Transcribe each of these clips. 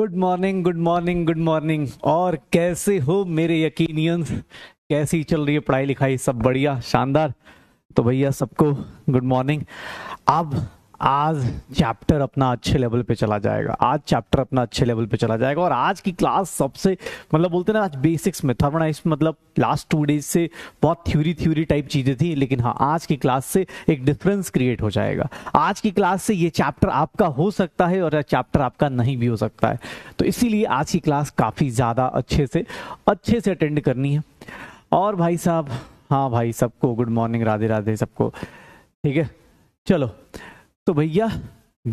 Good morning good morning good morning और कैसे हो मेरे यकीनियंस कैसी चल रही है पढ़ाई लिखाई सब बढ़िया शानदार तो भैया सबको गुड मॉर्निंग अब आज चैप्टर अपना अच्छे लेवल पे चला जाएगा आज चैप्टर अपना अच्छे लेवल पे चला जाएगा और आज की क्लास सबसे मतलब बोलते ना आज बेसिक्स में थर्मोडाइनमिक्स मतलब लास्ट टू डेज से बहुत थ्योरी थ्योरी टाइप चीज़ें थी लेकिन हाँ आज की क्लास से एक डिफरेंस क्रिएट हो जाएगा आज की क्लास से ये चैप्टर आपका हो सकता है और चैप्टर आपका नहीं भी हो सकता है तो इसीलिए आज की क्लास काफ़ी ज़्यादा अच्छे से अच्छे से अटेंड करनी है और भाई साहब हाँ भाई सबको गुड मॉर्निंग राधे राधे सबको ठीक है चलो तो भैया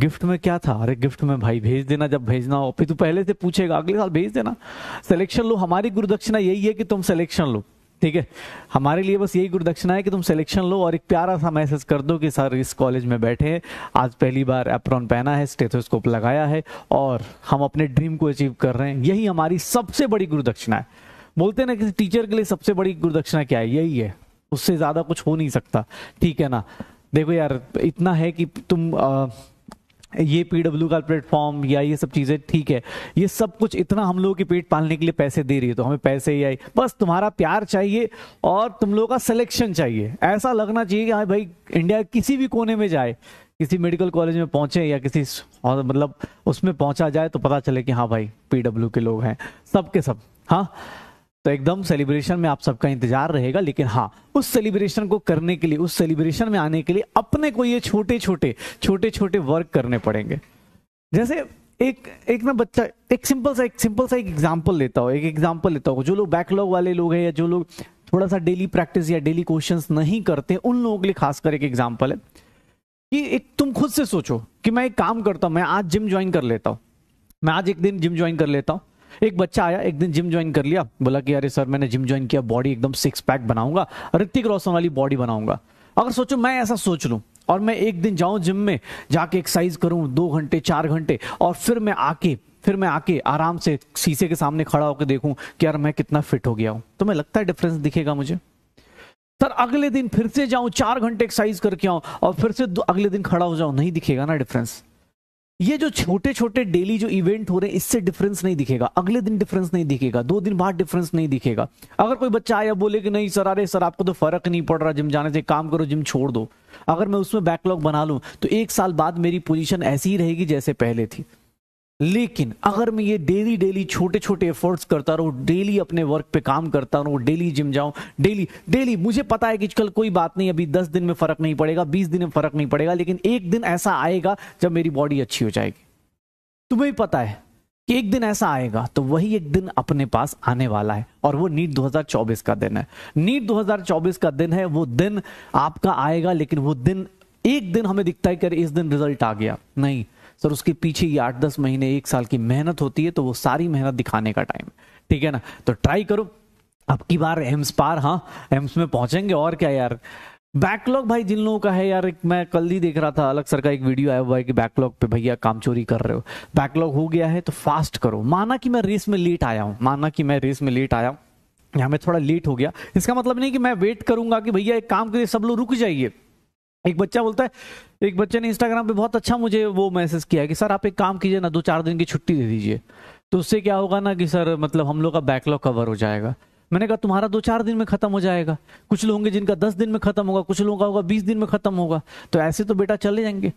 गिफ्ट में क्या था अरे गिफ्ट में भाई भेज देना जब भेजना हो फिर तू पहले से पूछेगा अगले साल भेज देना सिलेक्शन लो हमारी गुरुदक्षिणा यही है कि तुम सिलेक्शन लो ठीक है हमारे लिए बस यही गुरुदक्षिणा है कि तुम सिलेक्शन लो और एक प्यारा सा मैसेज कर दो कि सर इस कॉलेज में बैठे हैं आज पहली बार एप्रॉन पहना है स्टेथोस्कोप लगाया है और हम अपने ड्रीम को अचीव कर रहे हैं यही हमारी सबसे बड़ी गुरुदक्षिणा है बोलते हैं ना किसी टीचर के लिए सबसे बड़ी गुरुदक्षिणा क्या है यही है उससे ज़्यादा कुछ हो नहीं सकता ठीक है ना देखो यार इतना है कि तुम आ, ये पीडब्ल्यू का प्लेटफॉर्म या ये सब चीज़ें ठीक है ये सब कुछ इतना हम लोगों के पेट पालने के लिए पैसे दे रही है तो हमें पैसे ही आए बस तुम्हारा प्यार चाहिए और तुम लोगों का सिलेक्शन चाहिए ऐसा लगना चाहिए कि हाँ भाई इंडिया किसी भी कोने में जाए किसी मेडिकल कॉलेज में पहुंचे या किसी और मतलब उसमें पहुंचा जाए तो पता चले कि हाँ भाई पीडब्ल्यू के लोग हैं सब के सब हाँ तो एकदम सेलिब्रेशन में आप सबका इंतजार रहेगा लेकिन हाँ उस सेलिब्रेशन को करने के लिए उस सेलिब्रेशन में आने के लिए अपने को ये छोटे छोटे छोटे छोटे वर्क करने पड़ेंगे जैसे एक एक ना बच्चा एक सिंपल सा एक सिंपल सा एक एग्जाम्पल लेता हो एक एग्जाम्पल लेता हो जो लोग बैकलॉग वाले लोग हैं या जो लोग थोड़ा सा डेली प्रैक्टिस या डेली क्वेश्चंस नहीं करते उन लोगों के लिए खासकर एक एग्जाम्पल है कि एक तुम खुद से सोचो कि मैं एक काम करता हूँ मैं आज जिम ज्वाइन कर लेता हूँ मैं आज एक दिन जिम ज्वाइन कर लेता हूँ एक बच्चा आया एक दिन जिम ज्वाइन कर लिया बोला कि अरे सर मैंने जिम ज्वाइन किया बॉडी एकदम सिक्स पैक बनाऊंगा ऋतिक रोशन वाली बॉडी बनाऊंगा अगर सोचो मैं ऐसा सोच लू और मैं एक दिन जाऊं जिम में जाके एक्सरसाइज करूं दो घंटे चार घंटे और फिर मैं आके फिर मैं आके आराम से शीशे के सामने खड़ा होकर देखूं कि यार मैं कितना फिट हो गया हूं तो मैं लगता है डिफरेंस दिखेगा मुझे सर अगले दिन फिर से जाऊं चार घंटे एक्सरसाइज करके आऊं और फिर से अगले दिन खड़ा हो जाऊं नहीं दिखेगा ना डिफरेंस ये जो छोटे छोटे डेली जो इवेंट हो रहे हैं इससे डिफरेंस नहीं दिखेगा अगले दिन डिफरेंस नहीं दिखेगा दो दिन बाद डिफरेंस नहीं दिखेगा अगर कोई बच्चा आया बोले कि नहीं सर अरे सर आपको तो फर्क नहीं पड़ रहा जिम जाने से काम करो जिम छोड़ दो अगर मैं उसमें बैकलॉग बना लूं तो एक साल बाद मेरी पोजिशन ऐसी ही रहेगी जैसे पहले थी लेकिन अगर मैं ये डेली डेली छोटे छोटे एफर्ट्स करता रहूँ डेली अपने वर्क पे काम करता रहूँ डेली जिम जाऊँ डेली डेली मुझे पता है कि कल कोई बात नहीं अभी दस दिन में फर्क नहीं पड़ेगा बीस दिन में फर्क नहीं पड़ेगा लेकिन एक दिन ऐसा आएगा जब मेरी बॉडी अच्छी हो जाएगी तुम्हें भी पता है कि एक दिन ऐसा आएगा तो वही एक दिन अपने पास आने वाला है और वो नीट 2024 का दिन है नीट 2024 का दिन है वो दिन आपका आएगा लेकिन वो दिन एक दिन हमें दिखता है कि इस दिन रिजल्ट आ गया नहीं सर उसके पीछे ये आठ दस महीने एक साल की मेहनत होती है तो वो सारी मेहनत दिखाने का टाइम ठीक है ना तो ट्राई करो अब की बार एम्स पार हाँ एम्स में पहुंचेंगे और क्या यार बैकलॉग भाई जिन लोगों का है यार एक मैं कल ही देख रहा था अलग सर का एक वीडियो आया हुआ है कि बैकलॉग पे भैया काम चोरी कर रहे हो बैकलॉग हो गया है तो फास्ट करो माना कि मैं रेस में लेट आया हूँ माना कि मैं रेस में लेट आया हूँ यहाँ में थोड़ा लेट हो गया इसका मतलब नहीं कि मैं वेट करूंगा कि भैया एक काम करिए सब लोग रुक जाइए एक बच्चा बोलता है एक बच्चे ने इंस्टाग्राम पे बहुत अच्छा मुझे वो मैसेज किया है कि सर आप एक काम कीजिए ना दो चार दिन की छुट्टी दे दीजिए तो उससे क्या होगा ना कि सर मतलब हम लोग का बैकलॉग कवर हो जाएगा मैंने कहा तुम्हारा दो चार दिन में खत्म हो जाएगा कुछ लोग होंगे जिनका दस दिन में खत्म होगा कुछ लोगों का होगा बीस दिन में खत्म होगा तो ऐसे तो बेटा चले जाएंगे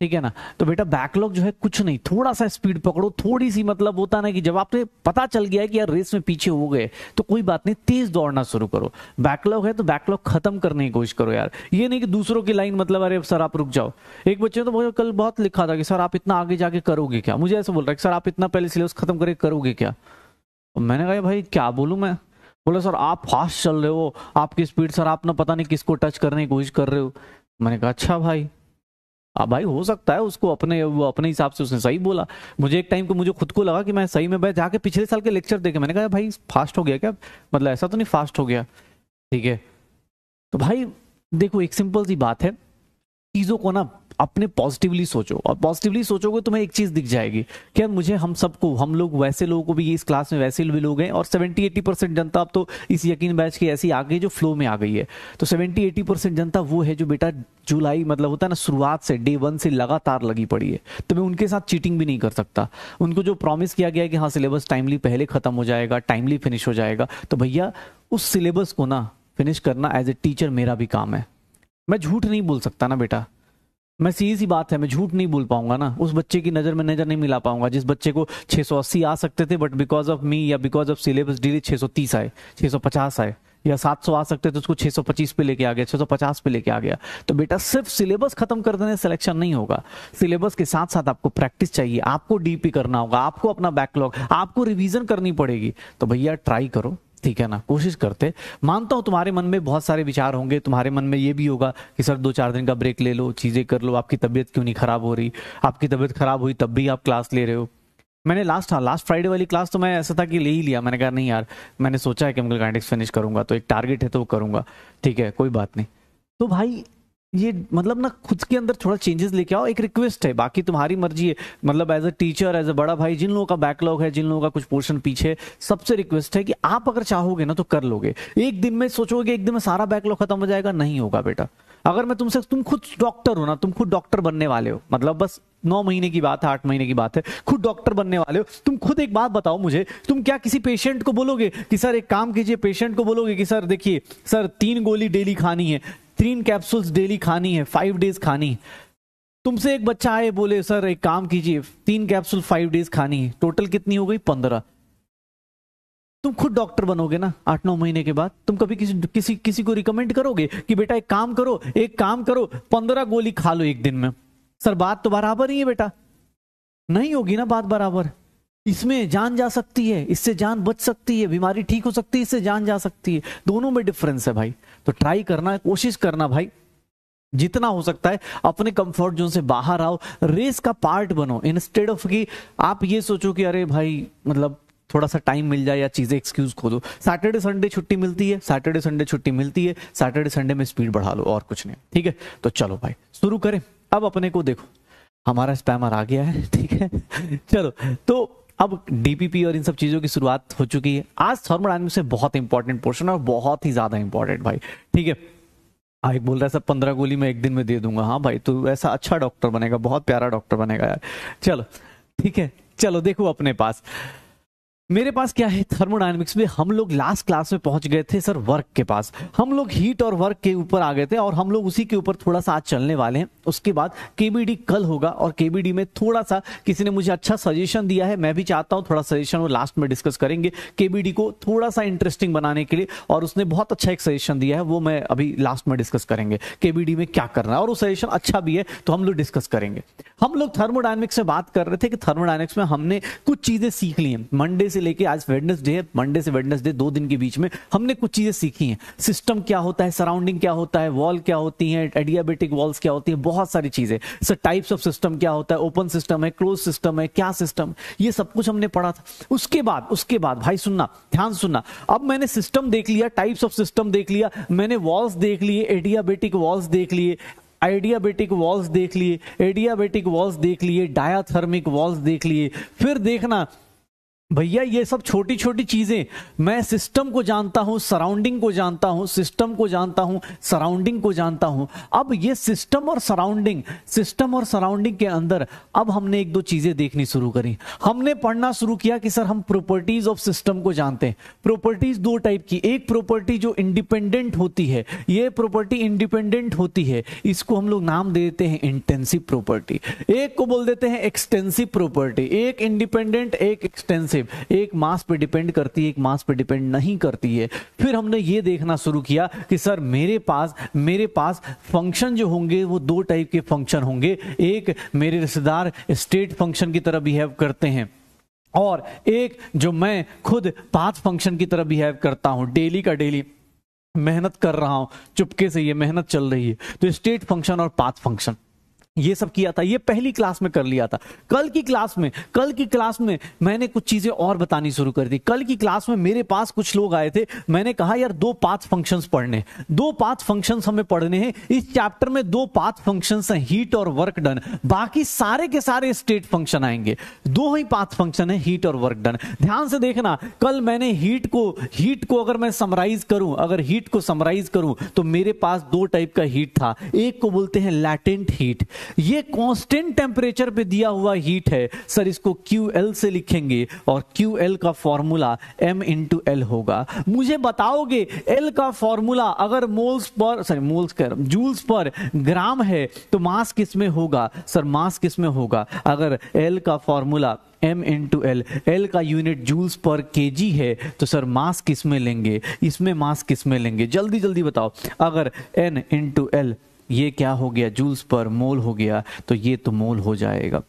ठीक है ना तो बेटा बैकलॉग जो है कुछ नहीं थोड़ा सा स्पीड पकड़ो थोड़ी सी मतलब होता ना कि जब आपने पता चल गया है कि यार रेस में पीछे हो गए तो कोई बात नहीं तेज दौड़ना शुरू करो बैकलॉग है तो बैकलॉग खत्म करने की कोशिश करो यार ये नहीं कि दूसरों की लाइन मतलब अरे सर आप रुक जाओ एक बच्चे ने तो मुझे कल बहुत लिखा था कि सर आप इतना आगे जाके करोगे क्या मुझे ऐसा बोल रहा है सर आप इतना पहले सिलेबस खत्म करके करोगे क्या तो मैंने कहा भाई क्या बोलूँ मैं बोला सर आप फास्ट चल रहे हो आपकी स्पीड सर आप ना पता नहीं किसको टच करने की कोशिश कर रहे हो मैंने कहा अच्छा भाई अब भाई हो सकता है उसको अपने वो अपने हिसाब से उसने सही बोला मुझे एक टाइम को मुझे खुद को लगा कि मैं सही में भाई जाके पिछले साल के लेक्चर देखे मैंने कहा भाई फास्ट हो गया क्या मतलब ऐसा तो नहीं फास्ट हो गया ठीक है तो भाई देखो एक सिंपल सी बात है चीज़ों को ना अपने पॉजिटिवली सोचो और पॉजिटिवली सोचोगे तुम्हें एक चीज दिख जाएगी कि मुझे हम सबको हम लोग वैसे लोगों को भी इस क्लास में वैसे भी लोग हैं और 70 80 परसेंट जनता अब तो इस यकीन बैच की ऐसी आ गई जो फ्लो में आ गई है तो 70 80 परसेंट जनता वो है जो बेटा जुलाई मतलब होता है ना शुरुआत से डे वन से लगातार लगी पड़ी है तो मैं उनके साथ चीटिंग भी नहीं कर सकता उनको जो प्रॉमिस किया गया कि हाँ सिलेबस टाइमली पहले खत्म हो जाएगा टाइमली फिनिश हो जाएगा तो भैया उस सिलेबस को ना फिनिश करना एज ए टीचर मेरा भी काम है मैं झूठ नहीं बोल सकता ना बेटा मैं सीधी सी बात है मैं झूठ नहीं बोल पाऊंगा ना उस बच्चे की नज़र में नज़र नहीं मिला पाऊंगा जिस बच्चे को 680 आ सकते थे बट बिकॉज ऑफ मी या बिकॉज ऑफ सिलेबस डिले 630 आए 650 आए या 700 आ सकते थे उसको 625 पे लेके आ गया 650 पे लेके आ गया तो बेटा सिर्फ सिलेबस खत्म कर देने सिलेक्शन नहीं होगा सिलेबस के साथ साथ आपको प्रैक्टिस चाहिए आपको डीपी करना होगा आपको अपना बैकलॉग आपको रिविजन करनी पड़ेगी तो भैया ट्राई करो ठीक है ना कोशिश करते मानता हूँ तुम्हारे मन में बहुत सारे विचार होंगे तुम्हारे मन में ये भी होगा कि सर दो चार दिन का ब्रेक ले लो चीज़ें कर लो आपकी तबीयत क्यों नहीं खराब हो रही आपकी तबीयत खराब हुई तब भी आप क्लास ले रहे हो मैंने लास्ट हाँ लास्ट फ्राइडे वाली क्लास तो मैं ऐसा था कि ले ही लिया मैंने कहा नहीं यार मैंने सोचा है मैं काइंडिक्स फिनिश करूंगा तो एक टारगेट है तो वो करूंगा ठीक है कोई बात नहीं तो भाई ये मतलब ना खुद के अंदर थोड़ा चेंजेस लेके आओ एक रिक्वेस्ट है बाकी तुम्हारी मर्जी है मतलब as a teacher as a बड़ा भाई जिन लोगों का बैकलॉग है जिन लोगों का कुछ पोर्शन पीछे सबसे रिक्वेस्ट है कि आप अगर चाहोगे ना तो कर लोगे एक दिन में सोचोगे एक दिन में सारा बैकलॉग खत्म हो जाएगा नहीं होगा बेटा अगर मैं तुमसे तुम खुद डॉक्टर हो ना तुम खुद डॉक्टर बनने वाले हो मतलब बस नौ महीने की बात है आठ महीने की बात है खुद डॉक्टर बनने वाले हो तुम खुद एक बात बताओ मुझे तुम क्या किसी पेशेंट को बोलोगे कि सर एक काम कीजिए पेशेंट को बोलोगे कि सर देखिए सर तीन गोली डेली खानी है तीन कैप्सूल्स डेली खानी है फाइव डेज खानी तुमसे एक बच्चा आए बोले सर एक काम कीजिए तीन कैप्सूल फाइव डेज खानी है टोटल कितनी हो गई पंद्रह तुम खुद डॉक्टर बनोगे ना आठ नौ महीने के बाद तुम कभी किसी किसी किसी को रिकमेंड करोगे कि बेटा एक काम करो एक काम करो पंद्रह गोली खा लो एक दिन में सर बात तो बराबर ही है बेटा नहीं होगी ना बात बराबर इसमें जान जा सकती है इससे जान बच सकती है बीमारी ठीक हो सकती है इससे जान जा सकती है दोनों में डिफरेंस है भाई तो ट्राई करना कोशिश करना भाई जितना हो सकता है अपने कंफर्ट जोन से बाहर आओ रेस का पार्ट बनो इनस्टेड ऑफ कि आप ये सोचो कि अरे भाई मतलब थोड़ा सा टाइम मिल जाए या चीज़ें एक्सक्यूज खो दो सैटरडे संडे छुट्टी मिलती है सैटरडे संडे छुट्टी मिलती है सैटरडे संडे में स्पीड बढ़ा लो और कुछ नहीं ठीक है तो चलो भाई शुरू करें अब अपने को देखो हमारा स्पैमर आ गया है ठीक है चलो तो अब डीपीपी और इन सब चीजों की शुरुआत हो चुकी है आज थर्मोडाइनमिक्स से बहुत इंपॉर्टेंट पोर्शन और बहुत ही ज्यादा इंपॉर्टेंट भाई ठीक है भाई हाँ, बोल रहा है सर पंद्रह गोली मैं एक दिन में दे दूंगा हाँ भाई तो ऐसा अच्छा डॉक्टर बनेगा बहुत प्यारा डॉक्टर बनेगा यार चलो ठीक है चलो देखो अपने पास मेरे पास क्या है थर्मोडाइनमिक्स में हम लोग लास्ट क्लास में पहुंच गए थे सर वर्क के पास हम लोग हीट और वर्क के ऊपर आ गए थे और हम लोग उसी के ऊपर थोड़ा सा आज चलने वाले हैं उसके बाद केबीडी कल होगा और केबीडी में थोड़ा सा किसी ने मुझे अच्छा सजेशन दिया है मैं भी चाहता हूं थोड़ा सजेशन वो लास्ट में डिस्कस करेंगे केबीडी को थोड़ा सा इंटरेस्टिंग बनाने के लिए और उसने बहुत अच्छा एक सजेशन दिया है वो मैं अभी लास्ट में डिस्कस करेंगे केबीडी में क्या करना है और वो सजेशन अच्छा भी है तो हम लोग डिस्कस करेंगे हम लोग थर्मोडाइनमिक्स से बात कर रहे थे कि थर्मोडायनेमिक्स में हमने कुछ चीजें सीख ली हैं मंडे से लेके आज वेडनेसडे है मंडे से वेडनेसडे दो दिन के बीच में हमने कुछ चीजें सीखी हैं सिस्टम क्या होता है सराउंडिंग क्या होता है वॉल क्या होती है एडियाबेटिक वॉल्स क्या होती है बहुत सारी चीजें सर टाइप्स ऑफ सिस्टम क्या होता है ओपन सिस्टम है क्लोज सिस्टम है क्या सिस्टम ये सब कुछ हमने पढ़ा था उसके बाद उसके बाद भाई सुनना ध्यान सुनना अब मैंने सिस्टम देख लिया टाइप्स ऑफ सिस्टम देख लिया मैंने वॉल्स देख लिए एडियाबेटिक वॉल्स देख लिए आइडियाबेटिक वॉल्स देख लिए एडियाबेटिक वॉल्स देख लिए डायाथर्मिक वॉल्स देख लिए फिर देखना भैया ये सब छोटी छोटी चीजें मैं सिस्टम को जानता हूं सराउंडिंग को जानता हूं सिस्टम को जानता हूं सराउंडिंग को जानता हूं अब ये सिस्टम और सराउंडिंग सिस्टम और सराउंडिंग के अंदर अब हमने एक दो चीजें देखनी शुरू करी हमने पढ़ना शुरू किया कि सर हम प्रॉपर्टीज ऑफ सिस्टम को जानते हैं प्रॉपर्टीज दो टाइप की एक प्रॉपर्टी जो इंडिपेंडेंट होती है ये प्रॉपर्टी इंडिपेंडेंट होती है इसको हम लोग नाम दे देते हैं इंटेंसिव प्रॉपर्टी एक को बोल देते हैं एक्सटेंसिव प्रॉपर्टी एक इंडिपेंडेंट एक एक्सटेंसिव से एक मास पे डिपेंड करती है एक मास पे डिपेंड नहीं करती है फिर हमने ये देखना शुरू किया कि सर मेरे पास मेरे पास फंक्शन जो होंगे वो दो टाइप के फंक्शन होंगे एक मेरे रिश्तेदार स्टेट फंक्शन की तरह बिहेव करते हैं और एक जो मैं खुद पाथ फंक्शन की तरह बिहेव करता हूं डेली का डेली मेहनत कर रहा हूं चुपके से ये मेहनत चल रही है तो स्टेट फंक्शन और पाथ फंक्शन ये सब किया था ये पहली क्लास में कर लिया था कल की क्लास में कल की क्लास में मैंने कुछ चीजें और बतानी शुरू कर दी कल की क्लास में मेरे पास कुछ लोग आए थे मैंने कहा यार दो पाथ फंक्शंस पढ़ने दो पाथ फंक्शंस हमें पढ़ने हैं इस चैप्टर में दो पाथ फंक्शंस हैं हीट और वर्क डन बाकी सारे के सारे स्टेट फंक्शन आएंगे दो ही पाथ फंक्शन है हीट और वर्क डन ध्यान से देखना कल मैंने हीट को हीट को अगर मैं समराइज करूं अगर हीट को समराइज करूं तो मेरे पास दो टाइप का हीट था एक को बोलते हैं लैटेंट हीट ये कांस्टेंट टेम्परेचर पे दिया हुआ हीट है सर इसको क्यू एल से लिखेंगे और क्यू एल का फॉर्मूला एम इंटू एल होगा मुझे बताओगे एल का फॉर्मूला अगर मोल्स पर सॉरी मोल्स कर जूल्स पर ग्राम है तो मास किस में होगा सर मास किस में होगा अगर एल का formula M into L L का यूनिट जूल्स पर के जी है तो सर मास किस में लेंगे इसमें मास किस में लेंगे जल्दी जल्दी बताओ अगर एन इंटू एल ये क्या हो गया जूल्स पर मोल हो गया तो ये तो मोल हो जाएगा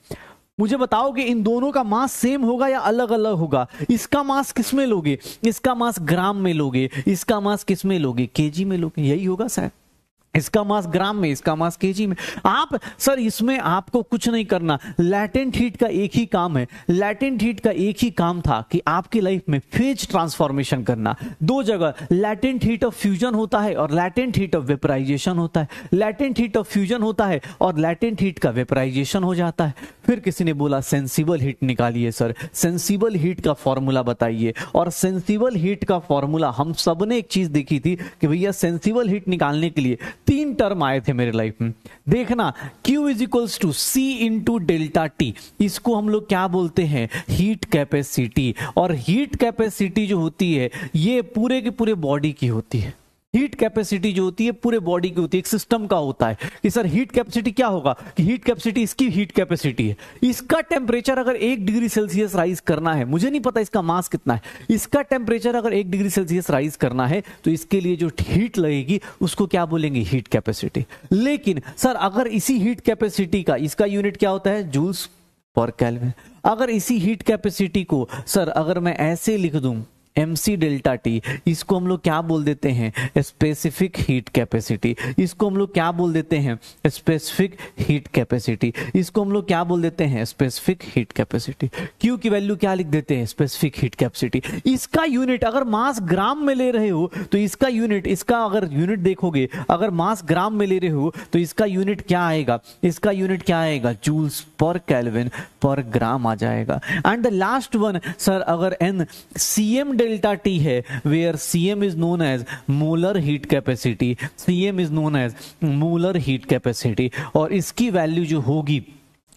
मुझे बताओ कि इन दोनों का मास सेम होगा या अलग अलग होगा इसका मास किस में लोगे इसका मास ग्राम में लोगे इसका मास किस में लोगे केजी में लोगे यही होगा शायद इसका मास ग्राम में इसका मास केजी में आप सर इसमें आपको कुछ नहीं करना लैटेंट हीट का एक ही काम है लैटेंट हीट का एक ही काम था कि आपकी लाइफ में फेज ट्रांसफॉर्मेशन करना दो जगह लैटेंट हीट ऑफ फ्यूजन होता है और लैटेंट हीट ऑफ वेपराइजेशन होता है लैटेंट हीट ऑफ फ्यूजन होता है और लैटेंट हीट का वेपराइजेशन हो जाता है फिर किसी ने बोला सेंसिबल हीट निकालिए सर सेंसिबल हीट का फॉर्मूला बताइए और सेंसिबल हीट का फॉर्मूला हम सब ने एक चीज देखी थी कि भैया सेंसिबल हीट निकालने के लिए तीन टर्म आए थे मेरे लाइफ में देखना Q is equals to C to delta T इसको हम लोग क्या बोलते हैं हीट कैपेसिटी और हीट कैपेसिटी जो होती है ये पूरे के पूरे बॉडी की होती है हीट कैपेसिटी जो होती है पूरे बॉडी की होती है एक सिस्टम का होता है कि सर हीट कैपेसिटी क्या होगा कि हीट कैपेसिटी इसकी हीट कैपेसिटी है इसका टेम्परेचर अगर एक डिग्री सेल्सियस राइज करना है मुझे नहीं पता इसका मास कितना है इसका टेम्परेचर अगर एक डिग्री सेल्सियस राइज करना है तो इसके लिए जो हीट लगेगी उसको क्या बोलेंगे हीट कैपेसिटी लेकिन सर अगर इसी हीट कैपेसिटी का इसका यूनिट क्या होता है जूल्स पर कैलवे अगर इसी हीट कैपेसिटी को सर अगर मैं ऐसे लिख दूं एम सी डेल्टा टी इसको हम लोग क्या बोल देते हैं स्पेसिफिक हीट कैपेसिटी इसको हम लोग क्या बोल देते हैं स्पेसिफिक हीट कैपेसिटी इसको हम लोग क्या बोल देते हैं स्पेसिफिक हीट कैपेसिटी क्यू की वैल्यू क्या लिख देते हैं स्पेसिफिक हीट कैपेसिटी इसका यूनिट अगर मास ग्राम में ले रहे हो तो इसका यूनिट इसका अगर यूनिट देखोगे अगर मास ग्राम में ले रहे हो तो इसका यूनिट क्या आएगा इसका यूनिट क्या आएगा जूल्स पर कैलविन पर ग्राम आ जाएगा and the last one sir अगर N C M delta T है where C M is known as molar heat capacity C M is known as molar heat capacity और इसकी value जो होगी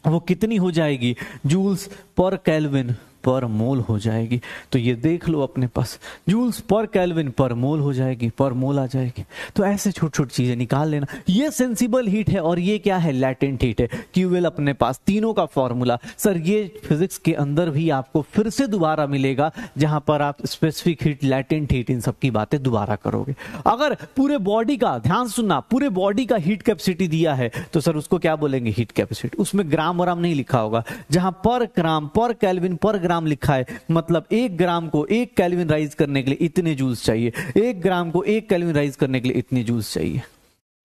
वो कितनी हो जाएगी जूल्स पर कैलविन पर मोल हो जाएगी तो ये देख लो अपने पास जूल्स पर कैलविन पर मोल हो जाएगी पर मोल आ जाएगी तो ऐसे छोटी छोटी चीज़ें निकाल लेना ये सेंसिबल हीट है और ये क्या है लैटेंट हीट है क्यूवेल अपने पास तीनों का फॉर्मूला सर ये फिजिक्स के अंदर भी आपको फिर से दोबारा मिलेगा जहां पर आप स्पेसिफिक हीट लैटेंट हीट इन सबकी बातें दोबारा करोगे अगर पूरे बॉडी का ध्यान सुनना पूरे बॉडी का हीट कैपेसिटी दिया है तो सर उसको क्या बोलेंगे हीट कैपेसिटी उसमें ग्राम वराम नहीं लिखा होगा जहां पर ग्राम पर कैलविन पर ग्राम ग्राम लिखा है मतलब एक ग्राम को एक कैलविन राइज करने के लिए इतने जूस चाहिए एक ग्राम को एक कैलविन राइज करने के लिए इतने जूस चाहिए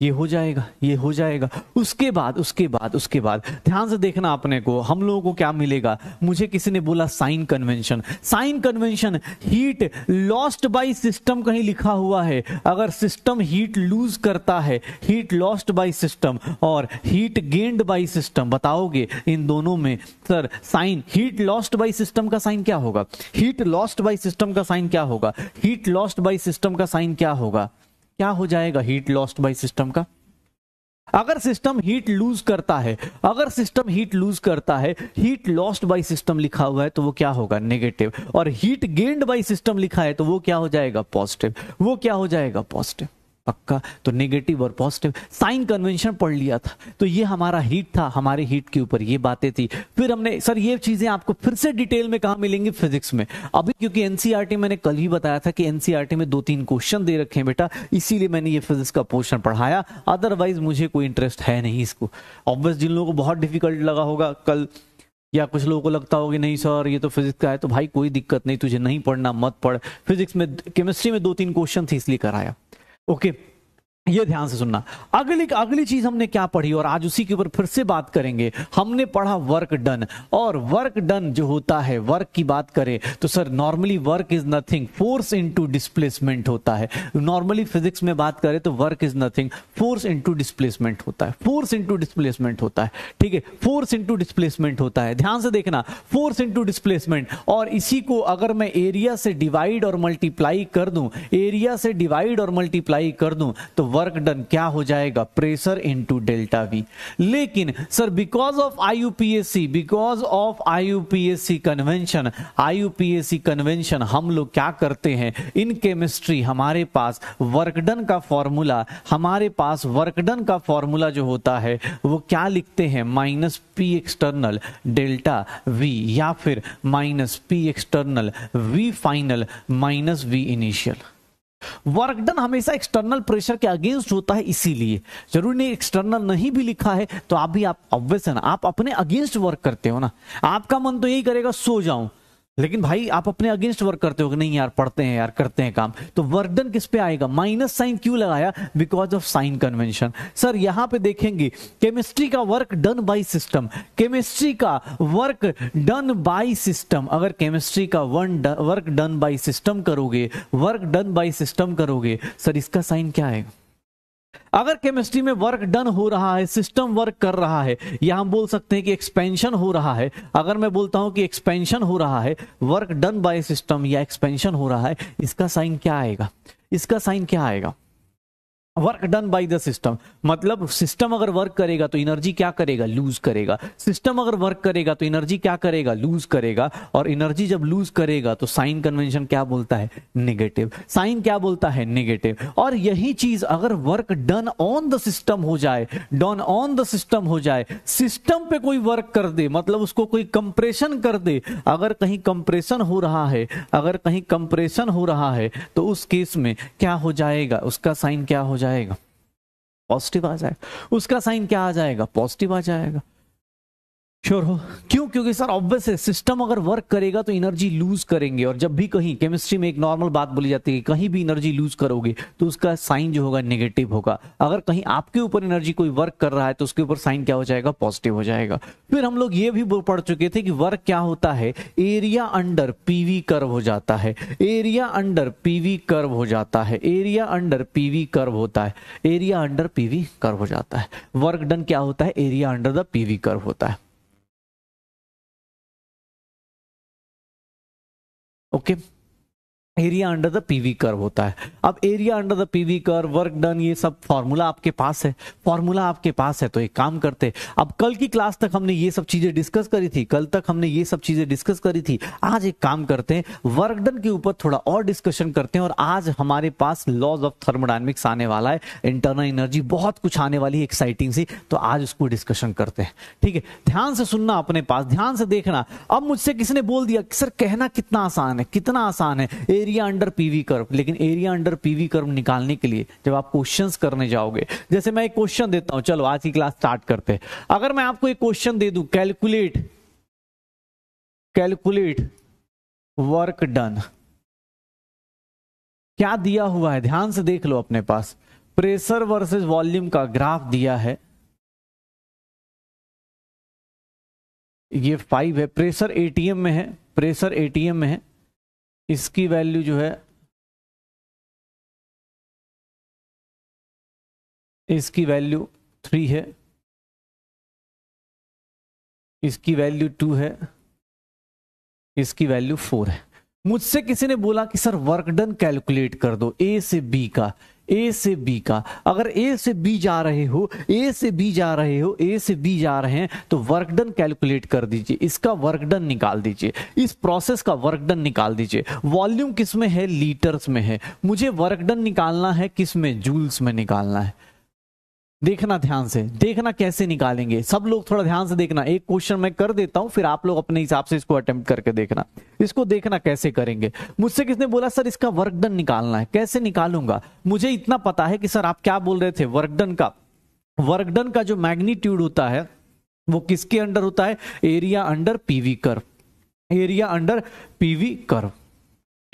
ये हो जाएगा ये हो जाएगा उसके बाद उसके बाद उसके बाद ध्यान से देखना अपने को हम लोगों को क्या मिलेगा मुझे किसी ने बोला sign convention sign convention heat lost by system कहीं लिखा हुआ है अगर सिस्टम हीट लूज करता है हीट लॉस्ट बाय सिस्टम और हीट गेंड बाय सिस्टम बताओगे इन दोनों में sir sign heat lost by system का साइन क्या होगा हीट लॉस्ट बाई सिस्टम का साइन क्या होगा हीट लॉस्ट बाई सिस्टम का साइन क्या होगा क्या हो जाएगा हीट लॉस्ट बाई सिस्टम का अगर सिस्टम हीट लूज करता है अगर सिस्टम हीट लूज करता है हीट लॉस्ट बाई सिस्टम लिखा हुआ है तो वो क्या होगा नेगेटिव और हीट गेंड बाई सिस्टम लिखा है तो वो क्या हो जाएगा पॉजिटिव वो क्या हो जाएगा पॉजिटिव पक्का तो नेगेटिव और पॉजिटिव साइन कन्वेंशन पढ़ लिया था तो ये हमारा हीट था हमारे हीट के ऊपर ये बातें थी फिर हमने सर ये चीज़ें आपको फिर से डिटेल में कहा मिलेंगी फिजिक्स में अभी क्योंकि एनसीईआरटी e मैंने कल ही बताया था कि एनसीईआरटी e में दो तीन क्वेश्चन दे रखे हैं बेटा इसीलिए मैंने ये फिजिक्स का पोर्शन पढ़ाया अदरवाइज मुझे कोई इंटरेस्ट है नहीं इसको ऑब्वियस जिन लोगों को बहुत डिफिकल्ट लगा होगा कल या कुछ लोगों को लगता होगी नहीं सर ये तो फिजिक्स का है तो भाई कोई दिक्कत नहीं तुझे नहीं पढ़ना मत पढ़ फिजिक्स में केमिस्ट्री में दो तीन क्वेश्चन थे इसलिए कराया ओके okay. ये ध्यान से सुनना अगली अगली चीज हमने क्या पढ़ी और आज उसी के ऊपर फिर से बात करेंगे हमने पढ़ा वर्क डन और वर्क डन जो होता है वर्क की बात करें तो sir normally work is nothing force into displacement होता है नॉर्मली फिजिक्स में बात करें तो work is nothing force into displacement होता है फोर्स इंटू डिस्प्लेसमेंट होता है ठीक है फोर्स इंटू डिस्प्लेसमेंट होता है ध्यान से देखना फोर्स इंटू डिस्प्लेसमेंट और इसी को अगर मैं एरिया से डिवाइड और मल्टीप्लाई कर दूं एरिया से डिवाइड और मल्टीप्लाई कर दूं तो वर्क डन क्या हो जाएगा प्रेशर इनटू डेल्टा वी लेकिन sir because of IUPAC because of IUPAC convention IUPAC convention हम लोग क्या करते हैं इन केमिस्ट्री हमारे पास वर्क डन का फॉर्मूला हमारे पास वर्क डन का फॉर्मूला जो होता है वो क्या लिखते हैं minus P external delta V या फिर minus P external V final minus V initial work done हमेशा एक्सटर्नल प्रेशर के अगेंस्ट होता है इसीलिए जरूरी नहीं एक्सटर्नल नहीं भी लिखा है तो आप भी आप ऑब्वियस है ना आप अपने अगेंस्ट वर्क करते हो ना आपका मन तो यही करेगा सो जाऊं लेकिन भाई आप अपने अगेंस्ट वर्क करते हो कि नहीं यार पढ़ते हैं यार करते हैं काम तो वर्कडन किस पे आएगा माइनस साइन क्यों लगाया because of sign convention sir यहां पे देखेंगे केमिस्ट्री का work done by system chemistry का वर्क डन बाय सिस्टम अगर केमिस्ट्री का one work done by system करोगे वर्क डन बाय सिस्टम करोगे सर इसका साइन क्या आएगा अगर केमिस्ट्री में वर्क डन हो रहा है सिस्टम वर्क कर रहा है या हम बोल सकते हैं कि एक्सपेंशन हो रहा है अगर मैं बोलता हूं कि एक्सपेंशन हो रहा है वर्क डन बाय सिस्टम या एक्सपेंशन हो रहा है इसका साइन क्या आएगा इसका साइन क्या आएगा work done by the system मतलब सिस्टम अगर वर्क करेगा तो एनर्जी क्या करेगा लूज करेगा सिस्टम अगर वर्क करेगा तो एनर्जी क्या करेगा लूज करेगा और एनर्जी जब लूज करेगा तो साइन कन्वेंशन क्या बोलता है नेगेटिव साइन क्या बोलता है नेगेटिव और यही चीज अगर work done on the system हो जाए डन ऑन द सिस्टम हो जाए सिस्टम पे कोई वर्क कर दे मतलब उसको कोई कंप्रेशन कर दे अगर कहीं कंप्रेशन हो रहा है अगर कहीं कंप्रेशन हो रहा है तो उस केस में क्या हो जाएगा उसका साइन क्या हो जाएगा जाएगा पॉजिटिव आ जाएगा उसका साइन क्या आ जाएगा पॉजिटिव आ जाएगा श्योर हो क्यों क्योंकि सर ऑब्वियस है सिस्टम अगर वर्क करेगा तो एनर्जी लूज करेंगे और जब भी कहीं केमिस्ट्री में एक नॉर्मल बात बोली जाती है कहीं भी एनर्जी लूज करोगे तो उसका साइन जो होगा नेगेटिव होगा अगर कहीं आपके ऊपर एनर्जी कोई वर्क कर रहा है तो उसके ऊपर साइन क्या हो जाएगा पॉजिटिव हो जाएगा फिर हम लोग ये भी पढ़ चुके थे कि वर्क क्या होता है एरिया अंडर पीवी कर्व हो जाता है एरिया अंडर पीवी कर्व हो जाता है एरिया अंडर पीवी कर्व होता है एरिया अंडर पीवी कर्व हो जाता है वर्क डन क्या होता है area under the PV curve होता है Oke. Okay. Area under the PV curve होता है अब area under the PV curve work done ये सब फॉर्मूला आपके पास है फॉर्मूला आपके पास है तो एक काम करते अब कल की क्लास तक हमने ये सब चीजें डिस्कस करी थी कल तक हमने ये सब चीजें डिस्कस करी थी आज एक काम करते हैं वर्क डन के ऊपर थोड़ा और डिस्कशन करते हैं और आज हमारे पास लॉज ऑफ थर्मोडाइनमिक्स आने वाला है इंटरनल एनर्जी बहुत कुछ आने वाली है एक्साइटिंग सी तो आज उसको डिस्कशन करते हैं ठीक है ध्यान से सुनना अपने पास ध्यान से देखना अब मुझसे किसी ने बोल दिया सर कहना कितना आसान है कितना आसान है एरिया अंडर पीवी कर्व लेकिन एरिया अंडर पीवी कर्व निकालने के लिए जब आप क्वेश्चन करने जाओगे जैसे मैं एक क्वेश्चन देता हूं चलो आज की क्लास स्टार्ट करते हैं अगर मैं आपको एक क्वेश्चन दे दू कैलकुलेट कैलकुलेट वर्क डन क्या दिया हुआ है ध्यान से देख लो अपने पास प्रेशर वर्सेस वॉल्यूम का ग्राफ दिया है ये फाइव है प्रेशर एटीएम में है प्रेशर एटीएम में है इसकी वैल्यू जो है इसकी वैल्यू थ्री है इसकी वैल्यू टू है इसकी वैल्यू फोर है मुझसे किसी ने बोला कि सर वर्क डन कैलकुलेट कर दो ए से बी का ए से बी का अगर ए से बी जा रहे हो ए से बी जा रहे हो ए से बी जा रहे हैं तो वर्क डन कैलकुलेट कर दीजिए इसका वर्क डन निकाल दीजिए इस प्रोसेस का वर्क डन निकाल दीजिए वॉल्यूम किस में है लीटर्स में है मुझे वर्क डन निकालना है किस में जूल्स में निकालना है देखना ध्यान से देखना कैसे निकालेंगे सब लोग थोड़ा ध्यान से देखना एक क्वेश्चन मैं कर देता हूं फिर आप लोग अपने हिसाब से इसको अटेम्प्ट करके देखना इसको देखना कैसे करेंगे मुझसे किसने बोला सर इसका वर्क डन निकालना है कैसे निकालूंगा मुझे इतना पता है कि सर आप क्या बोल रहे थे वर्क डन का वर्क डन का जो मैग्नीट्यूड होता है वो किसके अंडर होता है area under PV curve area under PV curve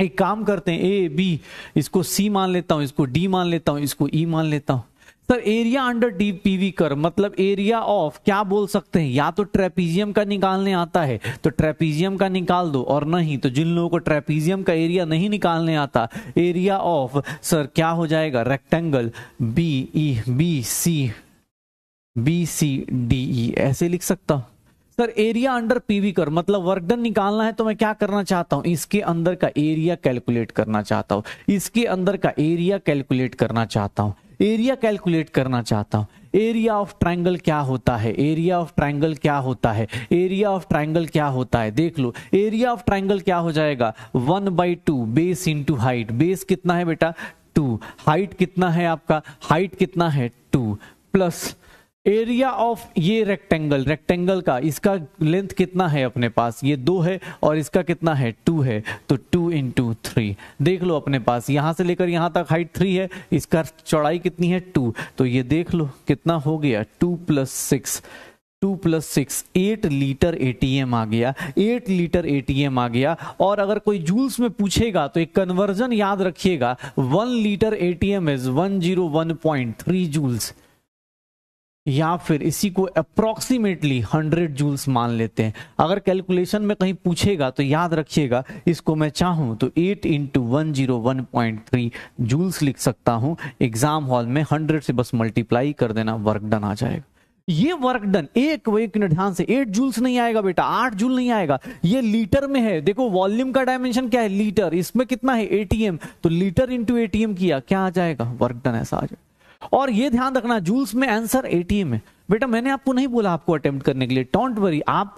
एक काम करते हैं ए बी इसको सी मान लेता हूं इसको डी मान लेता हूं इसको ई e मान लेता हूं sir area under the PV curve मतलब एरिया ऑफ क्या बोल सकते हैं या तो ट्रेपीजियम का निकालने आता है तो ट्रेपीजियम का निकाल दो और नहीं तो जिन लोगों को ट्रेपीजियम का एरिया नहीं निकालने आता एरिया ऑफ सर क्या हो जाएगा rectangle B E B C B C D E ऐसे लिख सकता हूं sir area under PV curve मतलब वर्क डन निकालना है तो मैं क्या करना चाहता हूं इसके अंदर का एरिया कैलकुलेट करना चाहता हूं इसके अंदर का एरिया कैलकुलेट करना चाहता हूं एरिया कैलकुलेट करना चाहता हूँ एरिया ऑफ ट्राइंगल क्या होता है एरिया ऑफ ट्राइंगल क्या होता है एरिया ऑफ ट्राइंगल क्या होता है देख लो एरिया ऑफ ट्राइंगल क्या हो जाएगा one by two base into height base कितना है बेटा टू हाइट कितना है आपका हाइट कितना है टू प्लस एरिया ऑफ ये रेक्टेंगल रेक्टेंगल का इसका लेंथ कितना है अपने पास ये दो है और इसका कितना है टू है तो टू इन टू थ्री देख लो अपने पास यहाँ से लेकर यहाँ तक हाइट थ्री है इसका चौड़ाई कितनी है टू तो ये देख लो कितना हो गया two plus six two plus six eight litre ATM आ गया एट लीटर एटीएम आ गया और अगर कोई जूल्स में पूछेगा तो एक कन्वर्जन याद रखिएगा one litre ATM is one zero one point three joules या फिर इसी को अप्रोक्सीमेटली 100 जूल्स मान लेते हैं अगर कैलकुलेशन में कहीं पूछेगा तो याद रखिएगा इसको मैं चाहूं तो 8 into one zero one point three joules लिख सकता हूं एग्जाम हॉल में 100 से बस मल्टीप्लाई कर देना वर्क डन आ जाएगा ये वर्क डन एक एक मिनट ध्यान से एट जूल्स नहीं आएगा बेटा आठ जूल नहीं आएगा ये लीटर में है देखो वॉल्यूम का डायमेंशन क्या है लीटर इसमें कितना है एटीएम तो लीटर इंटू एटीएम किया क्या आ जाएगा वर्क डन ऐसा आ जाएगा और ये ध्यान रखना जूल्स में आंसर एटीएम है बेटा मैंने आपको नहीं बोला आपको अटेम्प्ट करने के लिए टॉन्ट वरी आप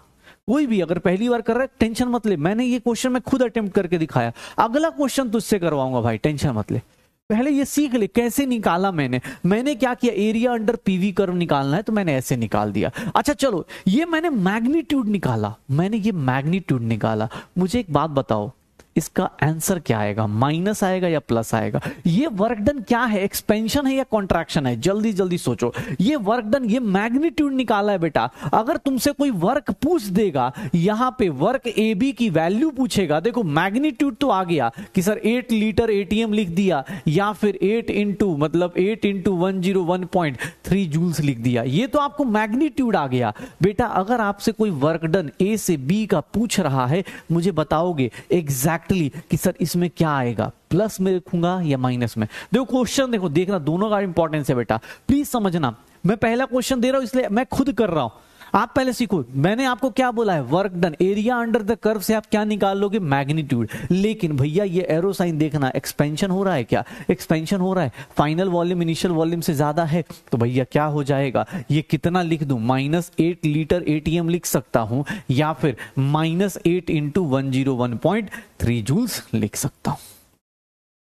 कोई भी अगर पहली बार कर रहा है टेंशन मत ले मैंने ये क्वेश्चन में खुद अटेम्प्ट करके दिखाया अगला क्वेश्चन तुझसे करवाऊंगा भाई टेंशन मत ले पहले ये सीख ले कैसे निकाला मैंने मैंने क्या किया एरिया अंडर पीवी कर्व निकालना है तो मैंने ऐसे निकाल दिया अच्छा चलो ये मैंने मैग्नीट्यूड निकाला मैंने ये मैग्नीट्यूड निकाला मुझे एक बात बताओ इसका आंसर क्या आएगा माइनस आएगा या प्लस आएगा ये वर्क डन क्या है एक्सपेंशन है या कॉन्ट्रैक्शन है जल्दी जल्दी सोचो ये वर्क डन ये मैग्नीट्यूड निकाला है बेटा अगर तुमसे कोई वर्क पूछ देगा यहां पे वर्क ए बी की वैल्यू पूछेगा देखो मैग्नीट्यूड तो आ गया कि सर एट लीटर एटीएम लिख दिया या फिर एट इंटू मतलब eight into one zero one point three joules लिख दिया ये तो आपको मैग्नीट्यूड आ गया बेटा अगर आपसे कोई वर्क डन ए से बी का पूछ रहा है मुझे बताओगे एग्जैक्ट एग्जैक्टली exactly कि सर इसमें क्या आएगा प्लस में रखूंगा या माइनस में देखो क्वेश्चन देखो देखना दोनों का इंपॉर्टेंस है बेटा प्लीज समझना मैं पहला क्वेश्चन दे रहा हूं इसलिए मैं खुद कर रहा हूं आप पहले सीखो मैंने आपको क्या बोला है work done area under the curve से आप क्या निकाल लोगे मैग्नीट्यूड लेकिन भैया ये एरो साइन देखना एक्सपेंशन हो रहा है क्या एक्सपेंशन हो रहा है फाइनल वॉल्यूम इनिशियल वॉल्यूम से ज्यादा है तो भैया क्या हो जाएगा ये कितना लिख दू माइनस एट लीटर एम लिख सकता हूं या फिर minus eight into one zero one point three joules लिख सकता हूं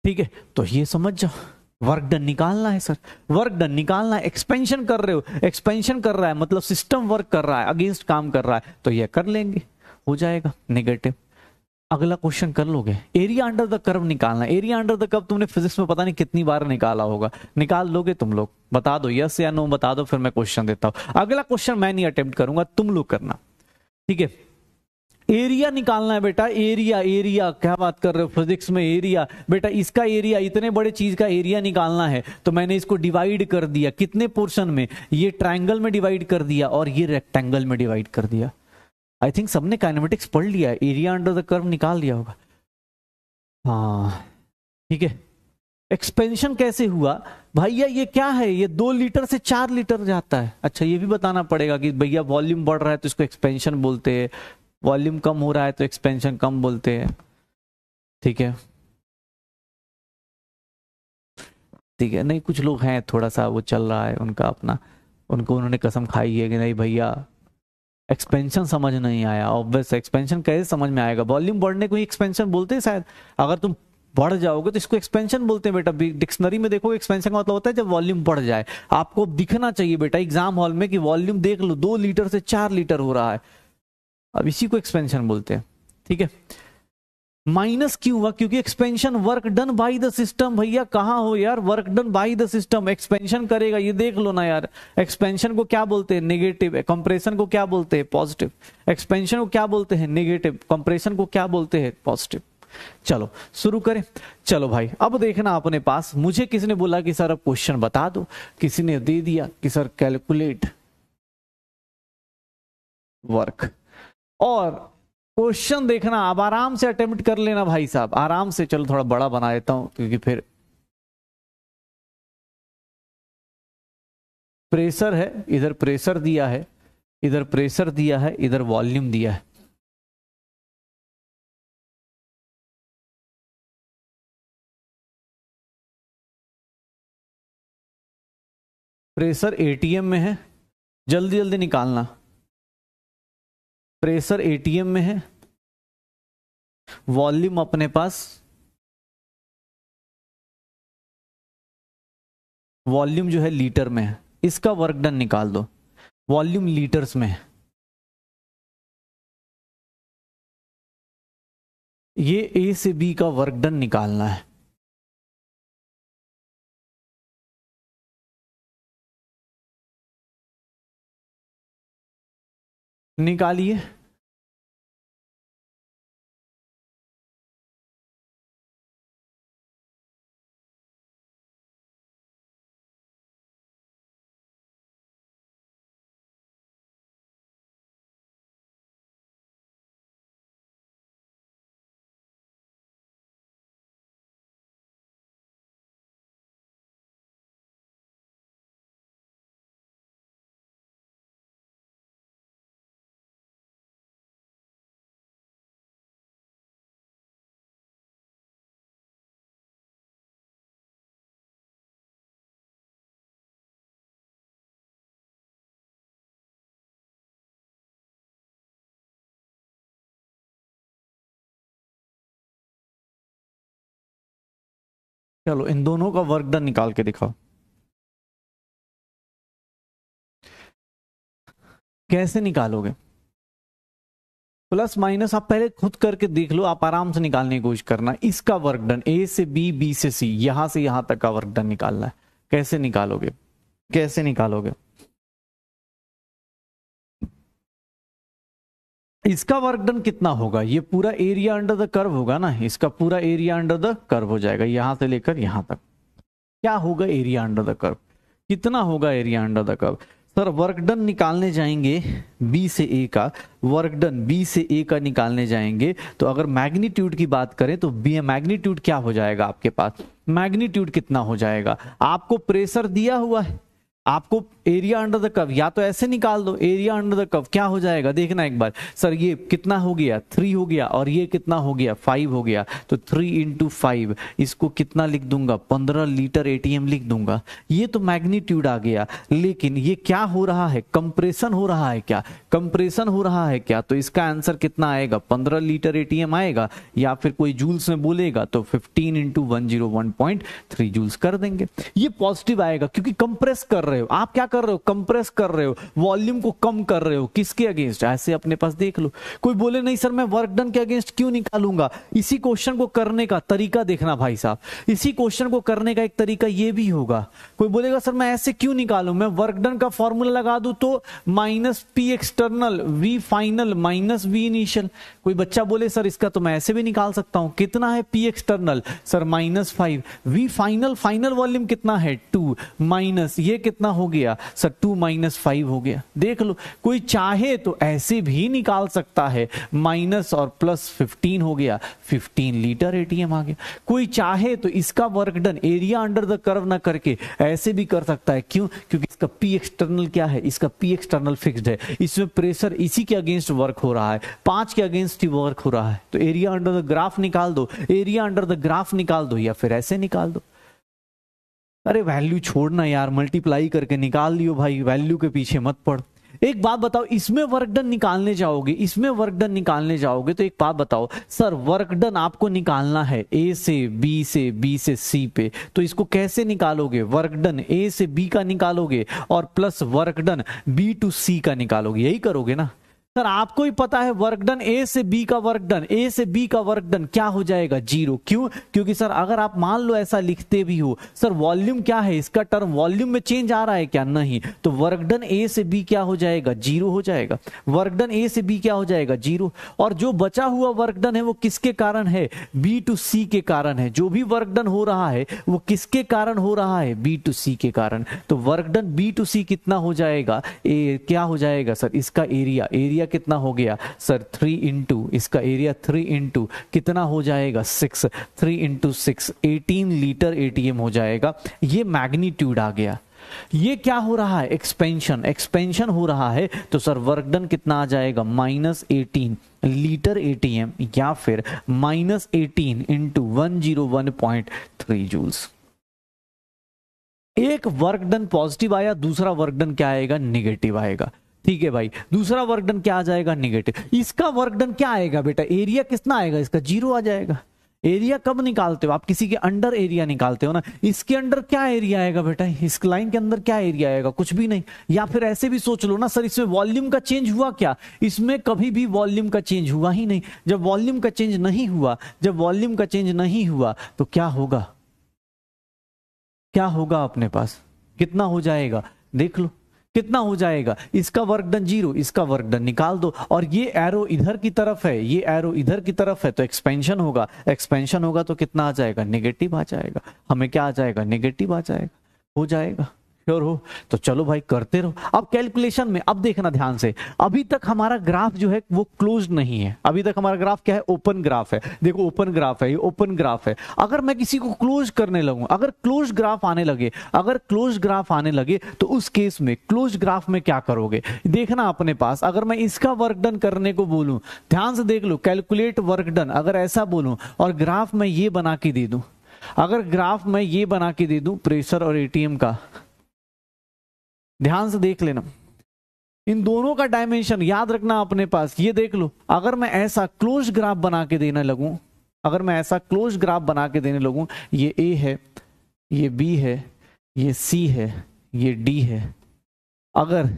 ठीक है तो ये समझ जाओ वर्क डन निकालना है सर वर्क डन निकालना है एक्सपेंशन कर रहे हो एक्सपेंशन कर रहा है मतलब सिस्टम वर्क कर रहा है अगेंस्ट काम कर रहा है तो ये कर लेंगे हो जाएगा नेगेटिव अगला क्वेश्चन कर लोगे एरिया अंडर द कर्व निकालना एरिया अंडर द कर्व तुमने फिजिक्स में पता नहीं कितनी बार निकाला होगा निकाल लोगे तुम लोग बता दो यस या नो बता दो फिर मैं क्वेश्चन देता हूं अगला क्वेश्चन मैं नहीं अटेम्प्ट करूंगा तुम लोग करना ठीक है एरिया निकालना है बेटा एरिया एरिया क्या बात कर रहे हो फिजिक्स में एरिया बेटा इसका एरिया इतने बड़े चीज का एरिया निकालना है तो मैंने इसको डिवाइड कर दिया कितने पोर्शन में ये ट्राइंगल में डिवाइड कर दिया और ये रेक्टेंगल में डिवाइड कर दिया आई थिंक सबने काइनेमेटिक्स पढ़ लिया है एरिया अंडर द कर्व निकाल लिया होगा हाँ ठीक है एक्सपेंशन कैसे हुआ भैया ये क्या है ये दो लीटर से चार लीटर जाता है अच्छा ये भी बताना पड़ेगा कि भैया वॉल्यूम बढ़ रहा है तो इसको एक्सपेंशन बोलते हैं वॉल्यूम कम हो रहा है तो एक्सपेंशन कम बोलते हैं ठीक है ठीक है नहीं कुछ लोग हैं थोड़ा सा वो चल रहा है उनका अपना उनको उन्होंने कसम खाई है कि नहीं भैया एक्सपेंशन समझ नहीं आया ऑब्वियस एक्सपेंशन कैसे समझ में आएगा वॉल्यूम बढ़ने को ही एक्सपेंशन बोलते हैं शायद अगर तुम बढ़ जाओगे तो इसको एक्सपेंशन बोलते हैं बेटा डिक्शनरी में देखो एक्सपेंशन का मतलब होता है जब वॉल्यूम बढ़ जाए आपको दिखना चाहिए बेटा एग्जाम हॉल में कि वॉल्यूम देख लो दो लीटर से चार लीटर हो रहा है अब इसी को एक्सपेंशन बोलते हैं ठीक है माइनस क्यों हुआ क्योंकि expansion work done by the system भैया कहा हो यार work done by the system expansion करेगा ये देख लो ना यार एक्सपेंशन को क्या बोलते हैं नेगेटिव कंप्रेशन को क्या बोलते हैं पॉजिटिव एक्सपेंशन को क्या बोलते हैं नेगेटिव कंप्रेशन को क्या बोलते हैं पॉजिटिव चलो शुरू करें चलो भाई अब देखना अपने पास मुझे किसी ने बोला कि सर अब क्वेश्चन बता दो किसी ने दे दिया कि सर कैलकुलेट वर्क और क्वेश्चन देखना आप आराम से अटेम्प्ट कर लेना भाई साहब आराम से चलो थोड़ा बड़ा बना देता हूं क्योंकि फिर प्रेशर है इधर प्रेशर दिया है इधर प्रेशर दिया है इधर वॉल्यूम दिया है प्रेशर एटीएम में है जल्दी जल्दी निकालना प्रेशर एटीएम में है वॉल्यूम अपने पास वॉल्यूम जो है लीटर में है इसका वर्क डन निकाल दो वॉल्यूम लीटर्स में है ये ए से बी का वर्क डन निकालना है निकालिए चलो इन दोनों का वर्क डन निकाल के दिखाओ कैसे निकालोगे प्लस माइनस आप पहले खुद करके देख लो आप आराम से निकालने की कोशिश करना इसका वर्क डन ए से बी बी से सी यहां से यहां तक का वर्क डन निकालना है कैसे निकालोगे कैसे निकालोगे इसका वर्क डन कितना होगा ये पूरा एरिया अंडर द कर्व होगा ना इसका पूरा एरिया अंडर द कर्व हो जाएगा यहां से लेकर यहां तक क्या होगा एरिया अंडर द कर्व कितना होगा area under the curve sir work done निकालने जाएंगे बी से ए का वर्क डन बी से ए का निकालने जाएंगे तो अगर मैग्नीट्यूड की बात करें तो बी मैग्नीट्यूड क्या हो जाएगा आपके पास मैग्नीट्यूड कितना हो जाएगा आपको प्रेशर दिया हुआ है आपको एरिया अंडर द कव या तो ऐसे निकाल दो एरिया अंडर द कव क्या हो जाएगा देखना एक बार सर ये कितना हो गया थ्री हो गया और ये कितना हो गया फाइव हो गया तो थ्री इंटू फाइव इसको कितना लिख दूंगा पंद्रह लीटर एटीएम लिख दूंगा ये तो मैग्नीट्यूड आ गया लेकिन ये क्या हो रहा है कंप्रेशन हो रहा है क्या कंप्रेशन हो रहा है क्या तो इसका आंसर कितना आएगा पंद्रह लीटर एटीएम आएगा या फिर कोई जूल्स में बोलेगा तो fifteen into one zero one point three joules कर देंगे ये पॉजिटिव आएगा क्योंकि कंप्रेस कर रहे हो आप क्या कर रहे हो कंप्रेस कर रहे हो वॉल्यूम को कम कर रहे हो किसके अगेंस्ट ऐसे अपने पास देख लो कोई बोले नहीं सर मैं वर्क डन के अगेंस्ट क्यों निकालूंगा इसी क्वेश्चन को करने का तरीका देखना भाई साहब इसी क्वेश्चन को करने का एक तरीका ये भी होगा कोई बोलेगा सर मैं ऐसे क्यों निकालू मैं वर्क डन का फॉर्मूला लगा दू तो minus P extern internal V final minus V initial कोई बच्चा बोले सर इसका तो मैं ऐसे भी निकाल सकता हूं कितना है P external sir minus five V final final volume कितना है टू माइनस ये कितना हो गया सर टू माइनस फाइव हो गया देख लो कोई चाहे तो ऐसे भी निकाल सकता है माइनस और प्लस फिफ्टीन हो गया फिफ्टीन लीटर एटीएम आ गया कोई चाहे तो इसका work done area under the curve ना करके ऐसे भी कर सकता है क्यों क्योंकि इसका पी एक्सटर्नल क्या है इसका पी एक्सटर्नल फिक्स्ड है इसमें में प्रेशर इसी के अगेंस्ट वर्क हो रहा है पांच के अगेंस्ट ही वर्क हो रहा है तो एरिया अंडर द ग्राफ निकाल दो एरिया अंडर द ग्राफ निकाल दो या फिर ऐसे निकाल दो अरे वैल्यू छोड़ना यार मल्टीप्लाई करके निकाल लियो भाई वैल्यू के पीछे मत पड़ो एक बात बताओ इसमें वर्क डन निकालने जाओगे इसमें वर्क डन निकालने जाओगे तो एक बात बताओ सर वर्क डन आपको निकालना है ए से बी से बी से सी पे तो इसको कैसे निकालोगे वर्क डन ए से बी का निकालोगे और plus work done B to C का निकालोगे यही करोगे ना सर आपको ही पता है वर्क डन ए से बी का वर्क डन ए से बी का वर्क डन क्या हो जाएगा जीरो क्यों क्योंकि सर अगर आप मान लो ऐसा लिखते भी हो सर वॉल्यूम क्या है इसका टर्म वॉल्यूम में चेंज आ रहा है क्या नहीं तो वर्क डन ए से बी क्या हो जाएगा जीरो हो जाएगा वर्क डन ए से बी क्या हो जाएगा जीरो और जो बचा हुआ वर्क डन है वो किसके कारण है बी टू सी के कारण है जो भी वर्क डन हो रहा है वो किसके कारण हो रहा है बी टू सी के कारण तो work done B to C कितना हो जाएगा ए, क्या हो जाएगा सर इसका एरिया एरिया एरिया कितना हो गया सर थ्री इंटू इसका एरिया थ्री इंटू कितना हो जाएगा six three into six eighteen litre atm हो जाएगा ये मैग्नीट्यूड आ गया ये क्या हो रहा है एक्सपेंशन एक्सपेंशन हो रहा है तो सर वर्कडन कितना आ जाएगा माइनस एटीन लीटर एटीएम या फिर minus eighteen into one zero one point three joules एक वर्कडन पॉजिटिव आया दूसरा वर्कडन क्या आएगा निगेटिव आएगा ठीक है भाई दूसरा वर्क डन क्या आ जाएगा निगेटिव इसका वर्क डन क्या आएगा बेटा एरिया कितना आएगा इसका जीरो आ जाएगा एरिया कब निकालते हो आप किसी के अंडर एरिया निकालते हो ना इसके अंडर क्या एरिया आएगा बेटा इस लाइन के अंदर क्या एरिया आएगा कुछ भी नहीं या फिर ऐसे भी सोच लो ना सर इसमें वॉल्यूम का चेंज हुआ क्या इसमें कभी भी वॉल्यूम का चेंज हुआ ही नहीं जब वॉल्यूम का चेंज नहीं हुआ जब वॉल्यूम का चेंज नहीं हुआ तो क्या होगा क्या होगा अपने पास कितना हो जाएगा देख लो कितना हो जाएगा इसका वर्क डन जीरो इसका वर्क डन निकाल दो और ये एरो इधर की तरफ है ये एरो इधर की तरफ है तो एक्सपेंशन होगा एक्सपेंशन होगा तो कितना आ जाएगा नेगेटिव आ जाएगा हमें क्या आ जाएगा नेगेटिव आ जाएगा हो जाएगा श्योर हो तो चलो भाई करते रहो अब कैलकुलेशन में अब देखना ध्यान से अभी तक हमारा ग्राफ जो है वो क्लोज नहीं है अभी तक हमारा ग्राफ क्या है ओपन ग्राफ है देखो ओपन ग्राफ है ये ओपन ग्राफ है अगर मैं किसी को क्लोज करने लगूं अगर क्लोज ग्राफ आने लगे अगर क्लोज ग्राफ आने लगे तो उस केस में क्लोज ग्राफ में क्या करोगे देखना अपने पास अगर मैं इसका वर्क डन करने को बोलूं ध्यान से देख लो कैलकुलेट वर्क डन अगर ऐसा बोलूं और ग्राफ में ये बना के दे दूं अगर ग्राफ में ये बना के दे दूं प्रेशर और एटीएम का ध्यान से देख लेना इन दोनों का डायमेंशन याद रखना अपने पास ये देख लो अगर मैं ऐसा क्लोज ग्राफ बना के देने लगूं अगर मैं ऐसा क्लोज ग्राफ बना के देने लगूं ये ए है ये बी है ये सी है ये डी है अगर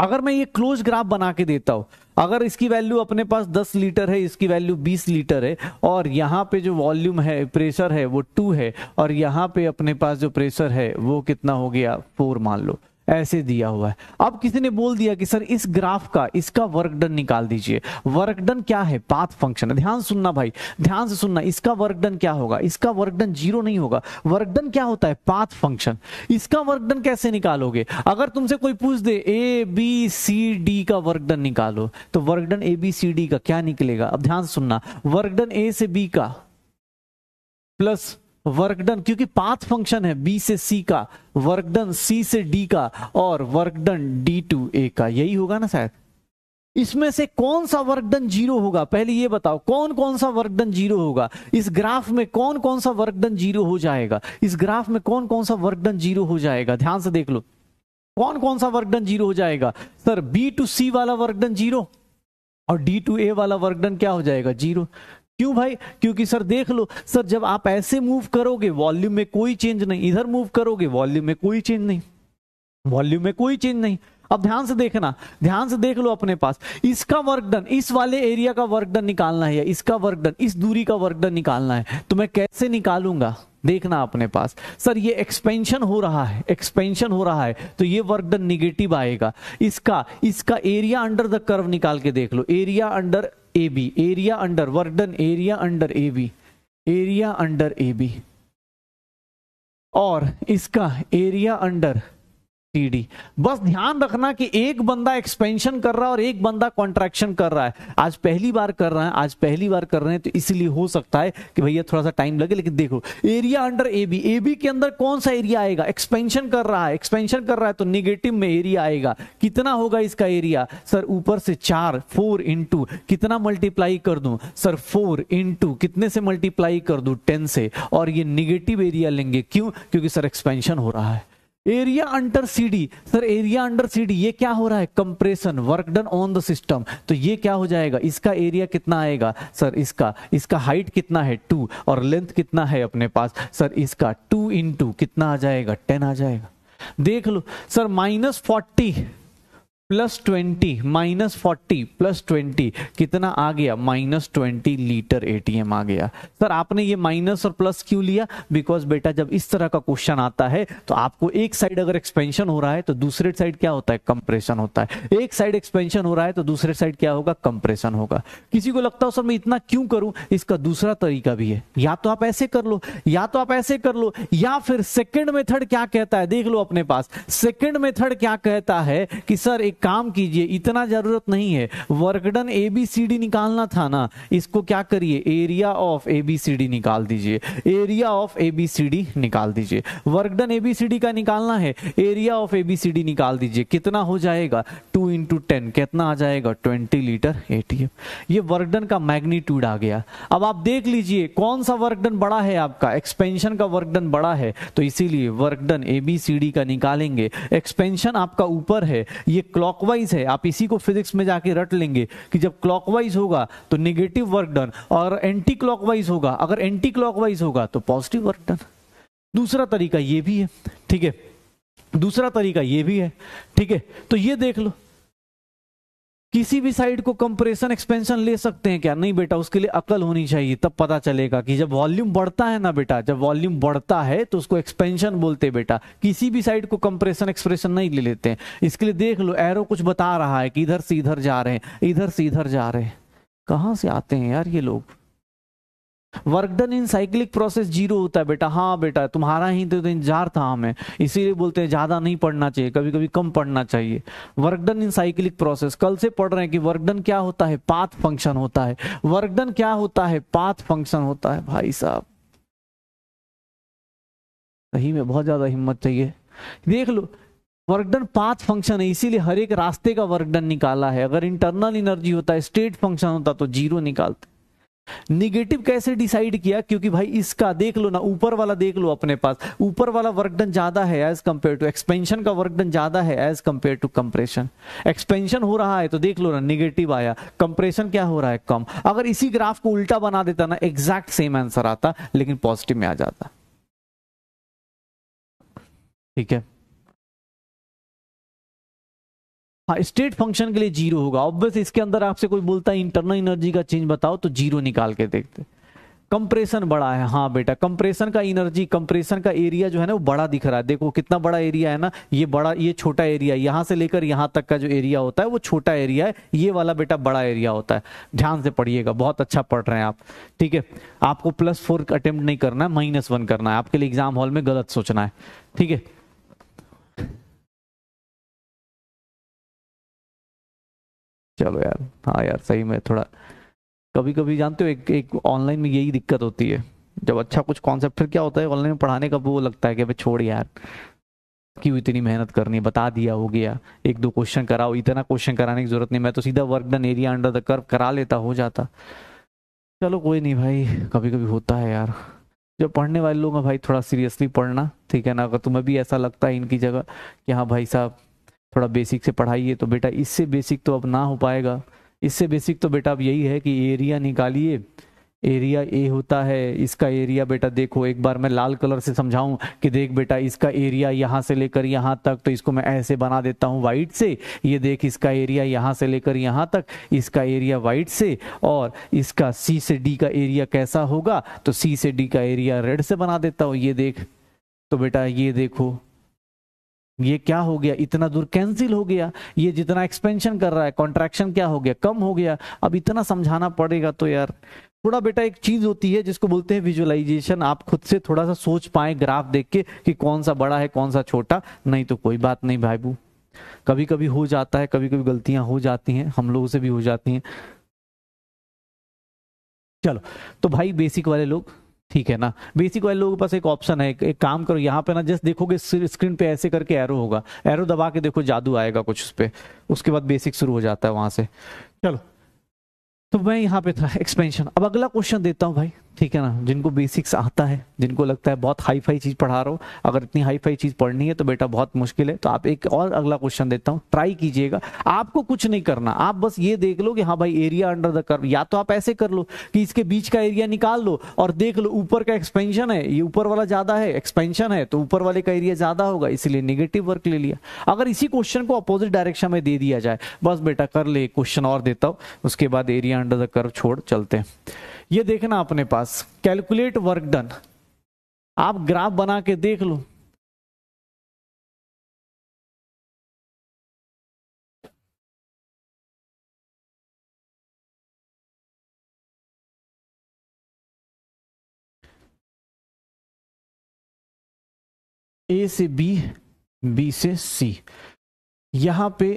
अगर मैं ये क्लोज ग्राफ बना के देता हूं अगर इसकी वैल्यू अपने पास 10 लीटर है इसकी वैल्यू 20 लीटर है और यहाँ पे जो वॉल्यूम है प्रेशर है वो टू है और यहाँ पे अपने पास जो प्रेशर है वो कितना हो गया फोर मान लो ऐसे दिया हुआ है अब किसी ने बोल दिया कि सर इस ग्राफ का इसका वर्क डन निकाल दीजिए वर्क डन क्या है पाथ फंक्शन ध्यान सुनना भाई ध्यान से सुनना इसका वर्क डन क्या होगा इसका वर्क डन जीरो नहीं होगा वर्क डन क्या होता है पाथ फंक्शन इसका वर्क डन कैसे निकालोगे अगर तुमसे कोई पूछ दे ए बी सी डी का वर्क डन निकालो तो work done A B C D का क्या निकलेगा अब ध्यान से सुनना वर्क डन ए से बी का प्लस वर्कडन क्योंकि पांच फंक्शन है बी से सी का वर्कडन सी से डी का और वर्कडन डी टू ए का यही होगा ना शायद इसमें से कौन सा वर्कडन जीरो होगा पहले ये बताओ कौन कौन सा वर्कडन जीरो होगा इस ग्राफ में कौन कौन सा वर्कडन जीरो हो जाएगा इस ग्राफ में कौन कौन सा वर्कडन जीरो हो जाएगा ध्यान से देख लो कौन कौन सा वर्कडन जीरो हो जाएगा सर बी टू सी वाला वर्कडन जीरो और डी टू ए वाला वर्कडन क्या हो जाएगा जीरो क्यों भाई क्योंकि सर देख लो सर जब आप ऐसे मूव करोगे वॉल्यूम में कोई चेंज नहीं इधर मूव करोगे वॉल्यूम में कोई चेंज नहीं वॉल्यूम में कोई चेंज नहीं अब ध्यान से देखना ध्यान से देख लो अपने पास इसका वर्क डन इस वाले एरिया का वर्क डन निकालना है इसका वर्क डन इस दूरी का वर्क डन निकालना है तो मैं कैसे निकालूंगा देखना अपने पास सर ये एक्सपेंशन हो रहा है एक्सपेंशन हो रहा है तो ये वर्क डन निगेटिव आएगा इसका इसका एरिया अंडर द कर्व निकाल के देख लो area under A B area under work done area under A B area under A B और इसका एरिया अंडर टीडी बस ध्यान रखना कि एक बंदा एक्सपेंशन कर रहा है और एक बंदा कॉन्ट्रैक्शन कर रहा है आज पहली बार कर रहा है आज पहली बार कर रहे हैं तो इसलिए हो सकता है कि भैया थोड़ा सा टाइम लगे लेकिन देखो area under A B A B के अंदर कौन सा एरिया आएगा एक्सपेंशन कर रहा है एक्सपेंशन कर रहा है तो निगेटिव में एरिया आएगा कितना होगा इसका एरिया सर ऊपर से चार फोर इंटू कितना मल्टीप्लाई कर दू सर फोर इंटू कितने से मल्टीप्लाई कर दू टेन से और ये निगेटिव एरिया लेंगे क्यों क्योंकि सर एक्सपेंशन हो रहा है area under CD sir area under CD ये क्या हो रहा है compression work done on the system तो ये क्या हो जाएगा इसका एरिया कितना आएगा सर इसका इसका हाइट कितना है टू और लेंथ कितना है अपने पास सर इसका टू इन टू कितना आ जाएगा टेन आ जाएगा देख लो sir minus forty plus twenty minus forty plus twenty कितना आ गया माइनस ट्वेंटी लीटर एटीएम आ गया सर आपने ये माइनस और प्लस क्यों लिया बिकॉज बेटा जब इस तरह का क्वेश्चन आता है तो आपको एक साइड अगर एक्सपेंशन हो रहा है तो दूसरे साइड क्या होता है कंप्रेशन होता है एक साइड एक्सपेंशन हो रहा है तो दूसरे साइड क्या होगा कंप्रेशन होगा किसी को लगता हो सर मैं इतना क्यों करूं इसका दूसरा तरीका भी है या तो आप ऐसे कर लो या तो आप ऐसे कर लो या फिर सेकेंड मेथड क्या कहता है देख लो अपने पास सेकेंड मेथड क्या कहता है कि सर एक एक काम कीजिए इतना जरूरत नहीं है work done A B C D निकालना था ना इसको क्या करिए area of A B C D निकाल दीजिए area of A B C D निकाल दीजिए work done A B C D का निकालना है area of A B C D निकाल दीजिए कितना हो जाएगा टू इंटू टेन कितना आ जाएगा twenty litre A T M ये वर्कडन का मैग्नीट्यूड आ गया अब आप देख लीजिए कौन सा वर्कडन बड़ा है आपका एक्सपेंशन का वर्कडन बड़ा है तो इसीलिए work done A B C D का निकालेंगे एक्सपेंशन आपका ऊपर है ये क्लॉ क्लॉकवाइज है आप इसी को फिजिक्स में जाके रट लेंगे कि जब क्लॉकवाइज होगा तो निगेटिव वर्क डन और एंटी क्लॉकवाइज होगा अगर एंटी क्लॉकवाइज होगा तो पॉजिटिव वर्क डन दूसरा तरीका ये भी है ठीक है दूसरा तरीका ये भी है ठीक है तो ये देख लो किसी भी साइड को कंप्रेशन एक्सपेंशन ले सकते हैं क्या नहीं बेटा उसके लिए अकल होनी चाहिए तब पता चलेगा कि जब वॉल्यूम बढ़ता है ना बेटा जब वॉल्यूम बढ़ता है तो उसको एक्सपेंशन बोलते बेटा किसी भी साइड को कंप्रेशन एक्सप्रेशन नहीं ले लेते हैं इसके लिए देख लो एरो कुछ बता रहा है कि इधर से इधर जा रहे हैं इधर से इधर जा रहे हैं कहाँ से आते हैं यार ये लोग work done in cyclic process zero होता है बेटा हाँ बेटा तुम्हारा ही तो इंतजार था हमें इसीलिए बोलते हैं ज़्यादा नहीं पढ़ना चाहिए कभी कभी कम पढ़ना चाहिए work done in cyclic process कल से पढ़ रहे हैं कि वर्क डन क्या होता है पाथ फंक्शन होता है वर्क डन क्या होता है पाथ फंक्शन होता है भाई साहब सही में बहुत ज़्यादा हिम्मत चाहिए देख लो वर्कडन पाथ फंक्शन है इसीलिए हर एक रास्ते का वर्कडन निकाला है अगर इंटरनल एनर्जी होता है स्टेट फंक्शन होता तो जीरो निकालते निगेटिव कैसे डिसाइड किया क्योंकि भाई इसका देख लो ना ऊपर वाला देख लो अपने पास ऊपर वाला वर्क डन ज्यादा है एज कंपेयर टू एक्सपेंशन का वर्क डन ज्यादा है as compared to compression expansion हो रहा है तो देख लो ना निगेटिव आया कंप्रेशन क्या हो रहा है कम अगर इसी ग्राफ को उल्टा बना देता ना एग्जैक्ट सेम आंसर आता लेकिन पॉजिटिव में आ जाता ठीक है हाँ स्टेट फंक्शन के लिए जीरो होगा ऑब्वियस इसके अंदर आपसे कोई बोलता है इंटरनल एनर्जी का चेंज बताओ तो जीरो निकाल के देखते कंप्रेशन बड़ा है हाँ बेटा कंप्रेशन का एनर्जी कंप्रेशन का एरिया जो है ना वो बड़ा दिख रहा है देखो कितना बड़ा एरिया है ना ये बड़ा ये छोटा एरिया यहाँ से लेकर यहाँ तक का जो एरिया होता है वो छोटा एरिया है ये वाला बेटा बड़ा एरिया होता है ध्यान से पढ़िएगा बहुत अच्छा पढ़ रहे हैं आप ठीक है आपको प्लस फोर अटेम्प्ट नहीं करना है माइनस वन करना है आपके लिए एग्जाम हॉल में गलत सोचना है ठीक है चलो यार हाँ यार सही में थोड़ा कभी कभी जानते हो एक एक ऑनलाइन में यही दिक्कत होती है जब अच्छा कुछ कॉन्सेप्ट फिर क्या होता है ऑनलाइन में पढ़ाने का वो लगता है कि भाई छोड़ यार क्यों इतनी मेहनत करनी बता दिया हो गया एक दो क्वेश्चन कराओ इतना क्वेश्चन कराने की जरूरत नहीं मैं तो सीधा work done area under the curve करा लेता हो जाता चलो कोई नहीं भाई कभी कभी होता है यार जब पढ़ने वाले लोग हैं भाई थोड़ा सीरियसली पढ़ना ठीक है ना अगर तुम्हें भी ऐसा लगता है इनकी जगह कि हाँ भाई साहब थोड़ा बेसिक से पढ़ाइए तो बेटा इससे बेसिक तो अब ना हो पाएगा इससे बेसिक तो बेटा अब यही है कि एरिया निकालिए एरिया ए होता है इसका एरिया बेटा देखो एक बार मैं लाल कलर से समझाऊं कि देख बेटा इसका एरिया यहाँ से लेकर यहाँ तक तो इसको मैं ऐसे बना देता हूँ वाइट से ये देख इसका एरिया यहाँ से लेकर यहाँ तक इसका एरिया वाइट से और इसका सी से डी का एरिया कैसा होगा तो सी से डी का एरिया रेड से बना देता हूँ ये देख तो बेटा ये देखो ये क्या हो गया इतना दूर कैंसिल हो गया ये जितना एक्सपेंशन कर रहा है कॉन्ट्रैक्शन क्या हो गया कम हो गया अब इतना समझाना पड़ेगा तो यार थोड़ा बेटा एक चीज होती है जिसको बोलते हैं विजुअलाइजेशन आप खुद से थोड़ा सा सोच पाए ग्राफ देख के कि कौन सा बड़ा है कौन सा छोटा नहीं तो कोई बात नहीं भाई कभी कभी हो जाता है कभी कभी गलतियां हो जाती हैं हम लोगों से भी हो जाती हैं चलो तो भाई बेसिक वाले लोग ठीक है ना बेसिक वाले लोगों के पास एक ऑप्शन है एक, एक काम करो यहाँ पे ना जस्ट देखोगे स्क्रीन पे ऐसे करके एरो होगा एरो दबा के देखो जादू आएगा कुछ उस पर उसके बाद बेसिक शुरू हो जाता है वहां से चलो तो मैं यहाँ पे था एक्सपेंशन अब अगला क्वेश्चन देता हूँ भाई ठीक है ना जिनको बेसिक्स आता है जिनको लगता है बहुत हाई फाई चीज़ पढ़ा रहा हूँ अगर इतनी हाई फाई चीज़ पढ़नी है तो बेटा बहुत मुश्किल है तो आप एक और अगला क्वेश्चन देता हूँ ट्राई कीजिएगा आपको कुछ नहीं करना आप बस ये देख लो कि हाँ भाई एरिया अंडर द कर्व या तो आप ऐसे कर लो कि इसके बीच का एरिया निकाल लो और देख लो ऊपर का एक्सपेंशन है ये ऊपर वाला ज़्यादा है एक्सपेंशन है तो ऊपर वाले का एरिया ज़्यादा होगा इसीलिए निगेटिव वर्क ले लिया अगर इसी क्वेश्चन को अपोजिट डायरेक्शन में दे दिया जाए बस बेटा कर ले क्वेश्चन और देता हूँ उसके बाद एरिया अंडर द कर्व छोड़ चलते हैं ये देखना अपने पास कैलकुलेट वर्क डन आप ग्राफ बना के देख लो ए से बी बी से सी यहां पे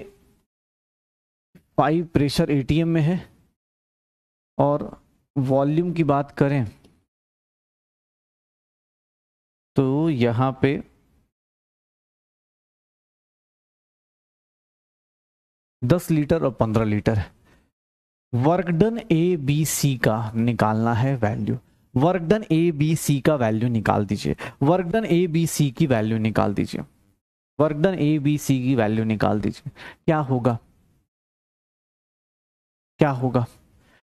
फाइव प्रेशर एटीएम में है और वॉल्यूम की बात करें तो यहां पे दस लीटर और पंद्रह लीटर है work done A B C का निकालना है value work done A B C का वैल्यू निकाल दीजिए work done A B C की वैल्यू निकाल दीजिए work done A B C की वैल्यू निकाल दीजिए क्या होगा क्या होगा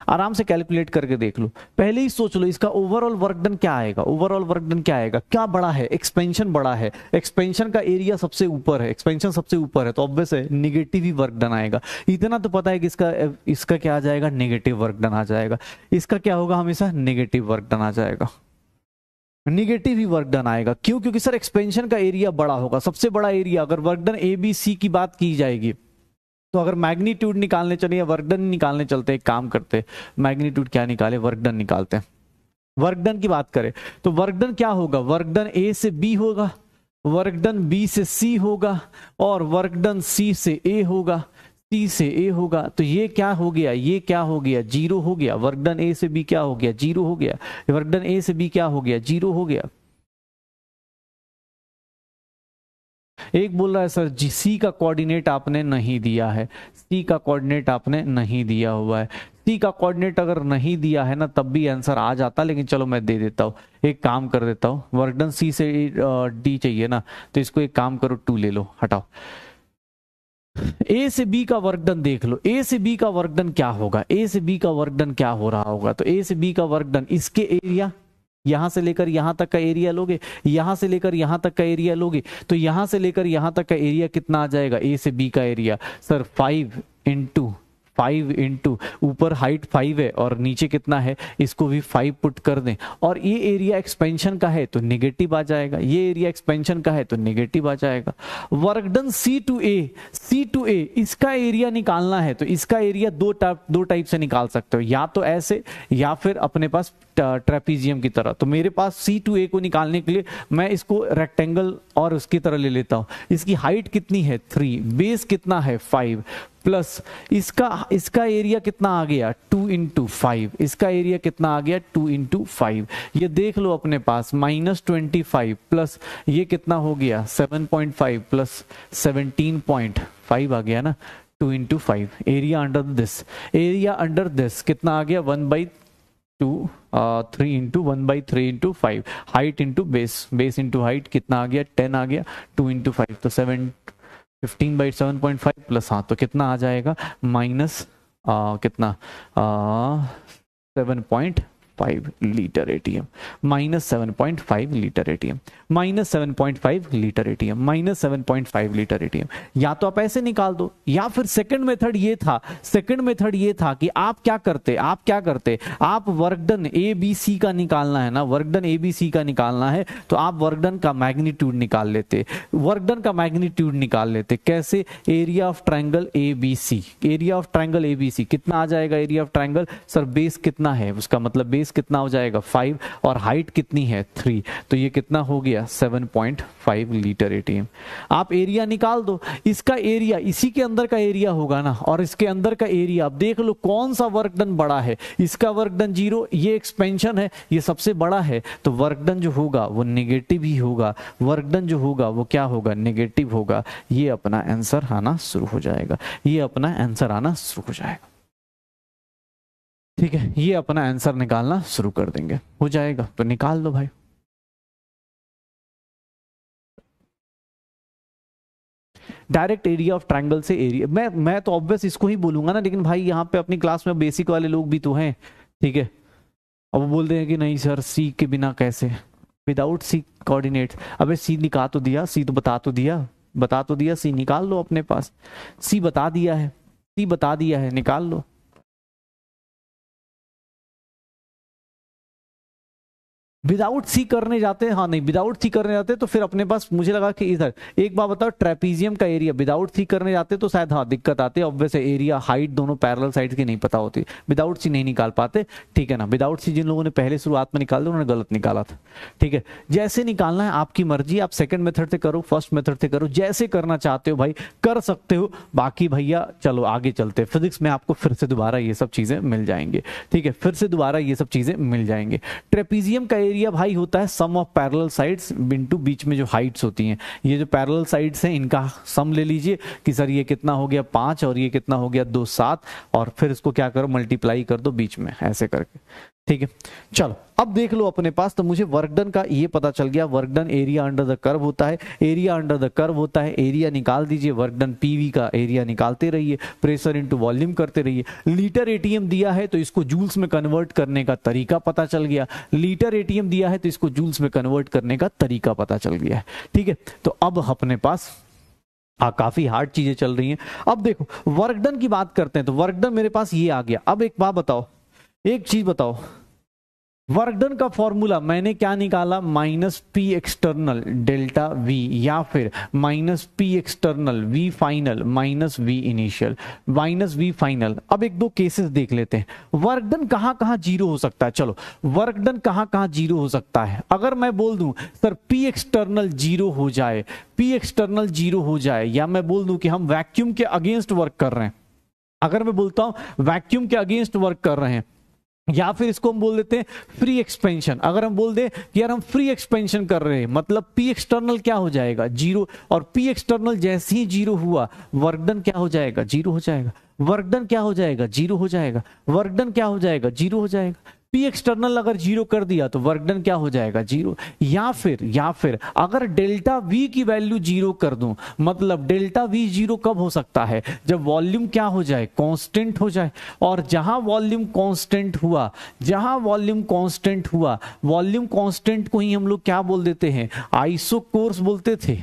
आराम से कैलकुलेट करके देख लो पहले ही सोच लो इसका ओवरऑल वर्क डन क्या आएगा ओवरऑल वर्क डन क्या आएगा क्या बड़ा है एक्सपेंशन बड़ा है एक्सपेंशन का एरिया सबसे ऊपर है एक्सपेंशन सबसे ऊपर है तो ऑब्वियस है निगेटिव ही वर्क डन आएगा इतना तो पता है कि इसका इसका क्या आ जाएगा निगेटिव वर्क डन आ जाएगा इसका क्या होगा हमेशा निगेटिव वर्क डन आ जाएगा निगेटिव ही वर्क डन आएगा क्यों क्योंकि सर एक्सपेंशन का एरिया बड़ा होगा सबसे बड़ा एरिया अगर work done A B C की बात की जाएगी तो अगर मैग्नीट्यूड निकालने चले या वर्कडन निकालने चलते एक काम करते मैग्नीट्यूड क्या निकाले वर्कडन निकालते हैं वर्कडन की बात करें तो वर्कडन क्या होगा वर्कडन ए से बी होगा वर्कडन बी से सी होगा और वर्कडन सी से ए होगा सी से ए होगा तो ये क्या हो गया ये क्या हो गया जीरो हो गया वर्कडन ए से बी क्या हो गया जीरो हो गया वर्कडन ए से बी क्या हो गया जीरो हो गया एक बोल रहा है सर जी सी का कोऑर्डिनेट आपने नहीं दिया है सी का कोऑर्डिनेट आपने नहीं दिया हुआ है सी का कोऑर्डिनेट अगर नहीं दिया है ना तब भी आंसर आ जाता लेकिन चलो मैं दे देता हूँ एक काम कर देता हूँ वर्कडन सी से डी चाहिए ना तो इसको एक काम करो टू ले लो हटाओ ए से बी का वर्कडन देख लो ए से बी का वर्कडन क्या होगा ए से बी का वर्कडन क्या हो रहा होगा तो ए से बी का वर्कडन इसके एरिया यहां से लेकर यहां तक का एरिया लोगे यहां से लेकर यहां तक का एरिया लोगे तो यहां से लेकर यहां तक का एरिया कितना आ जाएगा ए से बी का area sir five into five into ऊपर हाइट फाइव है और नीचे कितना है इसको भी फाइव पुट कर दें और ये एरिया एक्सपेंशन का है तो निगेटिव आ जाएगा ये एरिया एक्सपेंशन का है तो निगेटिव आ जाएगा work done C to A C to A इसका एरिया निकालना है तो इसका एरिया दो टाइप दो टाइप से निकाल सकते हो या तो ऐसे या फिर अपने पास ट्रेपीजियम की तरह तो मेरे पास सी टू ए को निकालने के लिए मैं इसको रेक्टेंगल और उसकी तरह ले लेता हूँ इसकी हाइट कितनी है थ्री बेस कितना है फाइव प्लस इसका इसका एरिया कितना आ गया टू इंटू फाइव इसका एरिया कितना आ गया टू इंटू फाइव ये देख लो अपने पास माइनस ट्वेंटी फाइव प्लस ये कितना हो गया seven point five plus seventeen point five आ गया ना two into five area under this area under this कितना आ गया one by two three into one by three into five height into base base into height कितना आ गया ten आ गया टू इंटू फाइव तो seven fifteen by seven point five plus हाँ तो कितना आ जाएगा माइनस कितना seven point 7.5 litre atm minus seven point five litre atm minus seven point five litre atm minus seven point five litre atm या तो आप ऐसे निकाल दो या फिर सेकंड मेथड ये था सेकंड मेथड ये था कि आप क्या करते आप क्या करते आप वर्कडन ए बी सी का निकालना है ना वर्कडन ए बी सी का निकालना है तो आप वर्कडन का मैग्नीट्यूड निकाल लेते वर्कडन का मैग्नीट्यूड निकाल लेते कैसे area of triangle A B C area of triangle A B C कितना आ जाएगा area of triangle sir base कितना है उसका मतलब बेस बेस कितना हो जाएगा फाइव और हाइट कितनी है थ्री तो ये कितना हो गया seven point five litre atm आप एरिया निकाल दो इसका एरिया इसी के अंदर का एरिया होगा ना और इसके अंदर का एरिया आप देख लो कौन सा वर्क डन बड़ा है इसका वर्क डन जीरो ये एक्सपेंशन है ये सबसे बड़ा है तो वर्क डन जो होगा वो निगेटिव ही होगा वर्क डन जो होगा वो क्या होगा निगेटिव होगा ये अपना आंसर आना शुरू हो जाएगा ये अपना आंसर आना शुरू हो जाएगा ठीक है ये अपना आंसर निकालना शुरू कर देंगे हो जाएगा तो निकाल दो भाई डायरेक्ट एरिया ऑफ ट्रायंगल से एरिया मैं मैं तो ऑब्वियस इसको ही बोलूंगा ना लेकिन भाई यहाँ पे अपनी क्लास में बेसिक वाले लोग भी तो हैं ठीक है अब वो बोलते हैं कि नहीं सर सी के बिना कैसे विदाउट सी कोऑर्डिनेट अबे सी निकाल तो दिया सी तो बता तो दिया बता तो दिया सी निकाल लो अपने पास सी बता दिया है सी बता दिया है निकाल लो विदाउट सी करने जाते हैं हाँ नहीं विदाउट सी करने जाते तो फिर अपने पास मुझे लगा कि इधर एक बार बताओ ट्रेपीजियम का एरिया विदाउट सी करने जाते तो शायद हाँ दिक्कत आती है ऑब्वियस एरिया हाइट दोनों पैरल साइड की नहीं पता होती विदाउट सी नहीं निकाल पाते ठीक है ना विदाउट सी जिन लोगों ने पहले शुरुआत में निकाल दिया उन्होंने गलत निकाला था ठीक है जैसे निकालना है आपकी मर्जी आप सेकेंड मेथड से करो फर्स्ट मेथड से करो जैसे करना चाहते हो भाई कर सकते हो बाकी भैया चलो आगे चलते फिजिक्स में आपको फिर से दोबारा ये सब चीजें मिल जाएंगे ठीक है फिर से दोबारा ये सब चीजें मिल जाएंगे ट्रेपीजियम का एरिया भाई होता है sum of parallel sides into बीच में जो हाइट्स होती हैं ये जो पैरल साइड्स हैं इनका सम ले लीजिए कि सर ये कितना हो गया पाँच और ये कितना हो गया दो सात और फिर इसको क्या करो मल्टीप्लाई कर दो बीच में ऐसे करके ठीक है चलो अब देख लो अपने पास तो मुझे वर्क डन का ये पता चल गया work done area under the curve होता है एरिया अंडर द कर्व होता है एरिया निकाल दीजिए वर्क डन पीवी का एरिया निकालते रहिए प्रेशर इनटू वॉल्यूम करते रहिए लीटर एटीएम दिया है तो इसको जूल्स में कन्वर्ट करने का तरीका पता चल गया लीटर एटीएम दिया है तो इसको जूल्स में कन्वर्ट करने का तरीका पता चल गया है ठीक है तो अब अपने पास आ, काफी हार्ड चीजें चल रही हैं अब देखो वर्कडन की बात करते हैं तो वर्कडन मेरे पास ये आ गया अब एक बात बताओ एक चीज बताओ वर्क डन का फॉर्मूला मैंने क्या निकाला minus P external delta V या फिर minus P external V final minus V initial minus V final अब एक दो केसेस देख लेते हैं वर्क डन कहां जीरो हो सकता है चलो वर्क डन कहां जीरो हो सकता है अगर मैं बोल दूं सर पी एक्सटर्नल जीरो हो जाए पी एक्सटर्नल जीरो हो जाए या मैं बोल दूं कि हम वैक्यूम के अगेंस्ट वर्क कर रहे हैं अगर मैं बोलता हूं वैक्यूम के अगेंस्ट वर्क कर रहे हैं या फिर इसको हम बोल देते हैं फ्री एक्सपेंशन अगर हम बोल दें कि यार हम फ्री एक्सपेंशन कर रहे हैं मतलब पी एक्सटर्नल क्या हो जाएगा जीरो और पी एक्सटर्नल जैसे ही जीरो हुआ वर्कडन क्या हो जाएगा जीरो हो जाएगा वर्कडन क्या हो जाएगा जीरो हो जाएगा वर्कडन क्या हो जाएगा जीरो हो जाएगा पी एक्सटर्नल अगर जीरो कर दिया तो वर्क डन क्या हो जाएगा जीरो या फिर या फिर अगर डेल्टा वी की वैल्यू जीरो कर दूं मतलब डेल्टा वी जीरो कब हो सकता है जब वॉल्यूम क्या हो जाए कांस्टेंट हो जाए और जहां वॉल्यूम कांस्टेंट हुआ जहां वॉल्यूम कांस्टेंट हुआ वॉल्यूम कांस्टेंट को ही हम लोग क्या बोल देते हैं आइसो कोर्स बोलते थे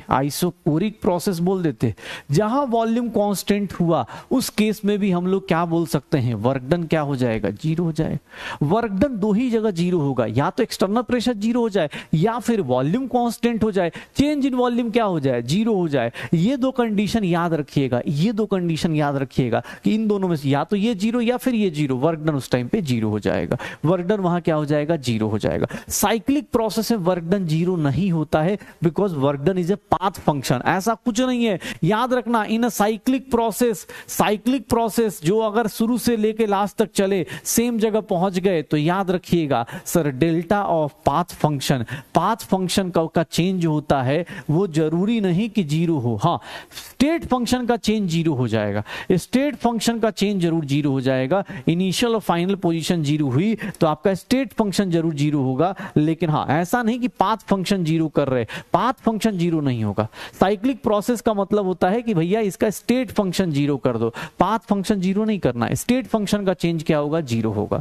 कोरिक प्रोसेस बोल देते जहां वॉल्यूम कॉन्स्टेंट हुआ उस केस में भी हम लोग क्या बोल सकते हैं वर्कडन क्या हो जाएगा जीरो हो जाए वर्क मापदंड दो ही जगह जीरो होगा या तो एक्सटर्नल प्रेशर जीरो हो जाए या फिर वॉल्यूम कांस्टेंट हो जाए चेंज इन वॉल्यूम क्या हो जाए जीरो हो जाए ये दो कंडीशन याद रखिएगा ये दो कंडीशन याद रखिएगा कि इन दोनों में से या तो ये जीरो या फिर ये जीरो वर्क डन उस टाइम पे जीरो हो जाएगा वर्क डन वहां क्या हो जाएगा जीरो हो जाएगा साइक्लिक प्रोसेस में वर्क डन जीरो नहीं होता है because work done is a path function ऐसा कुछ नहीं है याद रखना in a cyclic process cyclic process जो अगर शुरू से लेके लास्ट तक चले सेम जगह पहुंच गए तो याद रखिएगा sir delta of path function path function का, का चेंज होता है वो जरूरी नहीं कि जीरो हो हाँ स्टेट फंक्शन का चेंज जीरो हो जाएगा स्टेट फंक्शन का चेंज जरूर जीरो हो जाएगा इनिशियल और फाइनल पोजिशन जीरो हुई तो आपका स्टेट फंक्शन जरूर जीरो होगा लेकिन हाँ ऐसा नहीं कि पाथ फंक्शन जीरो कर रहे पाथ फंक्शन जीरो नहीं होगा साइक्लिक प्रोसेस का मतलब होता है कि भैया इसका स्टेट फंक्शन जीरो कर दो पाथ फंक्शन जीरो नहीं करना स्टेट फंक्शन का चेंज क्या होगा जीरो होगा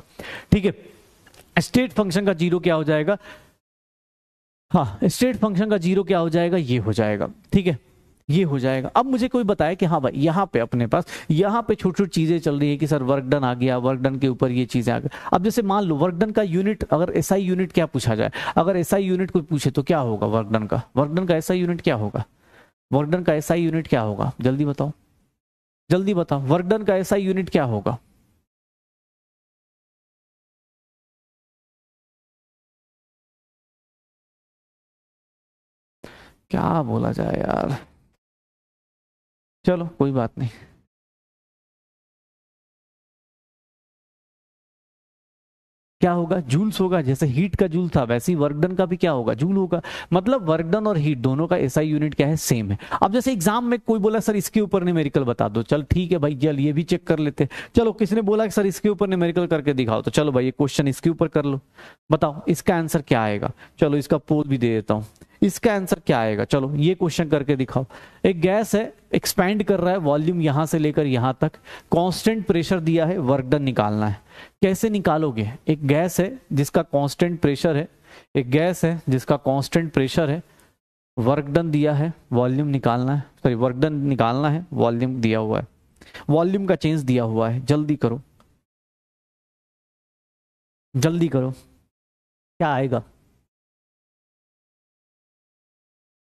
ठीक है स्टेट फंक्शन का जीरो क्या हो जाएगा हाँ स्टेट फंक्शन का जीरो क्या हो जाएगा ये हो जाएगा ठीक है ये हो जाएगा अब मुझे कोई बताए कि हाँ भाई यहाँ पे अपने पास यहाँ पे छोटी छोटी चीजें चल रही है कि सर वर्क डन आ गया वर्क डन के ऊपर ये चीजें आ गई अब जैसे मान लो वर्क डन का यूनिट अगर एस SI यूनिट क्या पूछा जाए अगर एस SI यूनिट कोई पूछे तो क्या होगा वर्क डन का वर्क डन का एस SI यूनिट क्या होगा वर्क डन का एस यूनिट क्या होगा जल्दी बताओ जल्दी बताओ वर्क डन का एस यूनिट क्या होगा क्या बोला जाए यार चलो कोई बात नहीं क्या होगा जूल्स होगा जैसे हीट का जूल था वैसे ही वर्कडन का भी क्या होगा जूल होगा मतलब वर्कडन और हीट दोनों का ऐसा यूनिट क्या है सेम है अब जैसे एग्जाम में कोई बोला सर इसके ऊपर न्यूमेरिकल बता दो चल ठीक है भाई जल ये भी चेक कर लेते चलो किसने बोला सर इसके ऊपर न्यूमेरिकल करके दिखाओ तो चलो भाई ये क्वेश्चन इसके ऊपर कर लो बताओ इसका आंसर क्या आएगा चलो इसका पोल भी दे देता हूँ इसका आंसर क्या आएगा चलो ये क्वेश्चन करके दिखाओ एक गैस है एक्सपैंड कर रहा है वॉल्यूम यहां से लेकर यहां तक कांस्टेंट प्रेशर दिया है वर्क डन निकालना है कैसे निकालोगे एक गैस है जिसका कांस्टेंट प्रेशर है एक गैस है जिसका कांस्टेंट प्रेशर है वर्क डन दिया है वॉल्यूम निकालना है सॉरी वर्क डन निकालना है वॉल्यूम दिया हुआ है वॉल्यूम का चेंज दिया हुआ है जल्दी करो जल्दी करो क्या आएगा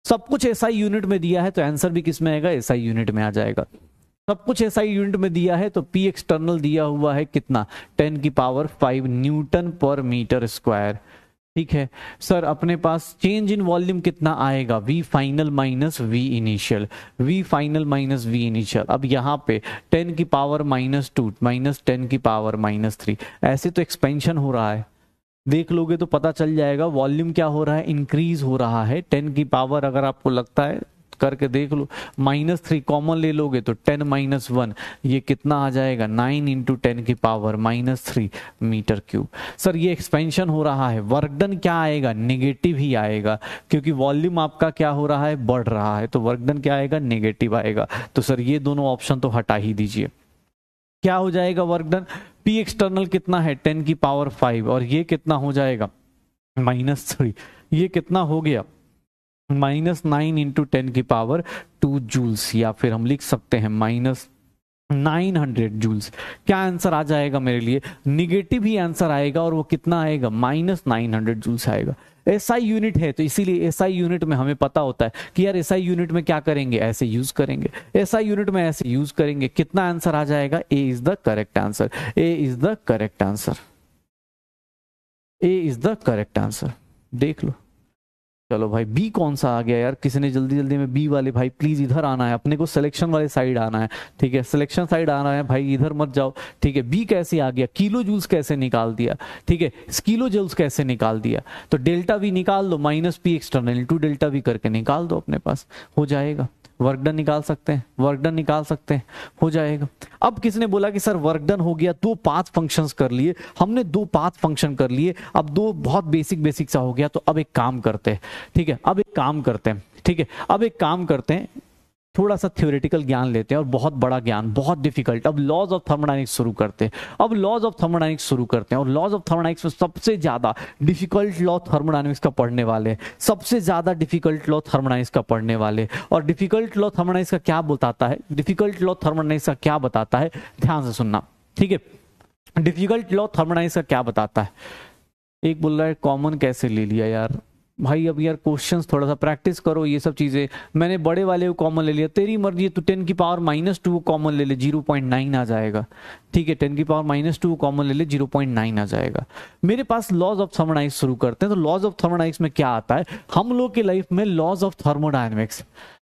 सब कुछ एसआई यूनिट में दिया है तो आंसर भी किस में आएगा एसआई यूनिट में आ जाएगा सब कुछ एसआई यूनिट में दिया है तो पी एक्सटर्नल दिया हुआ है कितना टेन की power five newton per metre square ठीक है सर अपने पास चेंज इन वॉल्यूम कितना आएगा V final minus V initial V final minus V initial अब यहाँ पे 10 की power minus two minus ten की पावर माइनस थ्री ऐसे तो एक्सपेंशन हो रहा है देख लोगे तो पता चल जाएगा वॉल्यूम क्या हो रहा है इंक्रीज हो रहा है टेन की पावर अगर आपको लगता है करके देख लो माइनस थ्री कॉमन ले लोगे तो टेन माइनस वन ये कितना आ जाएगा नाइन इंटू टेन की power minus three metre cube sir ये एक्सपेंशन हो रहा है वर्कडन क्या आएगा नेगेटिव ही आएगा क्योंकि वॉल्यूम आपका क्या हो रहा है बढ़ रहा है तो वर्कडन क्या आएगा नेगेटिव आएगा तो सर ये दोनों ऑप्शन तो हटा ही दीजिए क्या हो जाएगा वर्कडन पी एक्सटर्नल कितना है टेन की पावर फाइव और ये कितना हो जाएगा माइनस थ्री ये कितना हो गया माइनस नाइन इंटू टेन की पावर टू जूल्स या फिर हम लिख सकते हैं माइनस नाइन हंड्रेड जूल्स क्या आंसर आ जाएगा मेरे लिए निगेटिव ही आंसर आएगा और वो कितना आएगा माइनस नाइन हंड्रेड जूल्स आएगा एस आई यूनिट है तो इसीलिए एस आई यूनिट में हमें पता होता है कि यार एस आई यूनिट में क्या करेंगे ऐसे यूज करेंगे एस आई यूनिट में ऐसे यूज करेंगे कितना आंसर आ जाएगा A is the correct answer A is the correct answer A is the correct answer देख लो चलो भाई बी कौन सा आ गया यार किसी ने जल्दी जल्दी में बी वाले भाई प्लीज इधर आना है अपने को सिलेक्शन वाले साइड आना है ठीक है सिलेक्शन साइड आना है भाई इधर मत जाओ ठीक है बी कैसे आ गया किलो जूल्स कैसे निकाल दिया ठीक है किलो जूल्स कैसे निकाल दिया तो डेल्टा वी निकाल दो minus P external to delta V करके निकाल दो अपने पास हो जाएगा वर्कडन निकाल सकते हैं वर्कडन निकाल सकते हैं हो जाएगा अब किसने बोला कि सर वर्कडन हो गया दो पांच फंक्शंस कर लिए हमने दो पांच फंक्शन कर लिए अब दो बहुत बेसिक बेसिक सा हो गया तो अब एक काम करते हैं ठीक है अब एक काम करते हैं ठीक है अब एक काम करते हैं थोड़ा सा थ्योरेटिकल ज्ञान लेते हैं और बहुत बड़ा ज्ञान बहुत डिफिकल्ट अब लॉज ऑफ थर्मोडाइनिक्स शुरू करते हैं अब लॉज ऑफ थर्मोडाइनिक्स शुरू करते हैं और लॉज ऑफ थर्मोडाइनिक्स में सबसे ज्यादा डिफिकल्ट लॉ थर्मोडाइनिक्स का पढ़ने वाले सबसे ज्यादा डिफिकल्ट लॉ थर्मोडाइनिक्स का पढ़ने वाले और डिफिकल्ट लॉ थर्मोडाइनिक्स का क्या बताता है डिफिकल्ट लॉ थर्मोडाइनिक्स का क्या बताता है ध्यान से सुनना ठीक है डिफिकल्ट लॉ थर्मोडाइनिक्स का क्या बताता है एक बोल रहा है कॉमन कैसे ले लिया यार भाई अब यार क्वेश्चन थोड़ा सा प्रैक्टिस करो ये सब चीज़ें मैंने बड़े वाले को कॉमन ले लिया तेरी मर्जी तो टेन की पावर माइनस टू कॉमन ले ले जीरो पॉइंट नाइन आ जाएगा ठीक है टेन की पावर माइनस टू कॉमन ले ले जीरो पॉइंट नाइन आ जाएगा मेरे पास लॉज ऑफ थर्मोडाइक्स शुरू करते हैं तो लॉज ऑफ थर्मोडाइक्स में क्या आता है हम लोग के लाइफ में laws of thermodynamics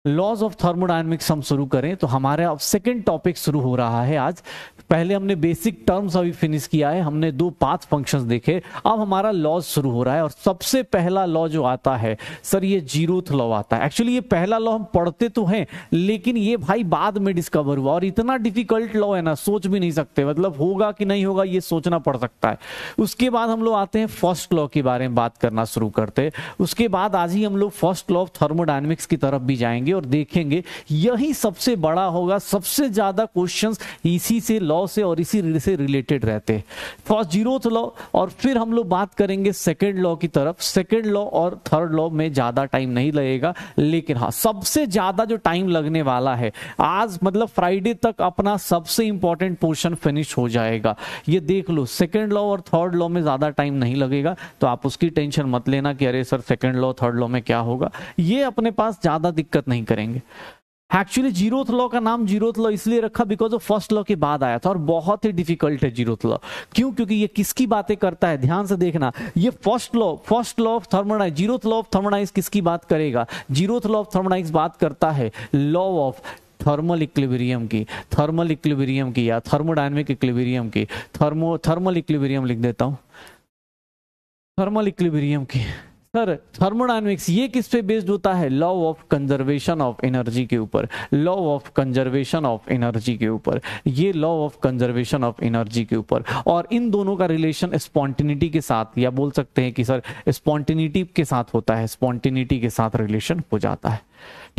laws of thermodynamics हम शुरू करें तो हमारा अब सेकेंड टॉपिक शुरू हो रहा है आज पहले हमने बेसिक टर्म्स अभी फिनिश किया है हमने दो पांच फंक्शंस देखे अब हमारा लॉज शुरू हो रहा है और सबसे पहला लॉ जो आता है सर ये जीरोथ लॉ आता है एक्चुअली ये पहला लॉ हम पढ़ते तो हैं लेकिन ये भाई बाद में डिस्कवर हुआ और इतना डिफिकल्ट लॉ है ना सोच भी नहीं सकते मतलब होगा कि नहीं होगा ये सोचना पड़ सकता है उसके बाद हम लोग आते हैं फर्स्ट लॉ के बारे में बात करना शुरू करते उसके बाद आज ही हम लोग फर्स्ट लॉ ऑफ थर्मोडाइनमिक्स की तरफ भी जाएंगे करेंगे और देखेंगे यही सबसे बड़ा होगा सबसे ज्यादा क्वेश्चंस इसी से लॉ से और इसी से रिलेटेड रहते हैं फर्स्ट जीरोथ लॉ और फिर हम लोग बात करेंगे सेकेंड लॉ की तरफ सेकेंड लॉ और थर्ड लॉ में ज्यादा टाइम नहीं लगेगा लेकिन हाँ सबसे ज्यादा जो टाइम लगने वाला है आज मतलब फ्राइडे तक अपना सबसे इंपॉर्टेंट पोर्शन फिनिश हो जाएगा ये देख लो सेकेंड लॉ और थर्ड लॉ में ज्यादा टाइम नहीं लगेगा तो आप उसकी टेंशन मत लेना कि अरे sir second law third law में क्या होगा ये अपने पास ज्यादा दिक्कत नहीं नहीं करेंगे एक्चुअली जीरोथ लॉ का नाम जीरोथ लॉ इसलिए रखा बिकॉज ऑफ फर्स्ट लॉ के बाद आया था और बहुत ही डिफिकल्ट है जीरोथ लॉ क्यों क्योंकि ये किसकी बातें करता है ध्यान से देखना ये first law first law of thermodynamics zeroth law of thermodynamics किसकी बात करेगा जीरोथ लॉ ऑफ थर्मोनाइज बात करता है लॉ ऑफ थर्मल इक्लिबेरियम की थर्मल इक्लिबेरियम की या थर्मोडाइनमिक इक्लिबेरियम की थर्मो थर्मल इक्लिबेरियम लिख देता हूं थर्मल इक्लिबेरियम की सर थर्मोडाइनमिक्स ये किस पे बेस्ड होता है law of conservation of energy के ऊपर law of conservation of energy के ऊपर ये law of conservation of energy के ऊपर और इन दोनों का रिलेशन स्पॉन्टिनिटी के साथ या बोल सकते हैं कि सर स्पॉन्टिनिटी के साथ होता है स्पॉन्टिनिटी के साथ रिलेशन हो जाता है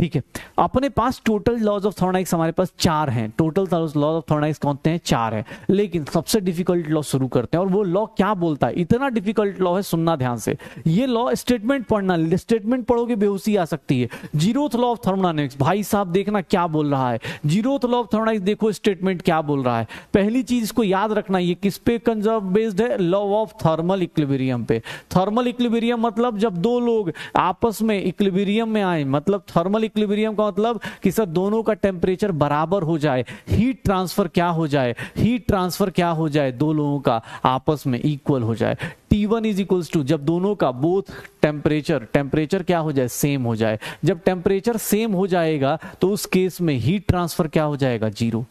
ठीक है अपने पास टोटल लॉज ऑफ थर्मोडाइक्स हमारे पास चार हैं टोटल लॉज ऑफ थर्मोडाइक्स कौन हैं चार हैं लेकिन सबसे डिफिकल्ट लॉ शुरू करते हैं और वो लॉ क्या बोलता है इतना डिफिकल्ट लॉ है सुनना ध्यान से ये लॉ स्टेटमेंट पढ़ना स्टेटमेंट पढ़ोगे बेहोशी आ सकती है जीरोथ लॉ ऑफ थर्मोडाइनिक्स भाई साहब देखना क्या बोल रहा है जीरोथ लॉ ऑफ थर्मोडाइनिक्स देखो स्टेटमेंट क्या बोल रहा है पहली चीज इसको याद रखना ये किस पे कंजर्व बेस्ड है लॉ ऑफ थर्मल इक्लिबेरियम पे थर्मल इक्लिबेरियम मतलब जब दो लोग आपस में इक्लिबेरियम में आए मतलब थर्मल इक्विलिब्रियम का मतलब कि सर दोनों का टेम्परेचर बराबर हो जाए हीट ट्रांसफर क्या हो जाए हीट ट्रांसफर क्या हो जाए दो लोगों का आपस में इक्वल हो जाए T1 one is equals to जब दोनों का बोथ टेम्परेचर टेम्परेचर क्या हो जाए सेम हो जाए जब टेम्परेचर सेम हो जाएगा तो उस केस में हीट ट्रांसफर क्या हो जाएगा zero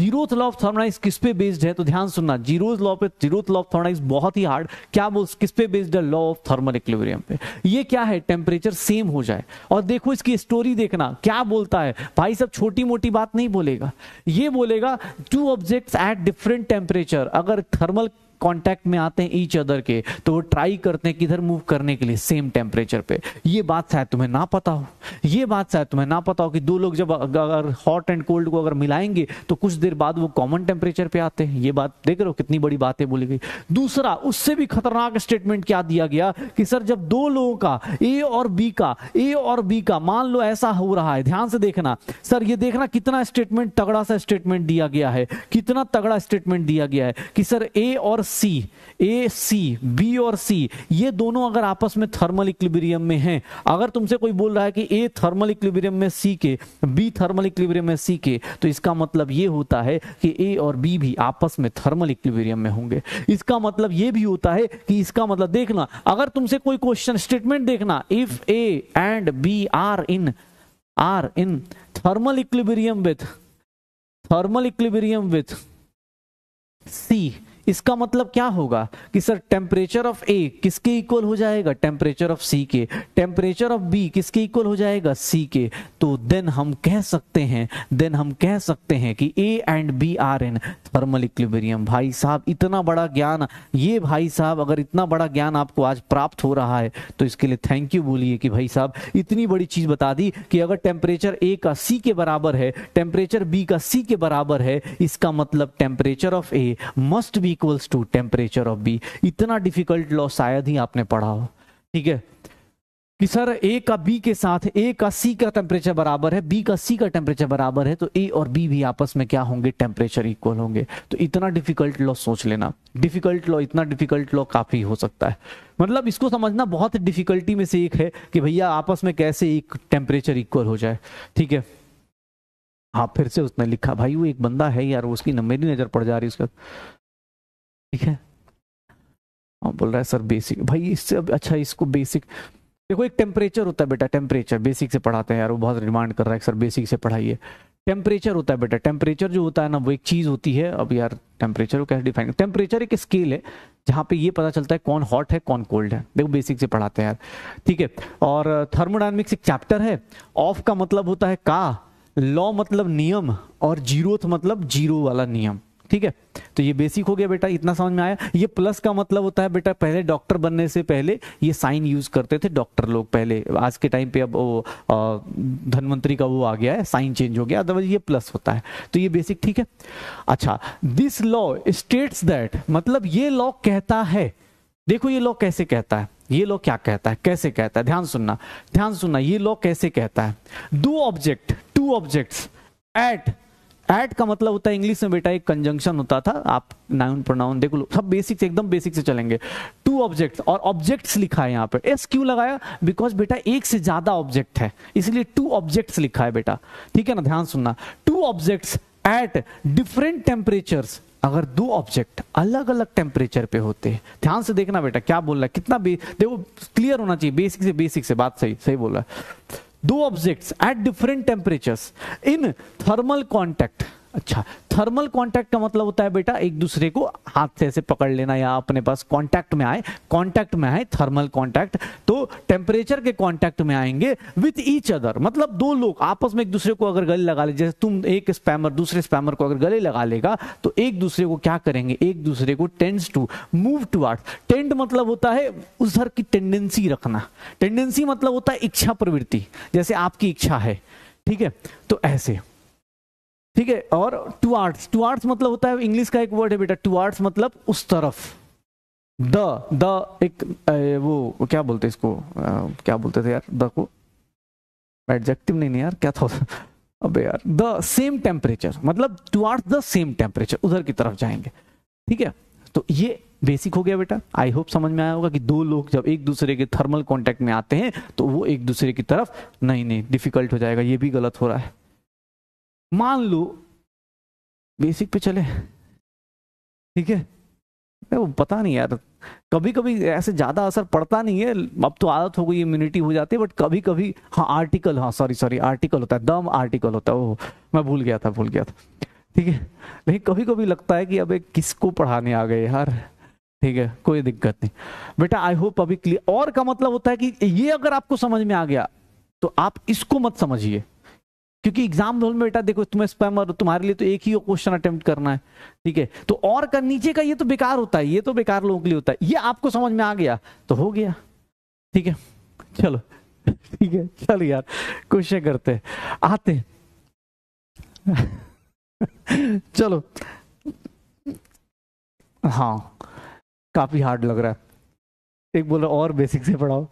zeroth law of thermodynamics किस पे बेस्ड है तो ध्यान सुनना जीरोथ लॉ पे जीरोथ लॉ ऑफ थर्मोडाइनमिक्स बहुत ही हार्ड क्या बोल किस पे बेस्ड है लॉ ऑफ थर्मल इक्विलिब्रियम पे ये क्या है टेम्परेचर सेम हो जाए और देखो इसकी स्टोरी देखना क्या बोलता है भाई सब छोटी मोटी बात नहीं बोलेगा ये बोलेगा two objects at different temperature अगर थर्मल कॉन्टैक्ट में आते हैं ईच अदर के तो वो ट्राई करते हैं किधर मूव करने के लिए सेम टेम्परेचर पे ये बात शायद तुम्हें ना पता हो ये बात शायद तुम्हें ना पता हो कि दो लोग जब अगर हॉट एंड कोल्ड को अगर मिलाएंगे तो कुछ देर बाद वो कॉमन टेम्परेचर पे आते हैं ये बात देख रहे हो कितनी बड़ी बातें बोली गई दूसरा उससे भी खतरनाक स्टेटमेंट क्या दिया गया कि सर जब दो लोगों का ए और बी का ए और बी का मान लो ऐसा हो रहा है ध्यान से देखना सर ये देखना कितना स्टेटमेंट तगड़ा सा स्टेटमेंट दिया गया है कितना तगड़ा स्टेटमेंट दिया गया है कि सर ए और सी ए सी बी और सी ये दोनों अगर आपस में थर्मल इक्लिब्रियम में हैं अगर तुमसे कोई बोल रहा है कि ए थर्मल इक्लिब्रियम में सी के बी थर्मल इक्लिब्रियम में सी के तो इसका मतलब ये होता है कि ए और बी भी आपस में थर्मल इक्लिब्रियम में होंगे इसका मतलब ये भी होता है कि इसका मतलब देखना अगर तुमसे कोई क्वेश्चन स्टेटमेंट देखना if A and B are in are in thermal equilibrium with thermal equilibrium with C इसका मतलब क्या होगा कि सर टेम्परेचर ऑफ ए किसके इक्वल हो जाएगा टेम्परेचर ऑफ सी के टेम्परेचर ऑफ बी किसके इक्वल हो जाएगा सी के तो देन हम कह सकते हैं देन हम कह सकते हैं कि A and B are in thermal equilibrium भाई साहब इतना बड़ा ज्ञान ये भाई साहब अगर इतना बड़ा ज्ञान आपको आज प्राप्त हो रहा है तो इसके लिए थैंक यू बोलिए कि भाई साहब इतनी बड़ी चीज बता दी कि अगर टेम्परेचर ए का सी के बराबर है टेम्परेचर बी का सी के बराबर है इसका मतलब temperature of A must be equals to temperature of B इतना डिफिकल्ट लॉ शायद ही आपने पढ़ा हो ठीक है कि सर ए का बी के साथ ए का सी का टेम्परेचर बराबर है बी का सी का टेम्परेचर बराबर है तो ए और बी भी आपस में क्या होंगे टेम्परेचर इक्वल होंगे तो इतना डिफिकल्ट लॉ सोच लेना डिफिकल्ट लॉ इतना डिफिकल्ट लॉ काफी हो सकता है मतलब इसको समझना बहुत डिफिकल्टी में से एक है कि भैया आपस में कैसे एक टेम्परेचर इक्वल हो जाए ठीक है हाँ फिर से उसने लिखा भाई वो एक बंदा है यार उसकी मेरी नजर पड़ जा रही है उसका ठीक है और हाँ, बोल रहा है सर बेसिक भाई इससे अब अच्छा इसको बेसिक देखो एक टेम्परेचर होता है बेटा टेम्परेचर बेसिक से पढ़ाते हैं यार वो बहुत डिमांड कर रहा है सर बेसिक से पढ़ाइए टेम्परेचर होता है बेटा टेम्परेचर जो होता है ना वो एक चीज़ होती है अब यार टेम्परेचर को कैसे डिफाइन टेम्परेचर एक स्केल है जहाँ पे ये पता चलता है कौन हॉट है कौन कोल्ड है देखो बेसिक से पढ़ाते हैं यार ठीक है और थर्मोडाइनमिक्स एक चैप्टर है ऑफ का मतलब होता है का लॉ मतलब नियम और जीरोथ मतलब जीरो वाला नियम ठीक है तो ये बेसिक हो गया बेटा इतना समझ में आया ये प्लस का मतलब होता है बेटा पहले डॉक्टर बनने से पहले ये साइन यूज करते थे डॉक्टर लोग पहले आज के टाइम पे अब वो धनवंतरी का वो आ गया है साइन चेंज हो गया अदरवाइज ये प्लस होता है तो ये बेसिक ठीक है अच्छा दिस लॉ स्टेट्स दैट मतलब ये लॉ कहता है देखो ये लॉ कैसे कहता है ये लॉ क्या कहता है कैसे कहता है ध्यान सुनना ध्यान सुनना ये लॉ कैसे कहता है दो object two objects at at का मतलब होता है इंग्लिश में बेटा एक कंजंक्शन होता था आप नाउन प्रोनाउन देख लो सब बेसिक से एकदम बेसिक से चलेंगे टू ऑब्जेक्ट और ऑब्जेक्ट्स लिखा है यहाँ पर एस क्यों लगाया बिकॉज बेटा एक से ज्यादा ऑब्जेक्ट है इसलिए टू ऑब्जेक्ट्स लिखा है बेटा ठीक है ना ध्यान सुनना two objects at different temperatures अगर दो ऑब्जेक्ट अलग अलग टेम्परेचर पे होते हैं ध्यान से देखना बेटा क्या बोल रहा है कितना देखो क्लियर होना चाहिए बेसिक से बेसिक से बात सही सही बोल रहा है two objects at different temperatures in thermal contact अच्छा थर्मल कांटेक्ट का मतलब होता है बेटा एक दूसरे को हाथ से ऐसे पकड़ लेना या अपने पास कांटेक्ट में आए कांटेक्ट में आए थर्मल कांटेक्ट तो टेम्परेचर के कांटेक्ट में आएंगे विथ ईच अदर मतलब दो लोग आपस में एक दूसरे को अगर गले लगा ले जैसे तुम एक स्पैमर दूसरे स्पैमर को अगर गले लगा लेगा तो एक दूसरे को क्या करेंगे एक दूसरे को tends to move to tend मतलब होता है उधर की टेंडेंसी रखना टेंडेंसी मतलब होता है इच्छा प्रवृत्ति जैसे आपकी इच्छा है ठीक है तो ऐसे ठीक है और टू आर्ट्स टू आर्ट्स मतलब होता है इंग्लिश का एक वर्ड है बेटा टू आर्ट्स मतलब उस तरफ द द एक ए, वो क्या बोलते इसको आ, क्या बोलते थे यार द को एडजेक्टिव नहीं, नहीं यार क्या था अबे यार द सेम टेम्परेचर मतलब towards the same temperature उधर की तरफ जाएंगे ठीक है तो ये बेसिक हो गया बेटा आई होप समझ में आया होगा कि दो लोग जब एक दूसरे के थर्मल कॉन्टेक्ट में आते हैं तो वो एक दूसरे की तरफ नहीं नहीं डिफिकल्ट हो जाएगा ये भी गलत हो रहा है मान लो बेसिक पे चले ठीक है वो पता नहीं यार कभी कभी ऐसे ज़्यादा असर पड़ता नहीं है अब तो आदत हो गई इम्यूनिटी हो जाती है बट कभी कभी हाँ आर्टिकल हाँ सॉरी सॉरी आर्टिकल होता है दम आर्टिकल होता है ओह मैं भूल गया था भूल गया था ठीक है लेकिन कभी कभी लगता है कि अब किसको पढ़ाने आ गए यार ठीक है कोई दिक्कत नहीं बेटा आई होप अभी क्लियर और का मतलब होता है कि ये अगर आपको समझ में आ गया तो आप इसको मत समझिए क्योंकि एग्जाम में बेटा देखो तुम्हें स्पैम और तुम्हारे लिए तो एक ही क्वेश्चन अटेम्प्ट करना है ठीक है तो और का नीचे का ये तो बेकार होता है ये तो बेकार लोगों के लिए होता है ये आपको समझ में आ गया तो हो गया ठीक है चलो ठीक है चलो यार क्वेश्चन करते हैं आते हैं चलो हाँ काफी हार्ड लग रहा है एक बोला और बेसिक से पढ़ाओ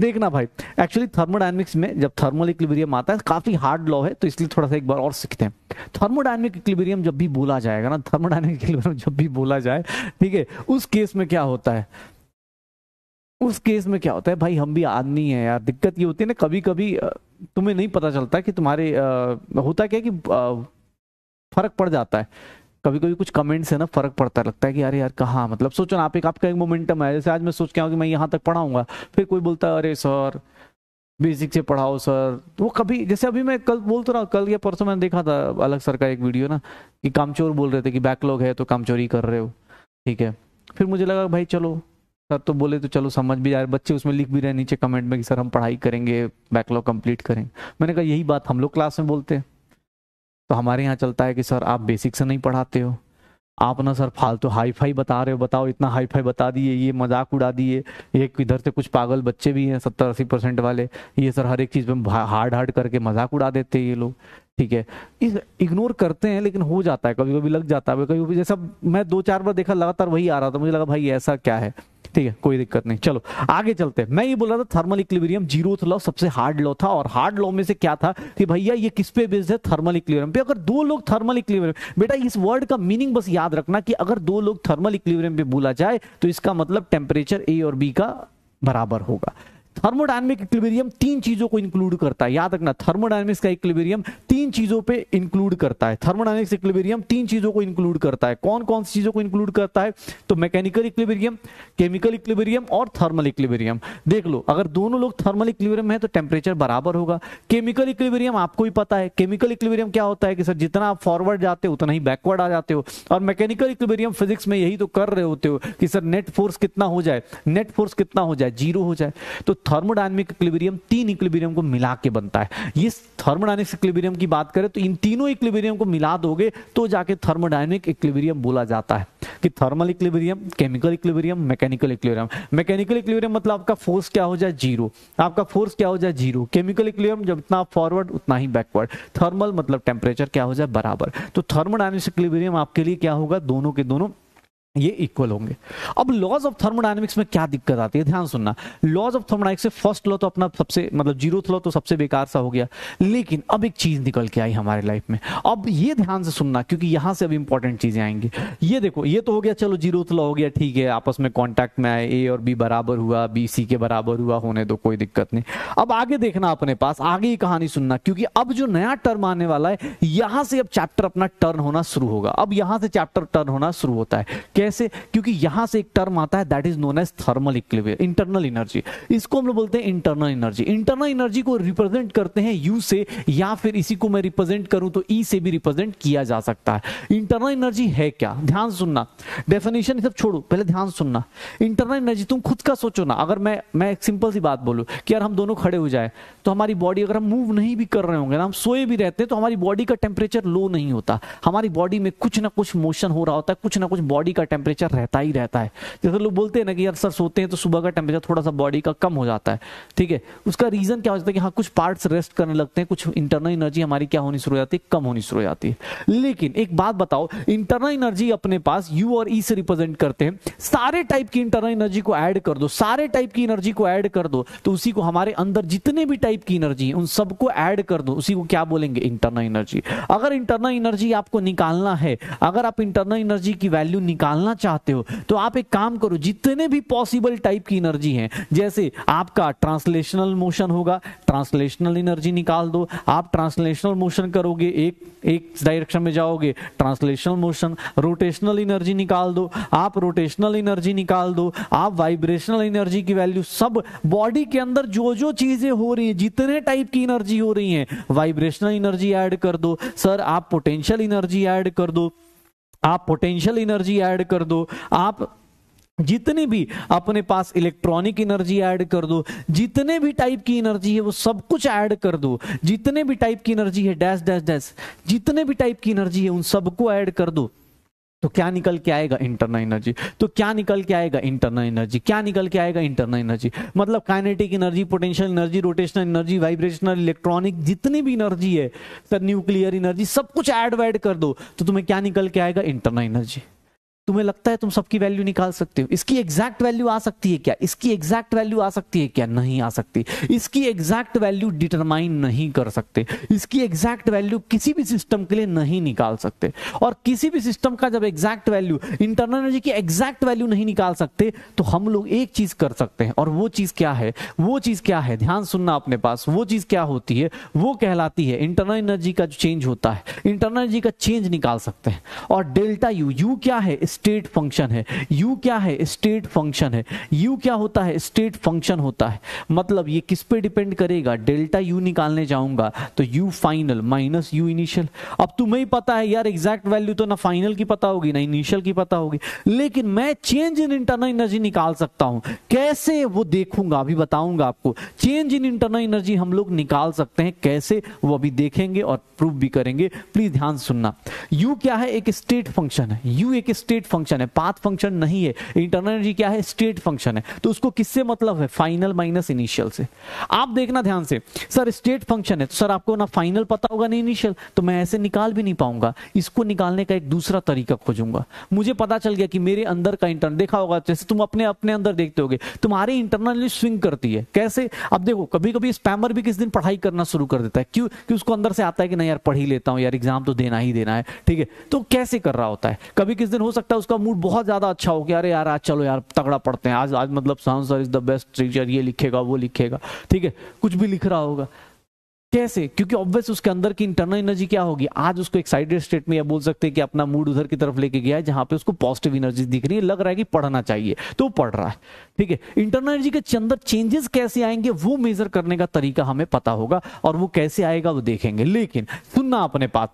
देखना भाई एक्चुअली थर्मोडाइनमिक्स में जब थर्मल इक्लिबरियम आता है काफी हार्ड लॉ है तो इसलिए थोड़ा सा एक बार और सीखते हैं थर्मोडाइनमिक इक्लिबरियम जब भी बोला जाएगा ना थर्मोडाइनमिक इक्लिबरियम जब भी बोला जाए ठीक है उस केस में क्या होता है उस केस में क्या होता है भाई हम भी आदमी है यार दिक्कत ये होती है ना कभी कभी तुम्हें नहीं पता चलता कि तुम्हारे होता क्या कि फर्क पड़ जाता है कभी कभी कुछ कमेंट्स है ना फर्क पड़ता लगता है कि अरे यार कहाँ मतलब सोचो ना आप एक आपका एक मोमेंटम है जैसे आज मैं सोच के आऊँ कि मैं यहाँ तक पढ़ाऊंगा फिर कोई बोलता है अरे सर बेसिक से पढ़ाओ सर वो कभी जैसे अभी मैं कल बोल तो रहा कल या परसों मैंने देखा था अलग सर का एक वीडियो ना कि कामचोर बोल रहे थे कि बैकलॉग है तो कामचोरी कर रहे हो ठीक है फिर मुझे लगा भाई चलो सर तो बोले तो चलो समझ भी जा बच्चे उसमें लिख भी रहे नीचे कमेंट में कि सर हम पढ़ाई करेंगे बैकलॉग कंप्लीट करेंगे मैंने कहा यही बात हम लोग क्लास में बोलते हैं तो हमारे यहाँ चलता है कि सर आप बेसिक से नहीं पढ़ाते हो आप ना सर फालतू तो हाई फाई बता रहे हो बताओ इतना हाई फाई बता दिए ये मजाक उड़ा दिए ये इधर से कुछ पागल बच्चे भी हैं सत्तर अस्सी परसेंट वाले ये सर हर एक चीज़ में हार्ड हार्ड करके मजाक उड़ा देते हैं ये लोग ठीक है इस इग्नोर करते हैं लेकिन हो जाता है कभी कभी लग जाता है कभी कभी जैसा मैं दो चार बार देखा लगातार वही आ रहा था मुझे लगा भाई ऐसा क्या है ठीक है कोई दिक्कत नहीं चलो आगे चलते हैं मैं ये बोल रहा था थर्मल इक्लिबेरियम जीरो लॉ सबसे हार्ड लॉ था और हार्ड लॉ में से क्या था कि भैया ये किस पे बेस्ड है थर्मल इक्लिबेरियम पे अगर दो लोग थर्मल इक्लिबेरियम बेटा इस वर्ड का मीनिंग बस याद रखना कि अगर दो लोग थर्मल इक्लिबेरियम पे बोला जाए तो इसका मतलब टेम्परेचर ए और बी का बराबर होगा थर्मोडायनेमिक इक्विलिब्रियम तीन चीजों को इंक्लूड करता है याद रखना थर्मोडायनेमिक्स का इक्विलिब्रियम तीन चीजों पे इंक्लूड करता है थर्मोडायनेमिक्स इक्विलिब्रियम तीन चीजों को इंक्लूड करता है कौन कौन सी चीजों को इंक्लूड करता है तो मैकेनिकल इक्विलिब्रियम केमिकल इक्विलिब्रियम और थर्मल इक्विलिब्रियम देख लो अगर दोनों लोग थर्मल इक्विलिब्रियम है तो टेम्परेचर बराबर होगा केमिकल इक्विलिब्रियम आपको भी पता है केमिकल इक्विलिब्रियम क्या होता है कि सर जितना आप फॉरवर्ड जाते हो उतना ही बैकवर्ड आ जाते हो और मैकेनिकल इक्विलिब्रियम फिजिक्स में यही तो कर रहे होते हो कि सर नेट फोर्स कितना हो जाए नेट फोर्स कितना हो जाए जीरो हो जाए तो थर्मोडायनेमिक इक्विलिब्रियम तीन इक्विलिब्रियम को मिला के बनता है ये थर्मोडायनेमिक इक्विलिब्रियम की बात करें तो इन तीनों इक्विलिब्रियम को मिला दोगे तो जाके थर्मोडायनेमिक इक्विलिब्रियम बोला जाता है कि thermal equilibrium chemical equilibrium mechanical equilibrium mechanical equilibrium मतलब आपका फोर्स क्या हो जाए जीरो आपका फोर्स क्या हो जाए जीरो केमिकल इक्विलिब्रियम जब इतना फॉरवर्ड उतना ही बैकवर्ड थर्मल मतलब टेम्परेचर क्या हो जाए बराबर तो थर्मोडायनेमिक इक्विलिब्रियम आपके लिए क्या होगा दोनों के दोनों ये इक्वल होंगे अब लॉज ऑफ थर्मोडाइनमिक्स में क्या दिक्कत आती है ध्यान सुनना लॉज ऑफ थर्मोडाइनिक्स से फर्स्ट लॉ तो अपना सबसे मतलब जीरो लॉ तो सबसे बेकार सा हो गया लेकिन अब एक चीज निकल के आई हमारे लाइफ में अब ये ध्यान से सुनना क्योंकि यहां से अब इंपॉर्टेंट चीजें आएंगी ये देखो ये तो हो गया चलो जीरो लॉ हो गया ठीक है आपस में कॉन्टैक्ट में आए ए और बी बराबर हुआ बी सी के बराबर हुआ होने दो कोई दिक्कत नहीं अब आगे देखना अपने पास आगे ही कहानी सुनना क्योंकि अब जो नया टर्म आने वाला है यहां से अब चैप्टर अपना टर्न होना शुरू होगा अब यहां से चैप्टर टर्न होना शुरू होता है कैसे क्योंकि यहां से एक टर्म आता है that is known as thermal इक्लिवियर इंटरनल एनर्जी इसको हम लोग बोलते हैं इंटरनल एनर्जी इंटरनल एनर्जी को रिप्रेजेंट करते हैं यू से या फिर इसी को मैं रिप्रेजेंट करूं तो ई e से भी रिप्रेजेंट किया जा सकता है इंटरनल एनर्जी है क्या ध्यान सुनना डेफिनेशन सब छोड़ो पहले ध्यान सुनना इंटरनल एनर्जी तुम खुद का सोचो ना अगर मैं मैं एक सिंपल सी बात बोलूं कि यार हम दोनों खड़े हो जाए तो हमारी बॉडी अगर हम मूव नहीं भी कर रहे होंगे ना हम सोए भी रहते हैं तो हमारी बॉडी का टेम्परेचर लो नहीं होता हमारी बॉडी में कुछ ना कुछ मोशन हो रहा होता है कुछ ना कुछ बॉडी का टेम्परेचर रहता ही रहता है जैसे लोग बोलते हैं ना कि यार सर सोते हैं तो सुबह का टेम्परेचर थोड़ा सा बॉडी का कम हो जाता है ठीक है उसका रीज़न क्या हो जाता है कि हाँ कुछ पार्ट्स रेस्ट करने लगते हैं कुछ इंटरनल एनर्जी हमारी क्या होनी शुरू हो जाती है कम होनी शुरू हो जाती है लेकिन एक बात बताओ इंटरनल एनर्जी अपने पास यू और ई e से रिप्रेजेंट करते हैं सारे टाइप की इंटरनल एनर्जी को ऐड कर दो सारे टाइप की एनर्जी को ऐड कर दो तो उसी को हमारे अंदर जितने भी टाइप की एनर्जी है उन सबको ऐड कर दो उसी को क्या बोलेंगे इंटरनल एनर्जी अगर इंटरनल एनर्जी आपको निकालना है अगर आप इंटरनल एनर्जी की वैल्यू निकालना निकालना चाहते हो तो आप एक काम करो जितने भी पॉसिबल टाइप की एनर्जी है जैसे आपका ट्रांसलेशनल मोशन होगा ट्रांसलेशनल एनर्जी निकाल दो आप ट्रांसलेशनल मोशन करोगे एक एक डायरेक्शन में जाओगे ट्रांसलेशनल मोशन रोटेशनल एनर्जी निकाल दो आप रोटेशनल एनर्जी निकाल दो आप वाइब्रेशनल एनर्जी की वैल्यू सब बॉडी के अंदर जो जो चीजें हो रही है जितने टाइप की एनर्जी हो रही है वाइब्रेशनल एनर्जी ऐड कर दो सर आप पोटेंशियल एनर्जी ऐड कर दो आप पोटेंशियल एनर्जी ऐड कर दो आप जितने भी अपने पास इलेक्ट्रॉनिक एनर्जी ऐड कर दो जितने भी टाइप की एनर्जी है वो सब कुछ ऐड कर दो जितने भी टाइप की एनर्जी है डैश डैश डैश जितने भी टाइप की एनर्जी है उन सबको ऐड कर दो तो क्या निकल के आएगा इंटरनल एनर्जी तो क्या निकल के आएगा इंटरनल एनर्जी क्या निकल के आएगा इंटरनल एनर्जी मतलब kinetic energy potential energy rotational energy vibrational electronic जितनी भी एनर्जी है सर न्यूक्लियर एनर्जी सब कुछ ऐड वैड कर दो तो तुम्हें क्या निकल के आएगा इंटरनल एनर्जी तुम्हें लगता है तुम सबकी वैल्यू निकाल सकते हो इसकी एग्जैक्ट वैल्यू आ सकती है क्या इसकी एग्जैक्ट वैल्यू आ सकती है क्या नहीं आ सकती इसकी एग्जैक्ट वैल्यू डिटरमाइन नहीं कर सकते इसकी एग्जैक्ट वैल्यू किसी भी सिस्टम के लिए नहीं निकाल सकते और किसी भी सिस्टम का जब एग्जैक्ट वैल्यू इंटरनल एनर्जी की एग्जैक्ट वैल्यू नहीं निकाल सकते तो हम लोग एक चीज कर सकते हैं और वो चीज क्या है वो चीज क्या है ध्यान सुनना अपने पास वो चीज क्या होती है वो कहलाती है इंटरनल एनर्जी का जो चेंज होता है इंटरनल एनर्जी का चेंज निकाल सकते हैं और डेल्टा यू यू क्या है स्टेट फंक्शन है यू क्या है स्टेट फंक्शन है यू क्या होता है स्टेट फंक्शन होता है मतलब ये किस पे डिपेंड करेगा डेल्टा यू निकालने जाऊंगा तो U final minus U initial अब तुम्हें ही पता है यार एग्जैक्ट वैल्यू तो ना फाइनल की पता होगी ना इनिशियल की पता होगी लेकिन मैं चेंज इन इंटरनल एनर्जी निकाल सकता हूं कैसे वो देखूंगा अभी बताऊंगा आपको चेंज इन इंटरनल एनर्जी हम लोग निकाल सकते हैं कैसे वो अभी देखेंगे और प्रूफ भी करेंगे प्लीज ध्यान सुनना यू क्या है एक स्टेट फंक्शन है यू एक स्टेट स्टेट फंक्शन है पाथ फंक्शन नहीं है इंटरनल एनर्जी क्या है स्टेट फंक्शन है तो उसको किससे मतलब है फाइनल माइनस इनिशियल से आप देखना ध्यान से सर स्टेट फंक्शन है तो सर आपको ना फाइनल पता होगा ना इनिशियल तो मैं ऐसे निकाल भी नहीं पाऊंगा इसको निकालने का एक दूसरा तरीका खोजूंगा मुझे पता चल गया कि मेरे अंदर का इंटरनल देखा होगा जैसे तुम अपने अपने अंदर देखते होगे तुम्हारी इंटरनली स्विंग करती है कैसे अब देखो कभी कभी स्पैमर भी किस दिन पढ़ाई करना शुरू कर देता है क्यों कि उसको अंदर से आता है कि नहीं यार पढ़ ही लेता हूं यार एग्जाम तो देना ही देना है ठीक है तो कैसे कर रहा होता है कभी किस दिन हो सकता लगता है उसका मूड बहुत ज़्यादा अच्छा हो गया अरे यार आज चलो यार तगड़ा पढ़ते हैं आज आज मतलब साउंड sir is the best teacher ये लिखेगा वो लिखेगा ठीक है कुछ भी लिख रहा होगा कैसे क्योंकि ऑब्वियस उसके अंदर की इंटरनल एनर्जी क्या होगी आज उसको एक्साइटेड स्टेट में या बोल सकते हैं कि अपना मूड उधर की तरफ लेके गया है जहां पे उसको पॉजिटिव एनर्जी दिख रही है लग रहा है कि पढ़ना चाहिए तो पढ़ रहा है ठीक है इंटरनल एनर्जी के अंदर चेंजेस कैसे आएंगे वो मेजर करने का तरीका हमें पता होगा और वो कैसे आएगा वो देखेंगे लेकिन सुनना अपने पास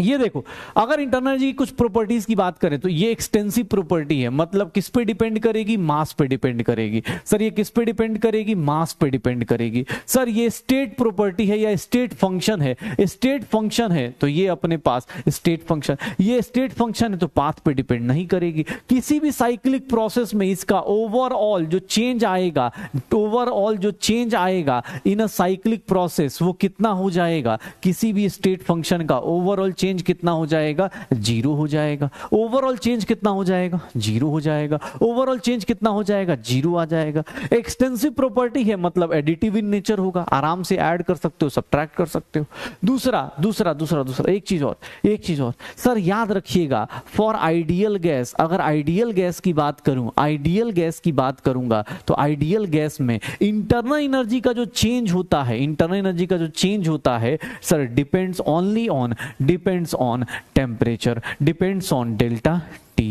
ये देखो अगर इंटरनल एनर्जी की कुछ प्रॉपर्टीज की बात करें तो ये एक्सटेंसिव प्रॉपर्टी है मतलब किस पे डिपेंड करेगी मास पे डिपेंड करेगी सर ये किस पे डिपेंड करेगी मास पे डिपेंड करेगी सर ये स्टेट प्रॉपर्टी है या स्टेट फंक्शन है स्टेट फंक्शन है तो ये अपने पास स्टेट फंक्शन ये स्टेट फंक्शन है तो पाथ पे डिपेंड नहीं करेगी किसी भी साइक्लिक प्रोसेस में इसका ओवरऑल जो चेंज आएगा ओवरऑल जो चेंज आएगा इन अ साइक्लिक प्रोसेस वो कितना हो जाएगा किसी भी स्टेट फंक्शन का ओवरऑल चेंज कितना हो जाएगा जीरो हो जाएगा ओवरऑल चेंज कितना हो जाएगा जीरो हो जाएगा ओवरऑल चेंज कितना हो जाएगा जीरो आ जाएगा एक्सटेंसिव प्रॉपर्टी है मतलब एडिटिव इन नेचर होगा आराम से ऐड कर सकते हो सब्ट्रैक्ट कर सकते हो दूसरा दूसरा दूसरा दूसरा एक चीज और एक चीज और सर याद रखिएगा फॉर आइडियल गैस अगर आइडियल गैस की बात करूं आइडियल गैस की बात करूंगा तो आइडियल गैस में इंटरनल एनर्जी का जो चेंज होता है इंटरनल एनर्जी का जो चेंज होता है sir depends only on depend depends on temperature depends on delta T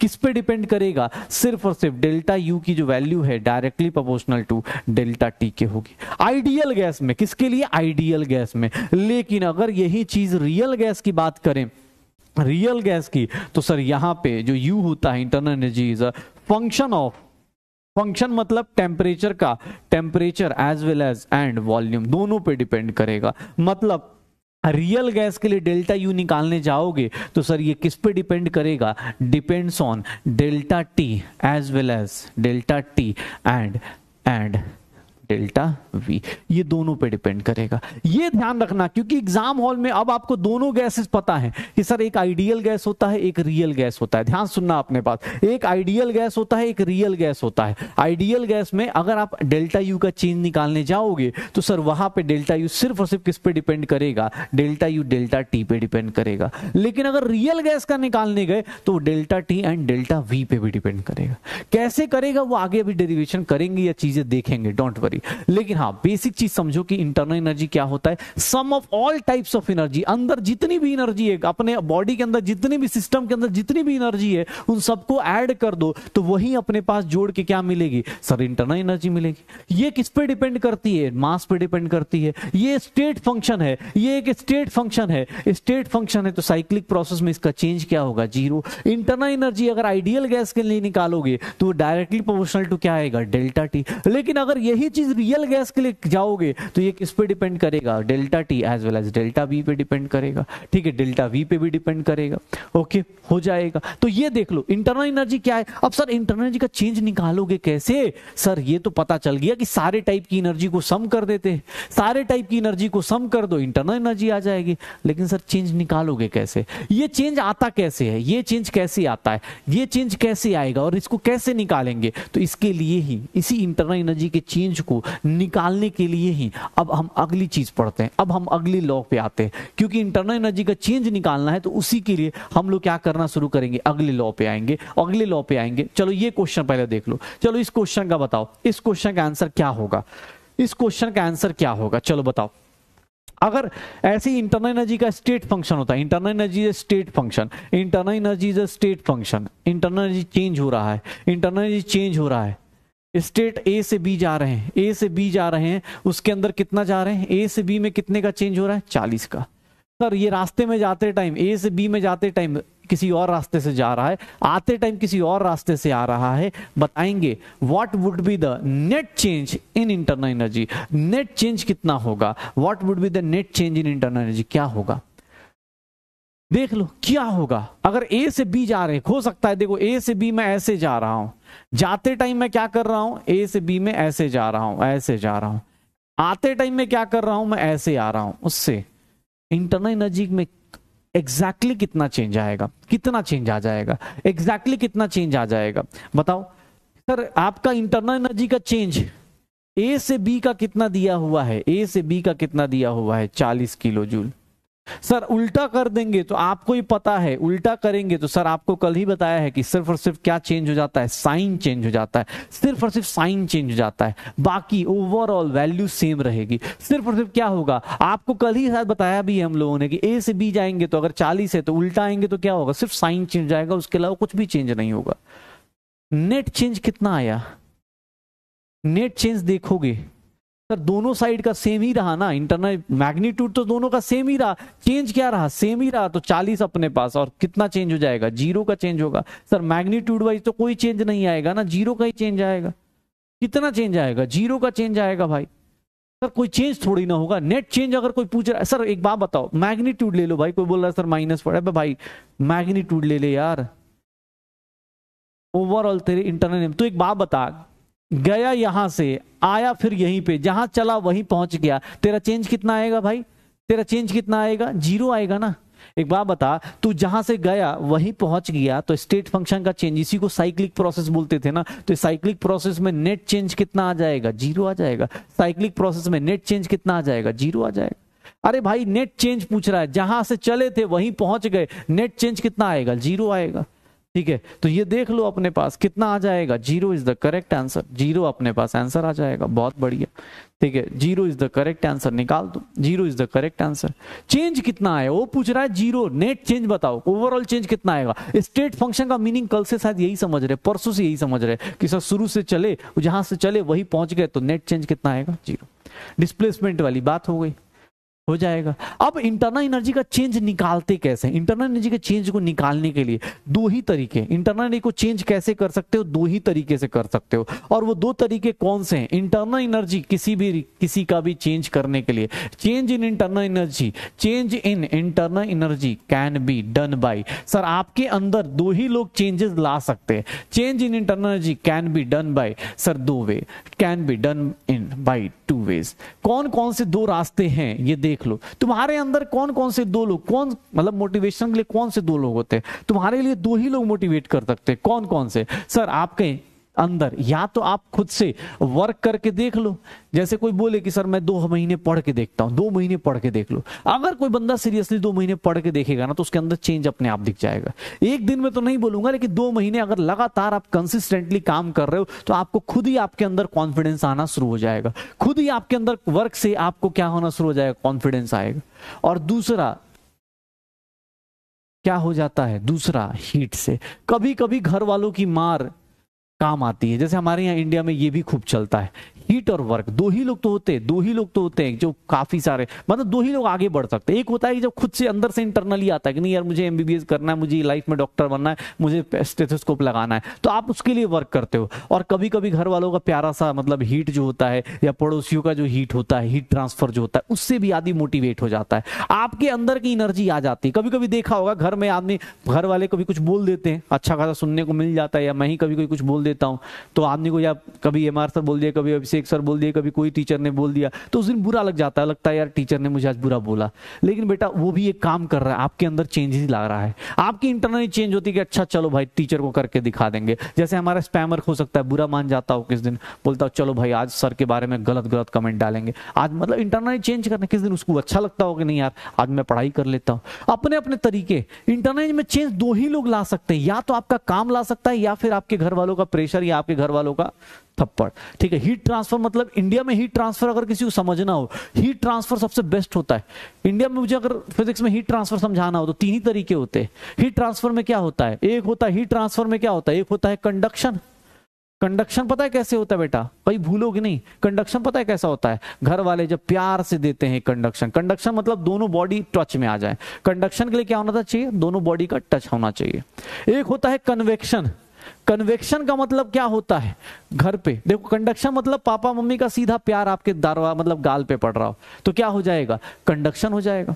किस पे डिपेंड करेगा सिर्फ और सिर्फ डेल्टा यू की जो वैल्यू है directly proportional to delta T के होगी आइडियल गैस में किसके लिए आइडियल गैस में लेकिन अगर यही चीज रियल गैस की बात करें रियल गैस की तो सर यहां पे जो यू होता है internal energy is a function of function मतलब टेम्परेचर का temperature as well as and volume दोनों पे डिपेंड करेगा मतलब रियल हाँ, गैस के लिए डेल्टा यू निकालने जाओगे तो सर ये किस पे डिपेंड करेगा depends on delta T as well as delta T and and delta V ये दोनों पे डिपेंड करेगा ये ध्यान रखना क्योंकि एग्जाम हॉल में अब आपको दोनों गैसेस पता है कि सर एक आइडियल गैस होता है एक रियल गैस होता है ध्यान सुनना अपने पास एक आइडियल गैस होता है एक रियल गैस होता है आइडियल गैस में अगर आप डेल्टा यू का चेंज निकालने जाओगे तो सर वहां पर डेल्टा यू सिर्फ और सिर्फ किस पे डिपेंड करेगा डेल्टा यू डेल्टा टी पे डिपेंड करेगा लेकिन अगर रियल गैस का निकालने गए तो delta T and delta V पे भी डिपेंड करेगा कैसे करेगा वो आगे अभी डेरिवेशन करेंगे या चीजें देखेंगे डोंट वरी लेकिन हाँ बेसिक चीज समझो कि इंटरनल एनर्जी क्या होता है sum of all types of energy अंदर जितनी भी एनर्जी है अपने बॉडी के अंदर जितनी भी सिस्टम के अंदर जितनी भी एनर्जी है उन सबको ऐड कर दो तो वही अपने पास जोड़ के क्या मिलेगी सर इंटरनल एनर्जी मिलेगी ये किस पे डिपेंड करती है मास पे डिपेंड करती है ये स्टेट फंक्शन है ये एक स्टेट फंक्शन है स्टेट फंक्शन है तो साइक्लिक प्रोसेस में इसका चेंज क्या होगा जीरो इंटरनल एनर्जी अगर आइडियल गैस के लिए निकालोगे तो डायरेक्टली प्रोपोर्शनल टू क्या आएगा डेल्टा टी लेकिन अगर यही चीज रियल गैस के लिए जाओगे तो ये किस पे डिपेंड करेगा delta T as well as delta V पे डिपेंड करेगा ठीक है डेल्टा वी पे भी डिपेंड करेगा ओके हो जाएगा तो ये देख लो इंटरनल एनर्जी क्या है अब सर इंटरनल एनर्जी का चेंज निकालोगे कैसे सर ये तो पता चल गया कि सारे टाइप की एनर्जी को सम कर देते हैं सारे टाइप की एनर्जी को सम कर दो इंटरनल एनर्जी आ जाएगी लेकिन सर चेंज निकालोगे कैसे ये चेंज आता कैसे है ये चेंज कैसे आता है ये चेंज कैसे आएगा और इसको कैसे निकालेंगे तो इसके लिए ही इसी इंटरनल एनर्जी के चेंज को को निकालने के लिए ही अब हम अगली चीज पढ़ते हैं अब हम अगली लॉ पे आते हैं क्योंकि इंटरनल एनर्जी का चेंज निकालना है तो उसी के लिए हम लोग क्या करना शुरू करेंगे अगले लॉ पे आएंगे अगले लॉ पे आएंगे चलो ये क्वेश्चन पहले देख लो चलो इस क्वेश्चन का बताओ इस क्वेश्चन का आंसर क्या होगा इस क्वेश्चन का आंसर क्या होगा चलो बताओ अगर ऐसे इंटरनल एनर्जी का स्टेट फंक्शन होता है internal energy state function internal energy state function internal energy change हो रहा है इंटरनल एनर्जी चेंज हो रहा है स्टेट ए से बी जा रहे हैं ए से बी जा रहे हैं उसके अंदर कितना जा रहे हैं ए से बी में कितने का चेंज हो रहा है चालीस का सर ये रास्ते में जाते टाइम ए से बी में जाते टाइम किसी और रास्ते से जा रहा है आते टाइम किसी और रास्ते से आ रहा है बताएंगे what would be the net change in internal energy net change कितना होगा what would be the net change in internal energy क्या होगा देख लो क्या होगा अगर ए से बी जा रहे हो सकता है देखो ए से बी मैं ऐसे जा रहा हूं जाते टाइम मैं क्या कर रहा हूं ए से बी में ऐसे जा रहा हूं ऐसे जा रहा हूं आते टाइम में क्या कर रहा हूं मैं ऐसे आ रहा हूं उससे इंटरनल एनर्जी में एग्जैक्टली exactly कितना चेंज आएगा कितना चेंज आ जाएगा एग्जैक्टली exactly कितना चेंज आ जाएगा बताओ सर आपका इंटरनल एनर्जी का चेंज ए से बी का कितना दिया हुआ है ए से बी का कितना दिया हुआ है चालीस किलो जूल सर उल्टा कर देंगे तो आपको ही पता है उल्टा करेंगे तो सर आपको कल ही बताया है कि सिर्फ और सिर्फ क्या चेंज हो जाता है साइन चेंज हो जाता है सिर्फ और सिर्फ साइन चेंज हो जाता है बाकी ओवरऑल वैल्यू सेम रहेगी सिर्फ और सिर्फ क्या होगा आपको कल ही साथ बताया भी है हम लोगों ने कि ए से बी जाएंगे तो अगर चालीस है तो उल्टा आएंगे तो क्या होगा सिर्फ साइन चेंज आएगा उसके अलावा कुछ भी चेंज नहीं होगा नेट चेंज कितना आया नेट चेंज देखोगे सर दोनों साइड का सेम ही रहा ना इंटरनल मैग्नीट्यूड तो दोनों का सेम ही रहा चेंज क्या रहा सेम ही रहा तो चालीस अपने पास और कितना चेंज हो जाएगा जीरो का चेंज होगा सर मैग्नीट्यूड वाइज तो कोई चेंज नहीं आएगा ना जीरो का ही चेंज आएगा कितना चेंज आएगा जीरो का चेंज आएगा भाई सर कोई चेंज थोड़ी ना होगा नेट चेंज अगर कोई पूछ रहा है सर एक बात बताओ मैग्नीट्यूड ले लो भाई कोई बोल रहा है सर माइनस पड़ा है भाई मैग्नीट्यूड ले ले यार ओवरऑल तेरे इंटरनल तो एक बात बता गया यहां से आया फिर यहीं पे जहां चला वहीं पहुंच गया तेरा चेंज कितना आएगा भाई तेरा चेंज कितना आएगा जीरो आएगा ना एक बात बता तू जहां से गया वहीं पहुंच गया तो स्टेट फंक्शन का चेंज इसी को साइक्लिक प्रोसेस बोलते थे ना तो साइक्लिक प्रोसेस में नेट चेंज कितना आ जाएगा जीरो आ जाएगा साइक्लिक प्रोसेस में नेट चेंज कितना आ जाएगा जीरो आ जाएगा अरे भाई नेट चेंज पूछ रहा है जहां से चले थे वहीं पहुंच गए नेट चेंज कितना आएगा जीरो आएगा ठीक है तो ये देख लो अपने पास कितना आ जाएगा zero is the correct answer zero अपने पास आंसर आ जाएगा बहुत बढ़िया ठीक है zero is the correct answer निकाल दो zero is the correct answer change कितना है वो पूछ रहा है जीरो नेट चेंज बताओ ओवरऑल चेंज कितना आएगा स्टेट फंक्शन का मीनिंग कल से शायद यही समझ रहे परसों से यही समझ रहे कि सर शुरू से चले जहां से चले वही पहुंच गए तो नेट चेंज कितना आएगा जीरो डिस्प्लेसमेंट वाली बात हो गई हो जाएगा अब इंटरनल एनर्जी का चेंज निकालते कैसे इंटरनल एनर्जी के चेंज को निकालने के लिए दो ही तरीके इंटरनल एनर्जी को चेंज कैसे कर सकते हो दो ही तरीके से कर सकते हो और वो दो तरीके कौन से हैं इंटरनल एनर्जी किसी भी किसी का भी चेंज करने के लिए change in internal energy change in internal energy can be done by sir आपके अंदर दो ही लोग चेंजेस ला सकते हैं change in internal energy can be done by sir दो way can be done in by two ways कौन कौन से दो रास्ते हैं ये देख देख लो तुम्हारे अंदर कौन कौन से दो लोग कौन मतलब मोटिवेशन के लिए कौन से दो लोग होते हैं तुम्हारे लिए दो ही लोग मोटिवेट कर सकते हैं कौन कौन से सर आप कहें अंदर या तो आप खुद से वर्क करके देख लो जैसे कोई बोले कि सर मैं दो महीने पढ़ के देखता हूं दो महीने पढ़ के देख लो अगर कोई बंदा सीरियसली दो महीने पढ़ के देखेगा ना तो उसके अंदर चेंज अपने आप दिख जाएगा एक दिन में तो नहीं बोलूंगा लेकिन दो महीने अगर लगातार आप कंसिस्टेंटली काम कर रहे हो तो आपको खुद ही आपके अंदर कॉन्फिडेंस आना शुरू हो जाएगा खुद ही आपके अंदर वर्क से आपको क्या होना शुरू हो जाएगा कॉन्फिडेंस आएगा और दूसरा क्या हो जाता है दूसरा हीट से कभी कभी घर वालों की मार काम आती है जैसे हमारे यहाँ इंडिया में ये भी खूब चलता है हीट और वर्क दो ही लोग तो होते हैं दो ही लोग तो होते हैं जो काफी सारे मतलब दो ही लोग आगे बढ़ सकते हैं एक होता है कि जब खुद से अंदर से इंटरनली आता है कि नहीं यार मुझे एमबीबीएस करना है मुझे लाइफ में डॉक्टर बनना है मुझे स्टेथोस्कोप लगाना है तो आप उसके लिए वर्क करते हो और कभी कभी घर वालों का प्यारा सा मतलब हीट जो होता है या पड़ोसियों का जो हीट होता है हीट ट्रांसफर जो होता है उससे भी आदमी मोटिवेट हो जाता है आपके अंदर की एनर्जी आ जाती है कभी कभी देखा होगा घर में आदमी घर वाले कभी कुछ बोल देते हैं अच्छा खासा सुनने को मिल जाता है या मैं ही कभी कभी कुछ बोल देता हूँ तो आदमी को या कभी एम आर सर बोल दिया कभी एक सर बोल दिया कभी कोई टीचर ने बोल दिया तो उस दिन बुरा लग जाता है लगता है यार टीचर ने मुझे आज बुरा बोला लेकिन बेटा वो भी एक काम कर रहा है आपके अंदर चेंज ही ला रहा है आपकी इंटरनल चेंज होती है कि अच्छा चलो भाई टीचर को करके दिखा देंगे जैसे हमारा स्पैमर हो सकता है बुरा मान जाता हो किस दिन बोलता हो चलो भाई आज सर के बारे में गलत गलत कमेंट डालेंगे आज मतलब इंटरनल चेंज करने किस दिन उसको अच्छा लगता हो कि नहीं यार आज मैं पढ़ाई कर लेता हूँ अपने अपने तरीके इंटरनल में चेंज दो ही लोग ला सकते हैं या तो आपका काम ला सकता है या फिर आपके घर वालों का प्रेशर या आपके घर वालों का थप्पड़ ठीक है हीट ट्रांसफर मतलब इंडिया में हीट ट्रांसफर अगर किसी को समझना हो हीट ट्रांसफर सबसे बेस्ट होता है इंडिया में मुझे अगर फिजिक्स में हीट ट्रांसफर समझाना हो तो तीन ही तरीके होते हैं हीट ट्रांसफर में क्या होता है एक होता है हीट ट्रांसफर में क्या होता है एक होता है कंडक्शन कंडक्शन पता है कैसे होता है बेटा कहीं भूलोगे नहीं कंडक्शन पता है कैसा होता है घर वाले जब प्यार से देते हैं कंडक्शन कंडक्शन मतलब दोनों बॉडी टच में आ जाए कंडक्शन के लिए क्या होना चाहिए दोनों बॉडी का टच होना चाहिए एक होता है कन्वेक्शन कन्वेक्शन का मतलब क्या होता है घर पे देखो कंडक्शन मतलब पापा मम्मी का सीधा प्यार आपके दारवा मतलब गाल पे पड़ रहा हो तो क्या हो जाएगा कंडक्शन हो जाएगा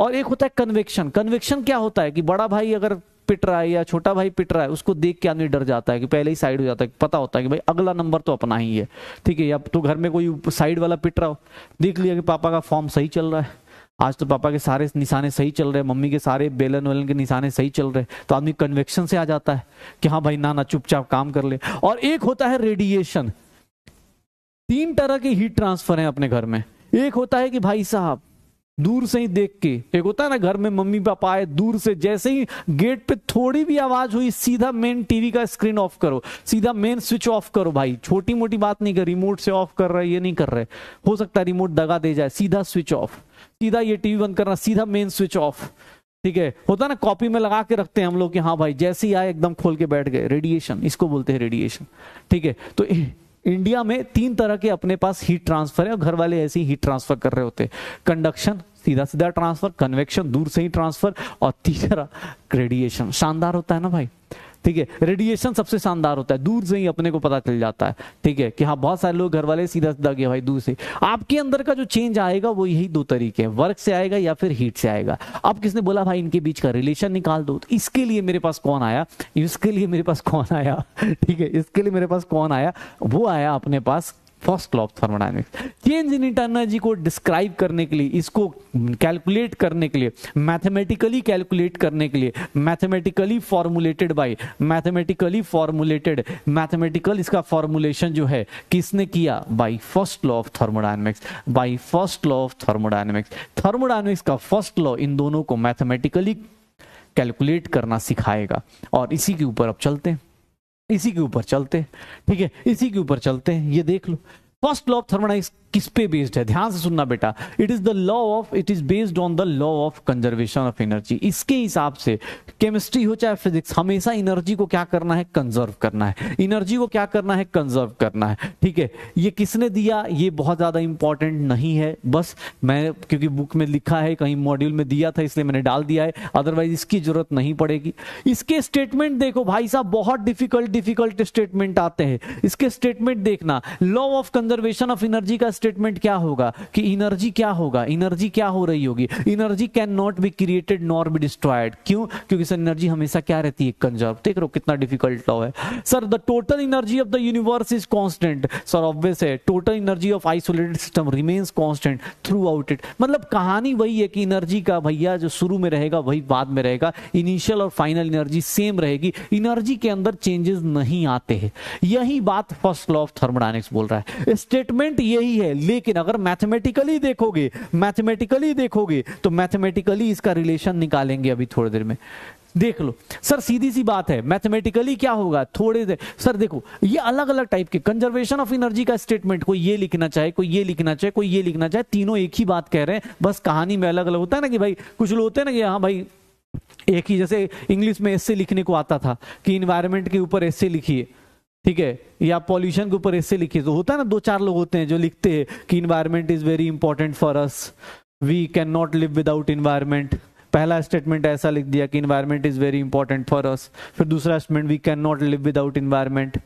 और एक होता है कन्वेक्शन कन्वेक्शन क्या होता है कि बड़ा भाई अगर पिट रहा है या छोटा भाई पिट रहा है उसको देख के आदमी डर जाता है कि पहले ही साइड हो जाता है पता होता है कि भाई अगला नंबर तो अपना ही है ठीक है या तो घर में कोई साइड वाला पिट रहा हो देख लिया कि पापा का फॉर्म सही चल रहा है आज तो पापा के सारे निशाने सही चल रहे मम्मी के सारे बेलन वेलन के निशाने सही चल रहे तो आदमी कन्वेक्शन से आ जाता है कि हाँ भाई ना ना चुपचाप काम कर ले और एक होता है रेडिएशन तीन तरह के हीट ट्रांसफर हैं अपने घर में एक होता है कि भाई साहब दूर से ही देख के एक होता है ना घर में मम्मी पापा आए दूर से जैसे ही गेट पे थोड़ी भी आवाज हुई सीधा मेन टीवी का स्क्रीन ऑफ करो सीधा मेन स्विच ऑफ करो भाई छोटी मोटी बात नहीं कर रिमोट से ऑफ कर रहे ये नहीं कर रहे हो सकता है रिमोट दगा दे जाए सीधा स्विच ऑफ सीधा ये टीवी बंद करना सीधा मेन स्विच ऑफ ठीक है होता ना कॉपी में लगा के रखते हैं हम लोग कि हाँ भाई जैसे ही आए एकदम खोल के बैठ गए रेडिएशन इसको बोलते हैं रेडिएशन ठीक है तो इंडिया में तीन तरह के अपने पास हीट ट्रांसफर है और घर वाले ऐसे ही हीट ट्रांसफर कर रहे होते हैं कंडक्शन सीधा सीधा ट्रांसफर कन्वेक्शन दूर से ही ट्रांसफर और तीसरा रेडिएशन शानदार होता है ना भाई ठीक है रेडिएशन सबसे शानदार होता है दूर से ही अपने को पता चल जाता है ठीक है कि हाँ बहुत सारे लोग घर वाले सीधा सीधा गए भाई दूर से आपके अंदर का जो चेंज आएगा वो यही दो तरीके हैं वर्क से आएगा या फिर हीट से आएगा अब किसने बोला भाई इनके बीच का रिलेशन निकाल दो तो इसके लिए मेरे पास कौन आया इसके लिए मेरे पास कौन आया ठीक है इसके लिए मेरे पास कौन आया वो आया अपने पास first law of thermodynamics change in energy को डिस्क्राइब करने के लिए इसको कैलकुलेट करने के लिए मैथमेटिकली कैलकुलेट करने के लिए mathematically formulated by mathematically formulated mathematical इसका फॉर्मुलेशन जो है किसने किया by first law of thermodynamics by first law of thermodynamics thermodynamics का फर्स्ट लॉ इन दोनों को मैथमेटिकली कैलकुलेट करना सिखाएगा और इसी के ऊपर अब चलते हैं इसी के ऊपर चलते हैं ठीक है इसी के ऊपर चलते हैं ये देख लो फर्स्ट लॉ ऑफ थर्मोडाइनिक्स किस पे बेस्ड है ध्यान से सुनना बेटा it is the law of it is based on the law of conservation of energy इसके हिसाब से केमिस्ट्री हो चाहे फिजिक्स हमेशा एनर्जी को क्या करना है कंजर्व करना है एनर्जी को क्या करना है कंजर्व करना है ठीक है ये किसने दिया ये बहुत ज्यादा इंपॉर्टेंट नहीं है बस मैं क्योंकि बुक में लिखा है कहीं मॉड्यूल में दिया था इसलिए मैंने डाल दिया है अदरवाइज इसकी जरूरत नहीं पड़ेगी इसके स्टेटमेंट देखो भाई साहब बहुत डिफिकल्ट डिफिकल्ट स्टेटमेंट आते हैं इसके स्टेटमेंट देखना law of conserve conservation of energy का स्टेटमेंट क्या होगा कि एनर्जी क्या होगा एनर्जी क्या हो रही होगी energy can not be created nor be destroyed क्यों क्योंकि सर एनर्जी हमेशा क्या रहती है कंजर्व देख रो कितना डिफिकल्ट लॉ है sir the total energy of the universe is constant sir obvious है total energy of isolated system remains constant throughout it मतलब कहानी वही है कि एनर्जी का भैया जो शुरू में रहेगा वही बाद में रहेगा इनिशियल और फाइनल एनर्जी सेम रहेगी एनर्जी के अंदर चेंजेस नहीं आते हैं यही बात फर्स्ट लॉ ऑफ थर्मोडाइनिक्स बोल रहा है स्टेटमेंट यही है लेकिन अगर मैथमेटिकली देखोगे मैथमेटिकली देखोगे तो मैथमेटिकली इसका रिलेशन निकालेंगे अभी थोड़ी देर में देख लो सर सीधी सी बात है मैथमेटिकली क्या होगा थोड़े देर सर देखो ये अलग अलग टाइप के कंजर्वेशन ऑफ एनर्जी का स्टेटमेंट कोई ये लिखना चाहे कोई ये लिखना चाहे कोई ये लिखना चाहे तीनों एक ही बात कह रहे हैं बस कहानी में अलग अलग होता है ना कि भाई कुछ लोग होते हैं ना कि हाँ भाई एक ही जैसे इंग्लिश में ऐसे लिखने को आता था कि इन्वायरमेंट के ऊपर ऐसे लिखिए ठीक है या पॉल्यूशन के ऊपर ऐसे लिखे तो होता है ना दो चार लोग होते हैं जो लिखते हैं कि environment is very important for us we can not live without environment पहला स्टेटमेंट ऐसा लिख दिया कि environment is very important for us फिर दूसरा statement we can not live without environment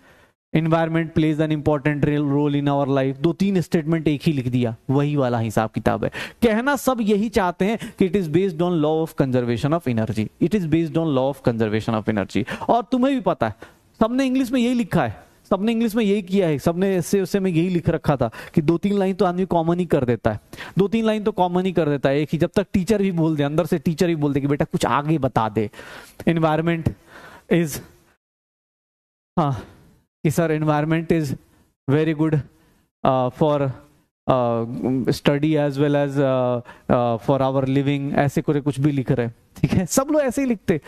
environment plays an important role in our life दो तीन statement एक ही लिख दिया वही वाला हिसाब किताब है कहना सब यही चाहते हैं कि it is based on law of conservation of energy it is based on law of conservation of energy और तुम्हें भी पता है सबने इंग्लिश में यही लिखा है सबने इंग्लिश में यही किया है सबने ऐसे उससे में यही लिख रखा था कि दो तीन लाइन तो आदमी कॉमन ही कर देता है दो तीन लाइन तो कॉमन ही कर देता है एक ही जब तक टीचर भी बोल दे अंदर से टीचर भी बोल दे कि बेटा कुछ आगे बता दे एनवायरमेंट इज हाँ कि sir environment is very good for study as well as for our living ऐसे करे कुछ भी लिख रहे ठीक है सब लोग ऐसे ही लिखते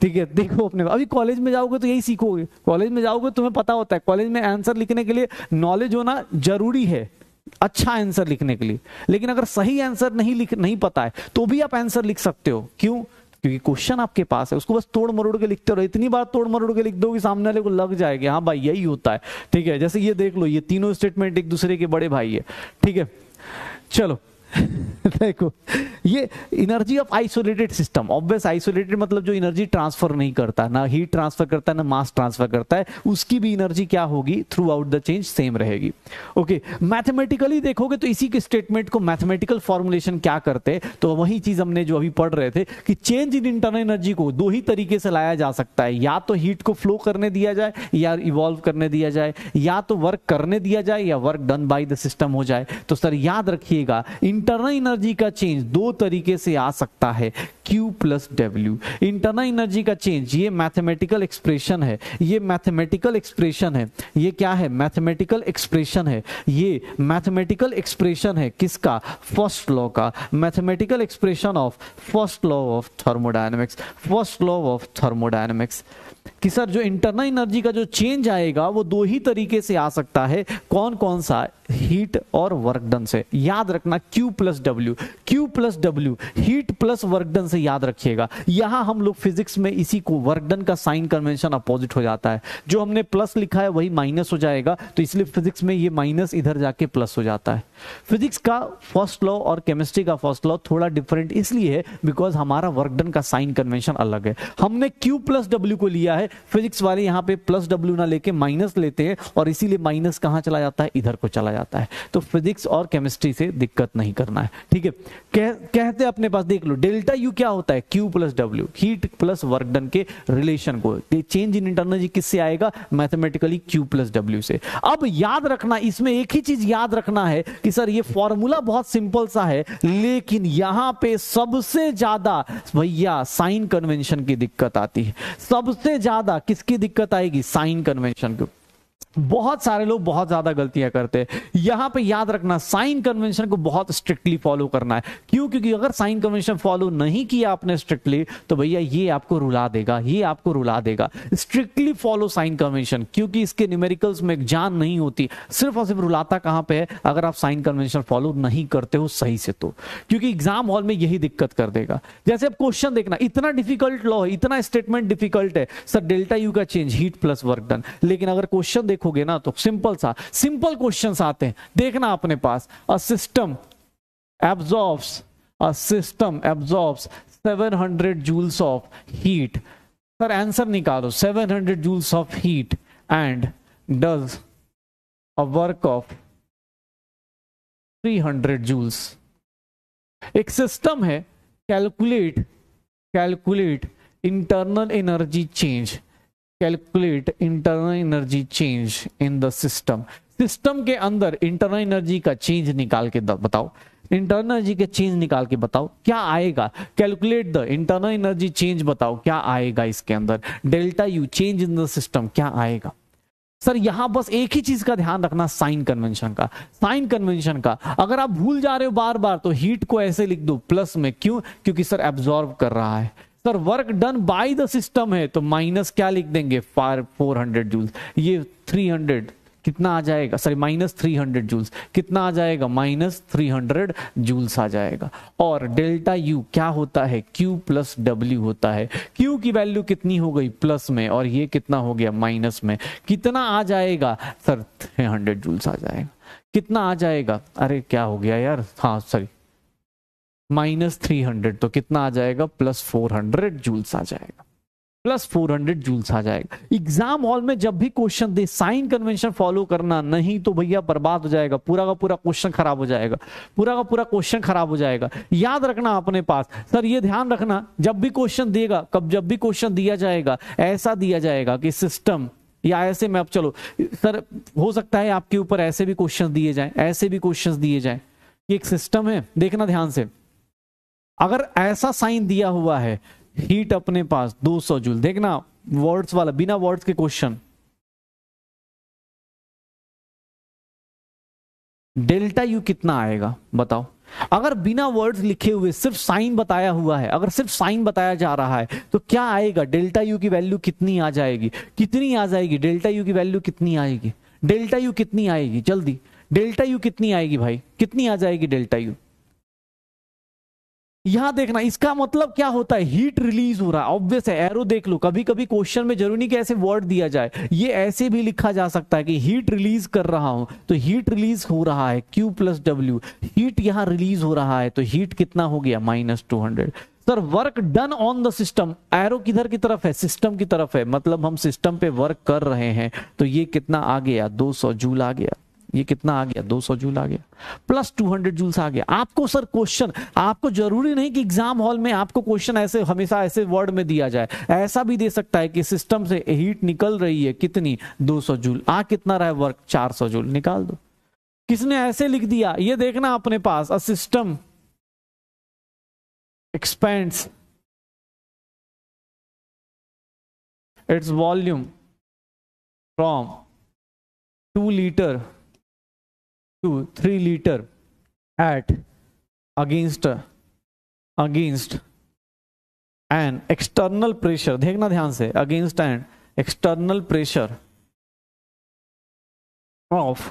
ठीक है देखो अपने अभी कॉलेज में जाओगे तो यही सीखोगे कॉलेज में जाओगे तो तुम्हें पता होता है कॉलेज में आंसर लिखने के लिए नॉलेज होना जरूरी है अच्छा आंसर लिखने के लिए लेकिन अगर सही आंसर नहीं लिख नहीं पता है तो भी आप आंसर लिख सकते हो क्यों क्योंकि क्वेश्चन आपके पास है उसको बस तोड़ मरोड़ के लिखते रहो इतनी बार तोड़ मरोड़ के लिख दो कि सामने वाले को लग जाएगी हाँ भाई यही होता है ठीक है जैसे ये देख लो ये तीनों स्टेटमेंट एक दूसरे के बड़े भाई है ठीक है चलो देखो ये energy of isolated system obvious isolated मतलब जो एनर्जी ट्रांसफर नहीं करता ना हीट ट्रांसफर करता है ना मास ट्रांसफर करता है उसकी भी एनर्जी क्या होगी throughout the change same रहेगी ओके मैथमेटिकली देखोगे तो इसी के स्टेटमेंट को मैथमेटिकल फॉर्मुलेशन क्या करते तो वही चीज हमने जो अभी पढ़ रहे थे कि चेंज इन इंटरनल एनर्जी को दो ही तरीके से लाया जा सकता है या तो हीट को फ्लो करने दिया जाए या इवॉल्व करने दिया जाए या तो वर्क करने दिया जाए या work done by the system हो जाए तो सर याद रखिएगा इन इंटरनल एनर्जी का चेंज दो तरीके से आ सकता है Q plus W internal energy का चेंज ये मैथमेटिकल एक्सप्रेशन है ये मैथमेटिकल एक्सप्रेशन है ये क्या है मैथमेटिकल एक्सप्रेशन है ये मैथमेटिकल एक्सप्रेशन है किसका फर्स्ट लॉ का mathematical expression of first law of thermodynamics first law of thermodynamics कि सर जो इंटरनल एनर्जी का जो चेंज आएगा वो दो ही तरीके से आ सकता है कौन कौन सा हीट और वर्क डन से याद रखना Q plus W Q plus W heat plus work done से याद रखिएगा यहां हम लोग फिजिक्स में इसी को वर्क डन का साइन कन्वेंशन अपोजिट हो जाता है जो हमने प्लस लिखा है वही माइनस हो जाएगा तो इसलिए फिजिक्स में ये माइनस इधर जाके प्लस हो जाता है फिजिक्स का फर्स्ट लॉ और केमिस्ट्री का फर्स्ट लॉ थोड़ा डिफरेंट इसलिए है बिकॉज हमारा वर्क डन का साइन कन्वेंशन अलग है हमने क्यू प्लस डब्ल्यू को लिया दिया है फिजिक्स वाले यहाँ पे प्लस डब्ल्यू ना लेके माइनस लेते हैं और इसीलिए माइनस कहाँ चला जाता है इधर को चला जाता है तो फिजिक्स और केमिस्ट्री से दिक्कत नहीं करना है ठीक है कह, कहते अपने पास देख लो डेल्टा यू क्या होता है Q plus W heat plus work done के रिलेशन को चेंज इन इंटरनर्जी किससे आएगा मैथमेटिकली क्यू प्लस डब्ल्यू से अब याद रखना इसमें एक ही चीज याद रखना है कि सर ये फॉर्मूला बहुत सिंपल सा है लेकिन यहां पे सबसे ज्यादा भैया साइन कन्वेंशन की दिक्कत आती है सबसे ज्यादा किसकी दिक्कत आएगी साइन कन्वेंशन को बहुत सारे लोग बहुत ज्यादा गलतियां करते हैं यहां पे याद रखना साइन कन्वेंशन को बहुत स्ट्रिक्टली फॉलो करना है क्यों क्योंकि अगर साइन कन्वेंशन फॉलो नहीं किया आपने स्ट्रिक्टली तो भैया ये आपको रुला देगा ये आपको रुला देगा स्ट्रिक्टली फॉलो साइन कन्वेंशन क्योंकि इसके न्यूमेरिकल्स में जान नहीं होती सिर्फ और सिर्फ रुलाता कहां पर है अगर आप साइन कन्वेंशन फॉलो नहीं करते हो सही से तो क्योंकि एग्जाम हॉल में यही दिक्कत कर देगा जैसे अब क्वेश्चन देखना इतना डिफिकल्ट लॉ है इतना स्टेटमेंट डिफिकल्ट है सर डेल्टा यू का change heat plus work done लेकिन अगर क्वेश्चन देखो देखोगे ना तो सिंपल सा सिंपल क्वेश्चन आते हैं देखना अपने पास a system absorb a system absorbs 700 joules of heat sir answer निकालो 700 joules of heat and does a work of 300 joules एक सिस्टम है calculate calculate internal energy change calculate internal energy change in the system system के अंदर internal energy का change निकाल के बताओ internal energy का चेंज निकाल के बताओ क्या आएगा calculate the internal energy change बताओ क्या आएगा इसके अंदर delta U change in the system क्या आएगा सर यहां बस एक ही चीज का ध्यान रखना साइन कन्वेंशन का साइन कन्वेंशन का अगर आप भूल जा रहे हो बार बार तो हीट को ऐसे लिख दो प्लस में क्यों क्योंकि सर एब्जॉर्ब कर रहा है sir work done by the system है तो माइनस क्या लिख देंगे फोर हंड्रेड जूल्स ये थ्री हंड्रेड कितना आ जाएगा sorry minus three hundred joules कितना आ जाएगा माइनस थ्री हंड्रेड जूल्स आ जाएगा और डेल्टा यू क्या होता है क्यू प्लस डब्ल्यू होता है क्यू की वैल्यू कितनी हो गई प्लस में और ये कितना हो गया माइनस में कितना आ जाएगा सर थ्री हंड्रेड जूल्स आ जाएगा कितना आ जाएगा अरे क्या हो गया यार हाँ सॉरी माइनस थ्री हंड्रेड तो कितना आ जाएगा प्लस फोर हंड्रेड जूल्स आ जाएगा प्लस फोर हंड्रेड जूल्स आ जाएगा एग्जाम हॉल में जब भी क्वेश्चन दे साइन कन्वेंशन फॉलो करना नहीं तो भैया बर्बाद हो जाएगा पूरा का पूरा क्वेश्चन खराब हो जाएगा पूरा का पूरा क्वेश्चन खराब हो जाएगा याद रखना अपने पास सर ये ध्यान रखना जब भी क्वेश्चन देगा कब जब भी क्वेश्चन दिया जाएगा ऐसा दिया जाएगा कि सिस्टम या ऐसे में आप चलो सर हो सकता है आपके ऊपर ऐसे भी क्वेश्चन दिए जाए ऐसे भी क्वेश्चन दिए जाए एक सिस्टम है देखना ध्यान से अगर ऐसा साइन दिया हुआ है हीट अपने पास 200 जूल देखना वर्ड्स वाला बिना वर्ड्स के क्वेश्चन डेल्टा यू कितना आएगा बताओ अगर बिना वर्ड्स लिखे हुए सिर्फ साइन बताया हुआ है अगर सिर्फ साइन बताया जा रहा है तो क्या आएगा डेल्टा यू की वैल्यू कितनी आ जाएगी कितनी आ जाएगी डेल्टा यू की वैल्यू कितनी आएगी डेल्टा यू कितनी आएगी जल्दी डेल्टा यू कितनी आएगी भाई कितनी आ जाएगी डेल्टा यू यहां देखना इसका मतलब क्या होता है हीट रिलीज हो रहा है ऑब्वियस है एरो देख लो कभी कभी क्वेश्चन में जरूरी नहीं कि ऐसे वर्ड दिया जाए ये ऐसे भी लिखा जा सकता है कि हीट रिलीज कर रहा हूं तो हीट रिलीज हो रहा है क्यू प्लस डब्ल्यू हीट यहां रिलीज हो रहा है तो हीट कितना हो गया minus two hundred sir work done on the system arrow किधर की तरफ है सिस्टम की तरफ है मतलब हम सिस्टम पे वर्क कर रहे हैं तो ये कितना आ गया सौ जूल आ गया ये कितना आ गया 200 जूल आ गया प्लस 200 जूल्स आ गया आपको सर क्वेश्चन आपको जरूरी नहीं कि एग्जाम हॉल में आपको क्वेश्चन ऐसे हमेशा ऐसे वर्ड में दिया जाए ऐसा भी दे सकता है कि सिस्टम से हीट निकल रही है कितनी 200 जूल आ कितना रहा है वर्क 400 जूल निकाल दो किसने ऐसे लिख दिया ये देखना अपने पास a system expands its volume from two litre to 3 liter at against against an external pressure dekhna dhyan se against an external pressure of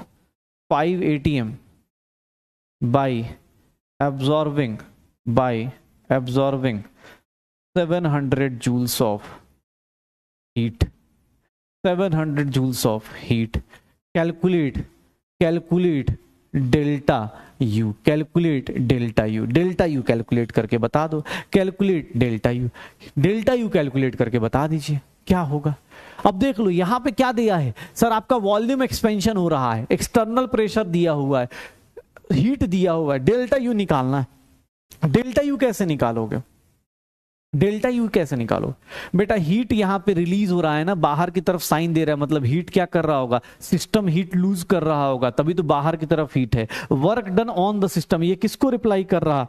5 atm by absorbing by absorbing 700 joules of heat 700 joules of heat calculate calculate delta U calculate delta U delta U calculate करके बता दो calculate delta U delta U calculate करके बता दीजिए क्या होगा अब देख लो यहां पे क्या दिया है सर आपका वॉल्यूम एक्सपेंशन हो रहा है एक्सटर्नल प्रेशर दिया हुआ है हीट दिया हुआ है डेल्टा यू निकालना है डेल्टा यू कैसे निकालोगे डेल्टा यू कैसे निकालो बेटा हीट यहाँ पे रिलीज हो रहा है ना बाहर की तरफ साइन दे रहा है मतलब हीट क्या कर रहा होगा सिस्टम हीट लूज कर रहा होगा तभी तो बाहर की तरफ हीट है work done on the system ये किसको रिप्लाई कर रहा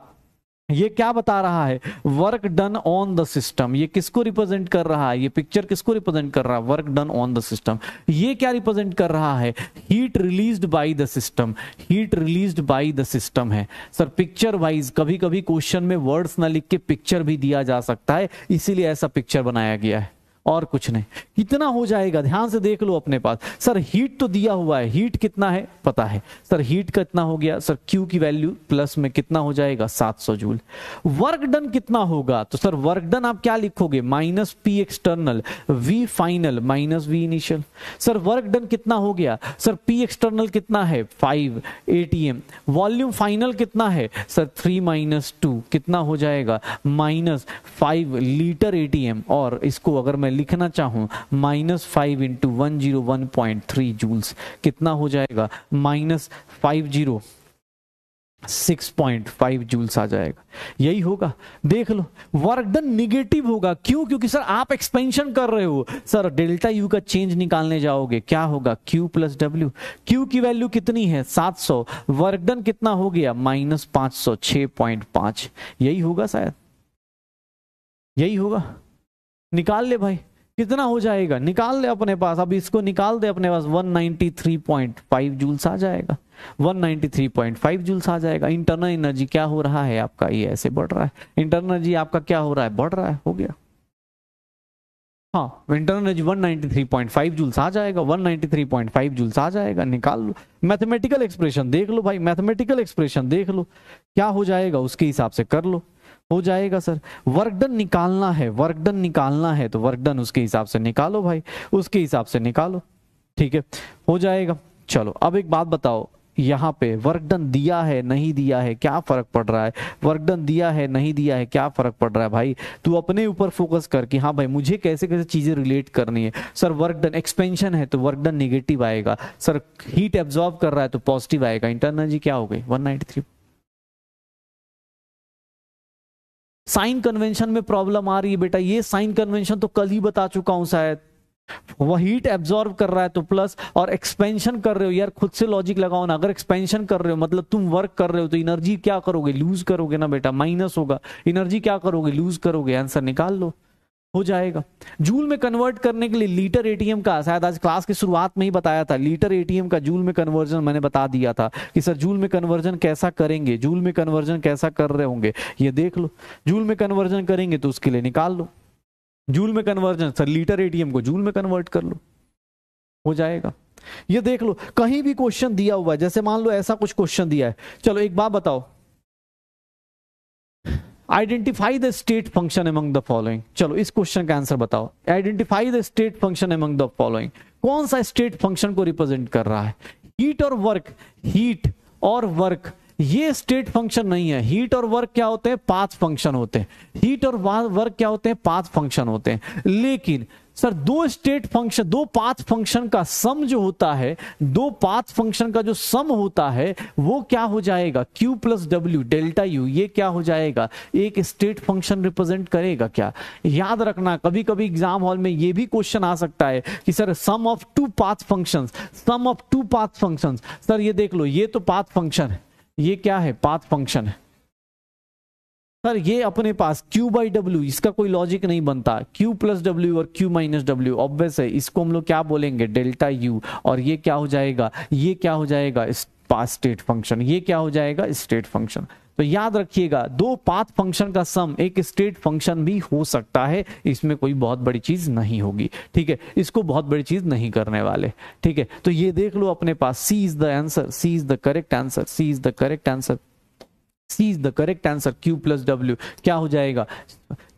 ये क्या बता रहा है work done on the system ये किसको रिप्रेजेंट कर रहा है ये पिक्चर किसको रिप्रेजेंट कर रहा है work done on the system ये क्या रिप्रेजेंट कर रहा है heat released by the system heat released by the system है सर पिक्चर वाइज कभी कभी क्वेश्चन में वर्ड्स ना लिख के पिक्चर भी दिया जा सकता है इसीलिए ऐसा पिक्चर बनाया गया है और कुछ नहीं कितना हो जाएगा ध्यान से देख लो अपने पास सर हीट तो दिया हुआ है हीट कितना है पता है सर हीट का इतना हो गया सर क्यू की वैल्यू प्लस में कितना हो जाएगा 700 जूल वर्क डन कितना होगा तो सर वर्क डन आप क्या लिखोगे minus P external V final minus V initial sir work done कितना हो गया सर पी एक्सटर्नल कितना है फाइव एटीएम वॉल्यूम फाइनल कितना है सर थ्री माइनस टू कितना हो जाएगा माइनस फाइव लीटर एटीएम और इसको अगर मैं लिखना चाहूं minus five into one zero one point three joules कितना हो जाएगा minus five zero six point five joules आ जाएगा यही होगा देख लो वर्क डन निगेटिव होगा क्यों क्योंकि सर आप एक्सपेंशन कर रहे हो सर डेल्टा यू का चेंज निकालने जाओगे क्या होगा क्यू प्लस डब्ल्यू क्यू की वैल्यू कितनी है सात सौ वर्क डन कितना हो गया माइनस पांच सौ छ पॉइंट पांच यही होगा शायद यही होगा निकाल ले भाई कितना हो जाएगा निकाल ले अपने पास अब इसको निकाल दे अपने पास 193.5 जूल्स आ जाएगा 193.5 जूल्स आ जाएगा इंटरनल एनर्जी क्या हो रहा है आपका ये ऐसे बढ़ रहा है इंटरनल एनर्जी आपका क्या हो रहा है बढ़ रहा है हो गया हाँ इंटरनल एनर्जी 193.5 जूल्स आ जाएगा 193.5 जूल्स आ जाएगा निकाल लो मैथमेटिकल एक्सप्रेशन देख लो भाई मैथमेटिकल एक्सप्रेशन देख लो क्या हो जाएगा उसके हिसाब से कर लो हो जाएगा सर वर्कडन निकालना है वर्कडन निकालना है तो वर्कडन उसके हिसाब से निकालो भाई उसके हिसाब से निकालो ठीक है हो जाएगा चलो अब एक बात बताओ यहाँ पे वर्कडन दिया है नहीं दिया है क्या फर्क पड़ रहा है वर्कडन दिया है नहीं दिया है क्या फर्क पड़ रहा है भाई तू अपने ऊपर फोकस कर कि हाँ भाई मुझे कैसे कैसे चीजें रिलेट करनी है सर वर्कडन एक्सपेंशन है तो वर्कडन निगेटिव आएगा सर हीट एब्जॉर्ब कर रहा है तो पॉजिटिव आएगा इंटरनर्जी क्या हो गई वन थ्री साइन कन्वेंशन में प्रॉब्लम आ रही है बेटा ये साइन कन्वेंशन तो कल ही बता चुका हूं शायद वह हीट एब्जॉर्ब कर रहा है तो प्लस और एक्सपेंशन कर रहे हो यार खुद से लॉजिक लगाओ ना अगर एक्सपेंशन कर रहे हो मतलब तुम वर्क कर रहे हो तो एनर्जी क्या करोगे लूज करोगे ना बेटा माइनस होगा एनर्जी क्या करोगे लूज करोगे आंसर निकाल लो हो जाएगा जूल में कन्वर्ट करने के लिए लीटर एटीएम का शायद आज क्लास की शुरुआत में ही बताया था लीटर एटीएम का जूल में कन्वर्जन मैंने बता दिया था कि सर जूल में कन्वर्जन कैसा करेंगे जूल में कन्वर्जन कैसा कर रहे होंगे ये देख लो जूल में कन्वर्जन करेंगे तो उसके लिए निकाल लो जूल में कन्वर्जन सर लीटर एटीएम को जूल में कन्वर्ट कर लो हो जाएगा ये देख लो कहीं भी क्वेश्चन दिया हुआ है जैसे मान लो ऐसा कुछ क्वेश्चन दिया है चलो एक बात बताओ identify the state function among the following चलो इस क्वेश्चन का आंसर बताओ identify the state function among the following कौन सा स्टेट फंक्शन को रिप्रेजेंट कर रहा है हीट और वर्क हीट और वर्क ये स्टेट फंक्शन नहीं है हीट और वर्क क्या होते हैं पांच फंक्शन होते हैं हीट और वर्क क्या होते हैं पांच फंक्शन होते हैं लेकिन सर दो स्टेट फंक्शन दो पाथ फंक्शन का सम जो होता है दो पाथ फंक्शन का जो सम होता है वो क्या हो जाएगा q plus W delta u ये क्या हो जाएगा एक स्टेट फंक्शन रिप्रेजेंट करेगा क्या याद रखना कभी कभी एग्जाम हॉल में ये भी क्वेश्चन आ सकता है कि sir sum of two path function sum of two path function sir ये देख लो ये तो पाथ फंक्शन है ये क्या है पाथ फंक्शन है सर ये अपने पास Q बाई डब्ल्यू इसका कोई लॉजिक नहीं बनता Q प्लस डब्ल्यू और Q माइनस डब्ल्यू ऑब्वियस है इसको हम लोग क्या बोलेंगे डेल्टा U और ये क्या हो जाएगा ये क्या हो जाएगा पास स्टेट फंक्शन ये क्या हो जाएगा स्टेट फंक्शन तो याद रखिएगा दो पाथ फंक्शन का सम एक स्टेट फंक्शन भी हो सकता है इसमें कोई बहुत बड़ी चीज नहीं होगी ठीक है इसको बहुत बड़ी चीज नहीं करने वाले ठीक है तो ये देख लो अपने पास C is the answer C is the correct answer C is the correct answer C is the correct answer Q plus W क्या हो जाएगा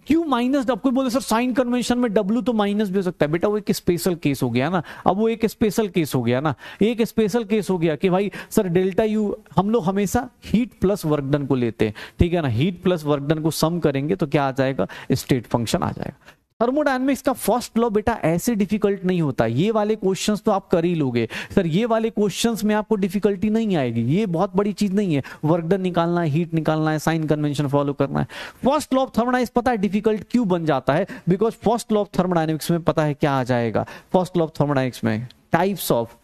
क्यू माइनस आपको बोले सर साइन कन्वेंशन में डब्ल्यू तो माइनस भी हो सकता है बेटा वो एक स्पेशल केस हो गया ना अब वो एक स्पेशल केस हो गया ना एक स्पेशल केस हो गया कि भाई सर डेल्टा यू हम लोग हमेशा हीट प्लस वर्कडन को लेते हैं ठीक है ना हीट प्लस वर्कडन को सम करेंगे तो क्या आ जाएगा स्टेट फंक्शन आ जाएगा थर्मोडायनेमिक्स का फर्स्ट लॉ बेटा ऐसे डिफिकल्ट नहीं होता ये वाले क्वेश्चंस तो आप कर ही लोगे सर ये वाले क्वेश्चंस में आपको डिफिकल्टी नहीं आएगी ये बहुत बड़ी चीज नहीं है वर्क डन निकालना है हीट निकालना है साइन कन्वेंशन फॉलो करना है फर्स्ट लॉ ऑफ थर्मोडाइनिक्स पता है डिफिकल्ट क्यों बन जाता है because first law of thermodynamics में पता है क्या आ जाएगा फर्स्ट लॉ ऑफ थर्मोडाइनिक्स में टाइप्स ऑफ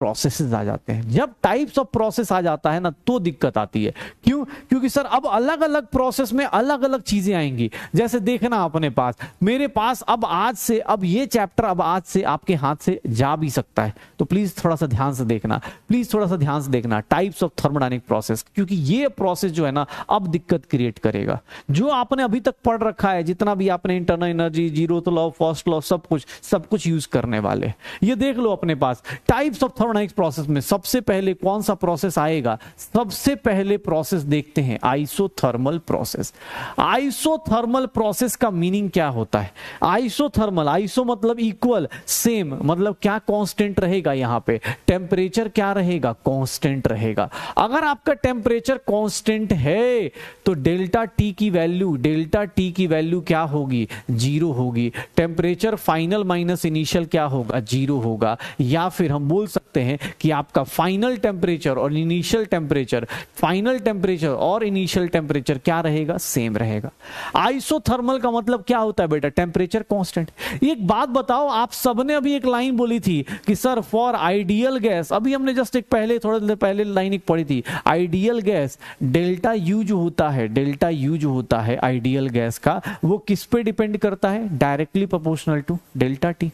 प्रोसेसेस आ जाते हैं जब टाइप्स ऑफ प्रोसेस आ जाता है ना तो दिक्कत आती है क्यों क्योंकि सर अब अलग अलग प्रोसेस में अलग अलग चीजें आएंगी जैसे देखना अपने पास मेरे पास अब आज से अब ये चैप्टर अब आज से आपके हाथ से जा भी सकता है तो प्लीज थोड़ा सा ध्यान से देखना प्लीज थोड़ा सा ध्यान से देखना टाइप्स ऑफ थर्मोडाइनिक प्रोसेस क्योंकि ये प्रोसेस जो है ना अब दिक्कत क्रिएट करेगा जो आपने अभी तक पढ़ रखा है जितना भी आपने internal energy zero law first law सब कुछ सब कुछ यूज करने वाले ये देख लो अपने पास टाइप्स ऑफ इलेक्ट्रोडाइनिक प्रोसेस में सबसे पहले कौन सा प्रोसेस आएगा सबसे पहले प्रोसेस देखते हैं आइसोथर्मल प्रोसेस आइसोथर्मल प्रोसेस का मीनिंग क्या होता है आइसोथर्मल आइसो मतलब इक्वल सेम मतलब क्या कांस्टेंट रहेगा यहां पे टेम्परेचर क्या रहेगा कांस्टेंट रहेगा अगर आपका टेम्परेचर कांस्टेंट है तो डेल्टा टी की वैल्यू डेल्टा टी की वैल्यू क्या होगी जीरो होगी टेम्परेचर फाइनल माइनस इनिशियल क्या होगा जीरो होगा या फिर हम बोल सकते सकते हैं कि आपका फाइनल टेम्परेचर और इनिशियल टेम्परेचर फाइनल टेम्परेचर और इनिशियल टेम्परेचर क्या रहेगा सेम रहेगा आइसोथर्मल का मतलब क्या होता है बेटा टेम्परेचर कॉन्स्टेंट एक बात बताओ आप सबने अभी एक लाइन बोली थी कि सर फॉर आइडियल गैस अभी हमने जस्ट एक पहले थोड़ा देर पहले लाइन एक पढ़ी थी आइडियल गैस डेल्टा यू जो होता है डेल्टा यू जो होता है आइडियल गैस का वो किस पे डिपेंड करता है directly proportional to delta T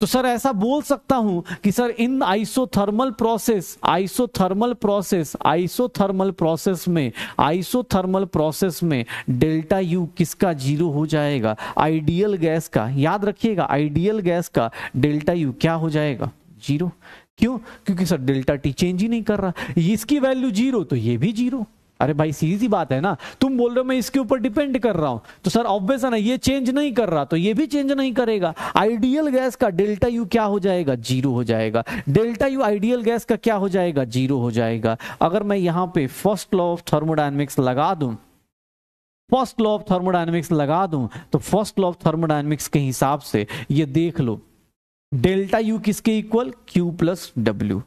तो सर ऐसा बोल सकता हूं कि sir in isothermal process isothermal process isothermal process में आइसोथर्मल प्रोसेस में डेल्टा यू किसका जीरो हो जाएगा आइडियल गैस का याद रखिएगा आइडियल गैस का डेल्टा यू क्या हो जाएगा जीरो क्यों क्योंकि सर डेल्टा टी चेंज ही नहीं कर रहा इसकी वैल्यू जीरो तो ये भी जीरो अरे भाई सीधी सी बात है ना तुम बोल रहे हो मैं इसके ऊपर डिपेंड कर रहा हूं तो सर ऑब्वियस है ना ये चेंज नहीं कर रहा तो ये भी चेंज नहीं करेगा आइडियल गैस का डेल्टा यू क्या हो जाएगा जीरो हो जाएगा डेल्टा यू आइडियल गैस का क्या हो जाएगा जीरो हो जाएगा अगर मैं यहां पे फर्स्ट लॉ ऑफ थर्मोडाइनमिक्स लगा दू फर्स्ट लॉ ऑफ थर्मोडाइनमिक्स लगा दूं तो फर्स्ट लॉ ऑफ थर्मोडाइनमिक्स के हिसाब से ये देख लो डेल्टा यू किसके इक्वल क्यू प्लस डब्ल्यू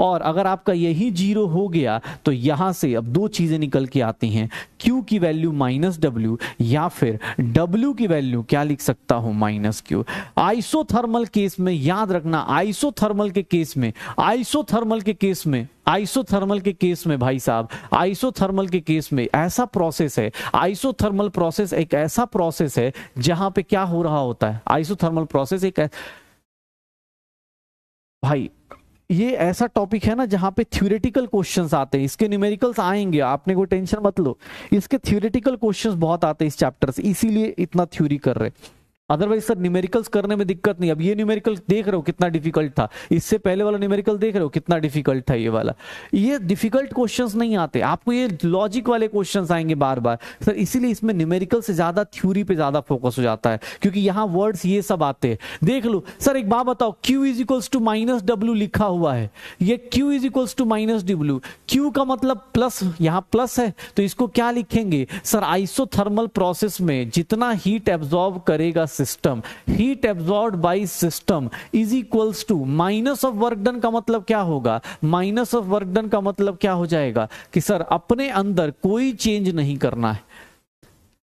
और अगर आपका यही जीरो हो गया तो यहां से अब दो चीजें निकल के आती हैं क्यू की वैल्यू माइनस डब्ल्यू या फिर डब्ल्यू की वैल्यू क्या लिख सकता हूं माइनस क्यू आइसोथर्मल केस में याद रखना आइसोथर्मल के केस में आइसोथर्मल के केस में आइसोथर्मल के केस में भाई साहब आइसोथर्मल के केस में ऐसा प्रोसेस है आइसोथर्मल प्रोसेस एक ऐसा प्रोसेस है जहां पे क्या हो रहा होता है आइसोथर्मल प्रोसेस एक ऐसा भाई ये ऐसा टॉपिक है ना जहाँ पे थ्योरेटिकल क्वेश्चंस आते हैं इसके न्यूमेरिकल्स आएंगे आपने कोई टेंशन मत लो इसके थ्योरेटिकल क्वेश्चंस बहुत आते हैं इस चैप्टर से इसीलिए इतना थ्योरी कर रहे हैं अदरवाइज सर न्यूमेरिकल्स करने में दिक्कत नहीं अब ये न्यूमेरिकल देख रहे हो कितना डिफिकल्ट था इससे पहले वाला न्यूमेरिकल देख रहे हो कितना डिफिकल्ट था ये वाला ये डिफिकल्ट क्वेश्चंस नहीं आते आपको ये लॉजिक वाले क्वेश्चंस आएंगे बार बार सर इसीलिए इसमें न्यूमेरिकल से ज्यादा थ्योरी पे ज्यादा फोकस हो जाता है क्योंकि यहाँ वर्ड्स ये सब आते हैं देख लो सर एक बात बताओ Q is equals to minus W लिखा हुआ है ये Q is equals to minus W Q का मतलब प्लस यहाँ प्लस है तो इसको क्या लिखेंगे सर आइसोथर्मल प्रोसेस में जितना हीट एब्जॉर्ब करेगा system heat absorb by system is equals to minus of work done का मतलब क्या होगा माइनस ऑफ वर्क डन का मतलब क्या हो जाएगा कि सर अपने अंदर कोई चेंज नहीं करना है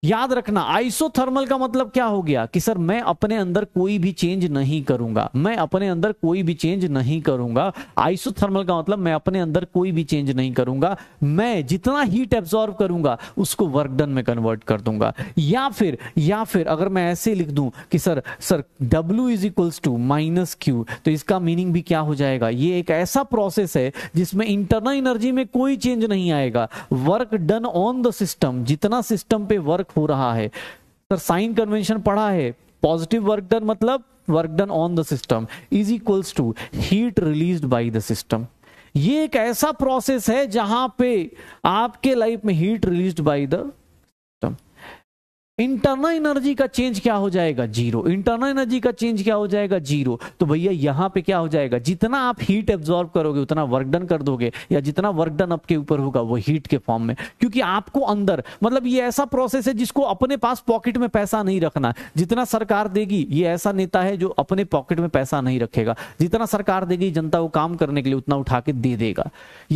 याद रखना आइसोथर्मल का मतलब क्या हो गया कि सर मैं अपने अंदर कोई भी चेंज नहीं करूंगा मैं अपने अंदर कोई भी चेंज नहीं करूंगा आइसोथर्मल का मतलब मैं अपने अंदर कोई भी चेंज नहीं करूंगा मैं जितना हीट एब्सॉर्व करूंगा उसको वर्क डन में कन्वर्ट कर दूंगा या फिर या फिर अगर मैं ऐसे लिख दूं कि sir sir W is equals to minus Q तो इसका मीनिंग भी क्या हो जाएगा ये एक ऐसा प्रोसेस है जिसमें इंटरनल एनर्जी में कोई चेंज नहीं आएगा work done on the system जितना सिस्टम पे वर्क वर्क हो रहा है सर साइन कन्वेंशन पढ़ा है पॉजिटिव वर्क डन मतलब work done on the system is equals to heat release by the system ये एक ऐसा प्रोसेस है जहां पे आपके लाइफ में heat release by the system internal energy का चेंज क्या हो जाएगा जीरो इंटरनल एनर्जी का चेंज क्या हो जाएगा जीरो तो भैया यहाँ पे क्या हो जाएगा जितना आप हीट एब्जॉर्ब करोगे उतना वर्क डन कर दोगे या जितना वर्क डन आपके ऊपर होगा वो हीट के फॉर्म में क्योंकि आपको अंदर मतलब ये ऐसा प्रोसेस है जिसको अपने पास पॉकेट में पैसा नहीं रखना जितना सरकार देगी ये ऐसा नेता है जो अपने पॉकेट में पैसा नहीं रखेगा जितना सरकार देगी जनता को काम करने के लिए उतना उठा के दे देगा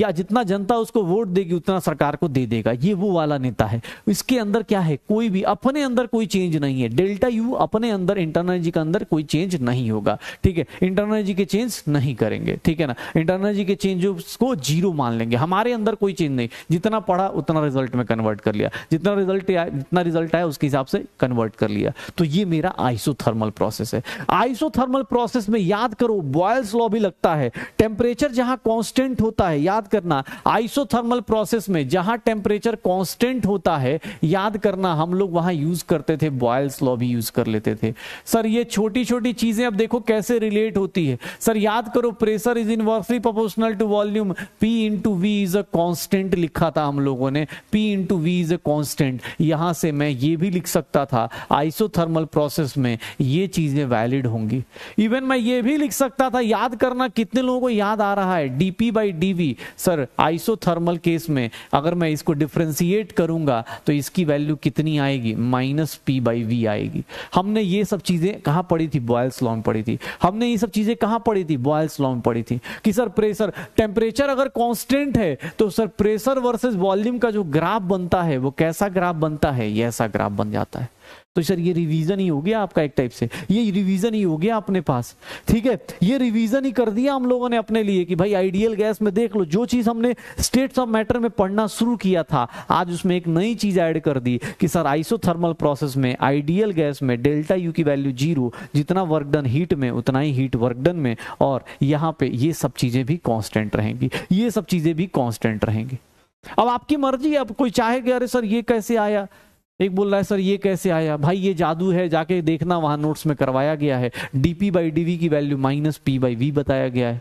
या जितना जनता उसको वोट देगी उतना सरकार को दे देगा ये वो वाला नेता है इसके अंदर क्या है कोई भी अपने अपने अंदर कोई चेंज नहीं है डेल्टा यू अपने अंदर इंटरनल एनर्जी के अंदर कोई चेंज नहीं होगा ठीक है इंटरनल एनर्जी के चेंज नहीं करेंगे ठीक है ना इंटरनल एनर्जी के चेंज को जीरो मान लेंगे हमारे अंदर कोई चेंज नहीं जितना पढ़ा उतना रिजल्ट में कन्वर्ट कर लिया जितना रिजल्ट जितना रिजल्ट आया उसके हिसाब से कन्वर्ट कर लिया तो ये मेरा आइसोथर्मल प्रोसेस है आइसोथर्मल प्रोसेस में याद करो बॉयल्स लॉ भी लगता है टेम्परेचर जहां कॉन्स्टेंट होता है याद करना आइसोथर्मल प्रोसेस में जहां टेम्परेचर कॉन्स्टेंट होता है याद करना हम लोग वहां यूज करते थे बॉयल्स लॉ भी यूज कर लेते थे सर ये छोटी छोटी चीजें अब देखो कैसे रिलेट होती है सर याद करो pressure is inversely proportional to volume P into V is a constant लिखा था हम लोगों ने P into V is a constant यहां से मैं ये भी लिख सकता था आइसोथर्मल प्रोसेस में ये चीजें वैलिड होंगी इवन मैं ये भी लिख सकता था याद करना कितने लोगों को याद आ रहा है DP by DV sir isothermal case में अगर मैं इसको डिफ्रेंसिएट करूंगा तो इसकी वैल्यू कितनी आएगी माइनस पी बाई वी आएगी हमने ये सब चीज़ें कहाँ पढ़ी थी बॉयल्स लॉ में पढ़ी थी हमने ये सब चीज़ें कहाँ पढ़ी थी बॉयल्स लॉ में पढ़ी थी कि सर प्रेशर टेम्परेचर अगर कॉन्स्टेंट है तो सर प्रेशर वर्सेज वॉल्यूम का जो ग्राफ बनता है वो कैसा ग्राफ बनता है ऐसा ग्राफ बन जाता है तो सर ये रिवीजन ही हो गया आपका एक टाइप से ये रिवीजन ही हो गया अपने पास ठीक है ये रिवीजन ही कर दिया हम लोगों ने अपने लिए कि भाई आइडियल गैस में देख लो जो चीज हमने स्टेट्स ऑफ मैटर में पढ़ना शुरू किया था आज उसमें एक नई चीज ऐड कर दी कि सर आइसोथर्मल प्रोसेस में आइडियल गैस में डेल्टा यू की वैल्यू जीरो जितना वर्क डन हीट में उतना ही हीट वर्क डन में और यहाँ पे ये सब चीजें भी कॉन्स्टेंट रहेंगी ये सब चीजें भी कॉन्स्टेंट रहेंगी अब आपकी मर्जी अब कोई चाहेगा अरे सर ये कैसे आया एक बोल रहा है सर ये कैसे आया भाई ये जादू है जाके देखना वहां नोट्स में करवाया गया है डीपी बाई डीवी की value minus P by V बताया गया है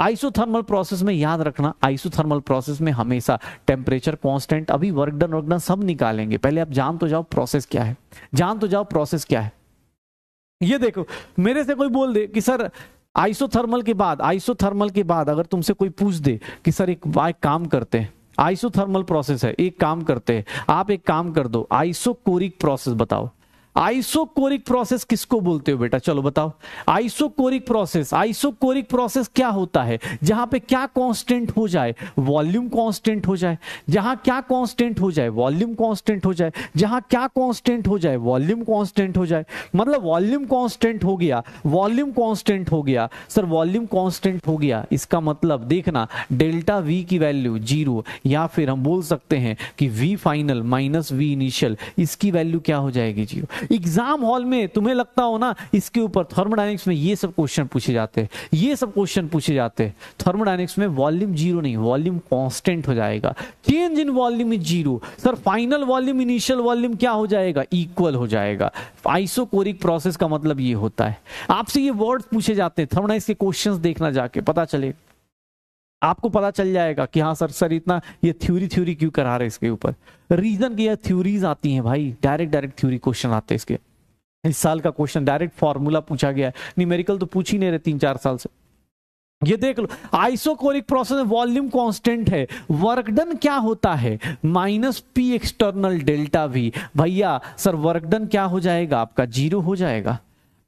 आइसोथर्मल प्रोसेस में याद रखना आइसोथर्मल प्रोसेस में हमेशा टेम्परेचर कॉन्स्टेंट अभी वर्क डन वर्क डन सब निकालेंगे पहले आप जान तो जाओ प्रोसेस क्या है जान तो जाओ प्रोसेस क्या है ये देखो मेरे से कोई बोल दे कि सर आइसोथर्मल के बाद आइसोथर्मल के बाद अगर तुमसे कोई पूछ दे कि सर एक, एक काम करते हैं आइसोथर्मल प्रोसेस है एक काम करते हैं आप एक काम कर दो आइसोकोरिक प्रोसेस बताओ आइसोकोरिक प्रोसेस किसको बोलते हो बेटा चलो बताओ आइसोकोरिक प्रोसेस आइसोकोरिक प्रोसेस क्या होता है जहां पे क्या कांस्टेंट हो जाए वॉल्यूम कांस्टेंट हो जाए जहां क्या कांस्टेंट हो जाए वॉल्यूम कांस्टेंट हो जाए जहां क्या कांस्टेंट हो जाए वॉल्यूम कांस्टेंट हो जाए मतलब वॉल्यूम कांस्टेंट हो गया वॉल्यूम कांस्टेंट हो गया सर वॉल्यूम कांस्टेंट हो गया इसका मतलब देखना डेल्टा वी की वैल्यू जीरो या फिर हम बोल सकते हैं कि V final minus V initial इसकी वैल्यू क्या हो जाएगी जीरो एग्जाम हॉल में तुम्हें लगता हो ना इसके ऊपर थर्मोडाइनिक्स में ये सब क्वेश्चन पूछे जाते हैं ये सब क्वेश्चन पूछे जाते हैं थर्मोडाइनिक्स में वॉल्यूम जीरो नहीं वॉल्यूम कॉन्स्टेंट हो जाएगा change in volume is zero sir final volume initial volume क्या हो जाएगा इक्वल हो जाएगा आइसोकोरिक प्रोसेस का मतलब ये होता है आपसे ये वर्ड पूछे जाते हैं थर्मोडाइनिक्स के क्वेश्चन देखना जाके पता चलेगा आपको पता चल जाएगा कि हाँ सर सर इतना ये थ्योरी थ्योरी क्यों करा रहे इसके ऊपर रीजन की यह थ्योरीज आती हैं भाई डायरेक्ट डायरेक्ट थ्योरी क्वेश्चन आते हैं इसके इस साल का क्वेश्चन डायरेक्ट फॉर्मूला पूछा गया है न्यूमेरिकल तो पूछ ही नहीं रहे तीन चार साल से ये देख लो आइसोकोरिक प्रोसेस वॉल्यूम कांस्टेंट है वर्कडन क्या होता है माइनस पी एक्सटर्नल डेल्टा भी भैया सर वर्कडन क्या हो जाएगा आपका जीरो हो जाएगा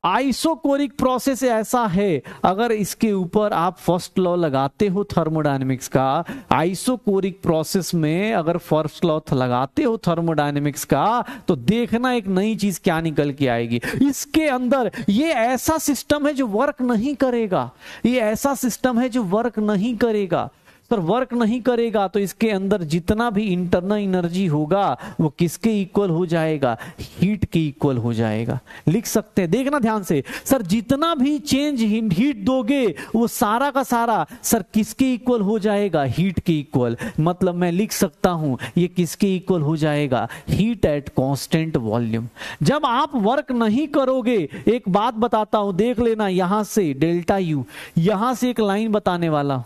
आइसोकोरिक प्रोसेस ऐसा है अगर इसके ऊपर आप फर्स्ट लॉ लगाते हो थर्मोडाइनमिक्स का आइसोकोरिक प्रोसेस में अगर फर्स्ट लॉ लगाते हो थर्मोडाइनमिक्स का तो देखना एक नई चीज क्या निकल के आएगी इसके अंदर ये ऐसा सिस्टम है जो वर्क नहीं करेगा ये ऐसा सिस्टम है जो वर्क नहीं करेगा सर वर्क नहीं करेगा तो इसके अंदर जितना भी इंटरनल एनर्जी होगा वो किसके इक्वल हो जाएगा हीट के इक्वल हो जाएगा लिख सकते हैं देखना ध्यान से सर जितना भी चेंज हीट दोगे वो सारा का सारा सर किसके इक्वल हो जाएगा हीट के इक्वल मतलब मैं लिख सकता हूं ये किसके इक्वल हो जाएगा हीट एट कॉन्स्टेंट वॉल्यूम जब आप वर्क नहीं करोगे एक बात बताता हूं देख लेना यहां से डेल्टा यू यहां से एक लाइन बताने वाला हूं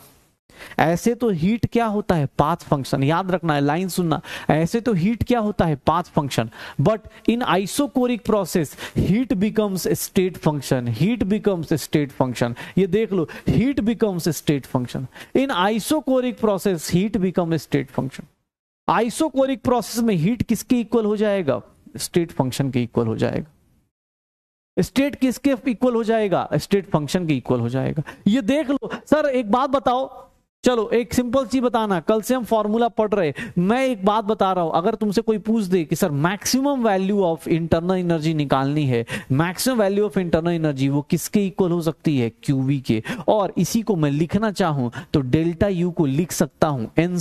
ऐसे तो हीट क्या होता है पाथ फंक्शन याद रखना है लाइन सुनना ऐसे तो हीट क्या होता है path function but in isochoric process heat becomes state function heat becomes state function ये देख लो heat becomes state function in isochoric process heat become state function isochoric process में हीट किसके इक्वल हो जाएगा स्टेट फंक्शन के equal हो जाएगा स्टेट किसके इक्वल हो जाएगा स्टेट फंक्शन के इक्वल हो जाएगा ये देख लो सर एक बात बताओ चलो एक सिंपल सी बताना कल से हम फॉर्मूला पढ़ रहे मैं एक बात बता रहा हूं अगर तुमसे कोई पूछ दे कि sir maximum value of internal energy निकालनी है maximum value of internal energy वो किसके इक्वल हो सकती है क्यूवी के और इसी को मैं लिखना चाहूं तो डेल्टा यू को लिख सकता हूं एन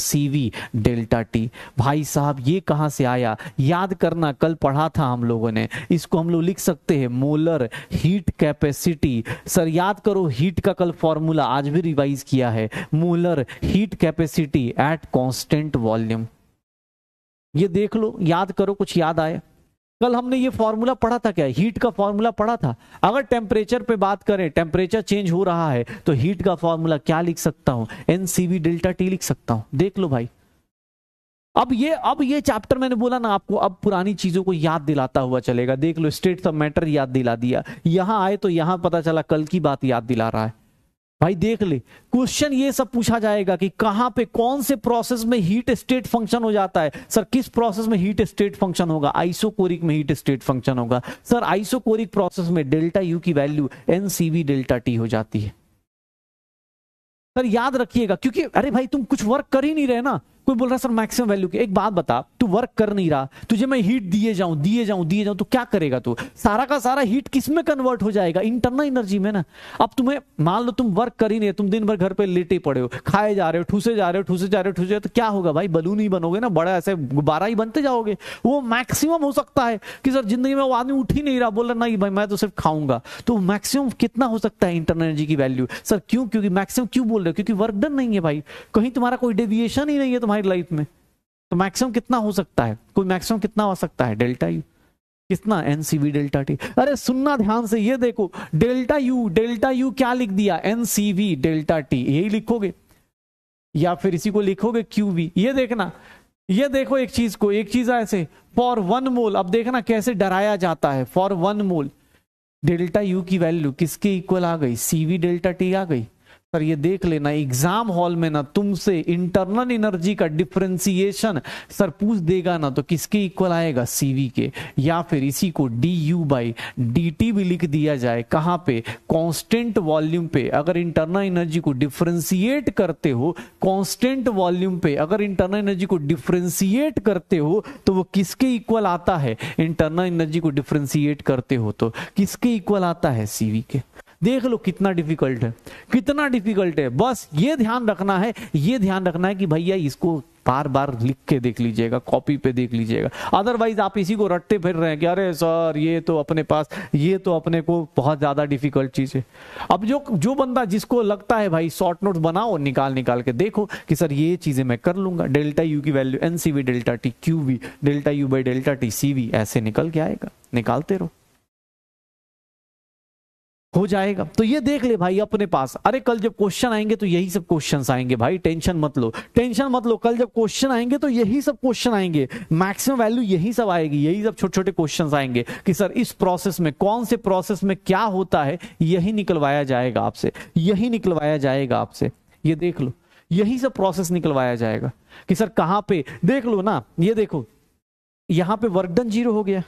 डेल्टा टी भाई साहब ये कहां से आया याद करना कल पढ़ा था हम लोगों ने इसको हम लोग लिख सकते हैं मोलर हीट कैपेसिटी सर याद करो हीट का कल फॉर्मूला आज भी रिवाइज किया है molar molecular heat capacity at constant volume ये देख लो याद करो कुछ याद आए कल हमने ये फॉर्मूला पढ़ा था क्या हीट का फॉर्मूला पढ़ा था अगर टेम्परेचर पे बात करें टेम्परेचर चेंज हो रहा है तो हीट का फॉर्मूला क्या लिख सकता हूं एनसीवी डेल्टा टी लिख सकता हूं देख लो भाई अब ये अब ये चैप्टर मैंने बोला ना आपको अब पुरानी चीजों को याद दिलाता हुआ चलेगा देख लो स्टेट ऑफ मैटर याद दिला दिया यहां आए तो यहां पता चला कल की बात याद दिला रहा है भाई देख ले क्वेश्चन ये सब पूछा जाएगा कि कहां पे कौन से प्रोसेस में हीट स्टेट फंक्शन हो जाता है सर किस प्रोसेस में हीट स्टेट फंक्शन होगा आइसोकोरिक में हीट स्टेट फंक्शन होगा सर आइसोकोरिक प्रोसेस में डेल्टा यू की वैल्यू एनसीवी डेल्टा टी हो जाती है सर याद रखिएगा क्योंकि अरे भाई तुम कुछ वर्क कर ही नहीं रहे ना कोई बोल रहा सर मैक्सिमम वैल्यू की एक बात बता तू वर्क कर नहीं रहा तुझे मैं हीट दिए जाऊं दिए जाऊं दिए जाऊं तो क्या करेगा तू सारा का सारा हीट किस में कन्वर्ट हो जाएगा इंटरनल एनर्जी में ना अब तुम्हें मान लो तुम वर्क कर ही नहीं तुम दिन भर घर पर लेटे पड़े हो खाए जा रहे हो ठूसे जा रहे हो ठूसे जा रहे हो ठूसे तो क्या होगा भाई बलून ही बनोगे ना बड़ा ऐसे गुब्बारा ही बनते जाओगे वो मैक्सिमम हो सकता है कि सर जिंदगी में वो आदमी उठ ही नहीं रहा बोल रहा नहीं भाई मैं तो सिर्फ खाऊंगा तो मैक्सिमम कितना हो सकता है इंटरनल एनर्जी की वैल्यू सर क्यों क्योंकि मैक्सिमम क्यों बोल रहे हो क्योंकि वर्क डन नहीं है भाई कहीं तुम्हारा कोई डेविएशन ही नहीं है तुम्हारे हमारी लाइफ में तो मैक्सिमम कितना हो सकता है कोई मैक्सिमम कितना हो सकता है डेल्टा यू कितना एनसीवी डेल्टा टी अरे सुनना ध्यान से ये देखो डेल्टा यू डेल्टा यू क्या लिख दिया एनसीवी डेल्टा टी यही लिखोगे या फिर इसी को लिखोगे क्यू वी ये देखना ये देखो एक चीज को एक चीज ऐसे फॉर वन मोल अब देखना कैसे डराया जाता है for one mole delta U की वैल्यू किसके इक्वल आ गई सीवी डेल्टा टी आ गई पर ये देख लेना एग्जाम हॉल में ना तुमसे इंटरनल एनर्जी का डिफ्रेंसिएशन सर पूछ देगा ना तो किसके इक्वल आएगा सीवी के या फिर इसी को D U by D T भी लिख दिया जाए कहाँ पे कांस्टेंट वॉल्यूम पे अगर इंटरनल एनर्जी को डिफ्रेंसिएट करते हो कांस्टेंट वॉल्यूम पे अगर इंटरनल एनर्जी को डिफ्रेंसिएट करते हो तो वो किसके इक्वल आता है इंटरनल एनर्जी को डिफ्रेंसिएट करते हो तो किसके इक्वल आता है सीवी के देख लो कितना डिफिकल्ट है कितना डिफिकल्ट है बस ये ध्यान रखना है ये ध्यान रखना है कि भैया इसको बार बार लिख के देख लीजिएगा कॉपी पे देख लीजिएगा अदरवाइज आप इसी को रटते फिर रहे हैं कि अरे सर ये तो अपने पास ये तो अपने को बहुत ज्यादा डिफिकल्ट चीज है अब जो जो बंदा जिसको लगता है भाई शॉर्ट नोट बनाओ निकाल निकाल के देखो कि सर ये चीजें मैं कर लूंगा डेल्टा यू की value N C V delta T Q V delta U by delta T C V ऐसे निकल के आएगा निकालते रहो हो जाएगा तो ये देख ले भाई अपने पास अरे कल जब क्वेश्चन आएंगे तो यही सब क्वेश्चन आएंगे भाई टेंशन मत लो टेंशन मत लो कल जब क्वेश्चन आएंगे तो यही सब क्वेश्चन आएंगे मैक्सिमम वैल्यू यही सब आएगी यही सब छोटे छोटे क्वेश्चन आएंगे कि सर इस प्रोसेस में कौन से प्रोसेस में क्या होता है यही निकलवाया जाएगा आपसे यही निकलवाया जाएगा आपसे ये देख लो यही सब प्रोसेस निकलवाया जाएगा कि सर कहाँ पे देख लो ना ये देखो यहां पे वर्कडन जीरो हो गया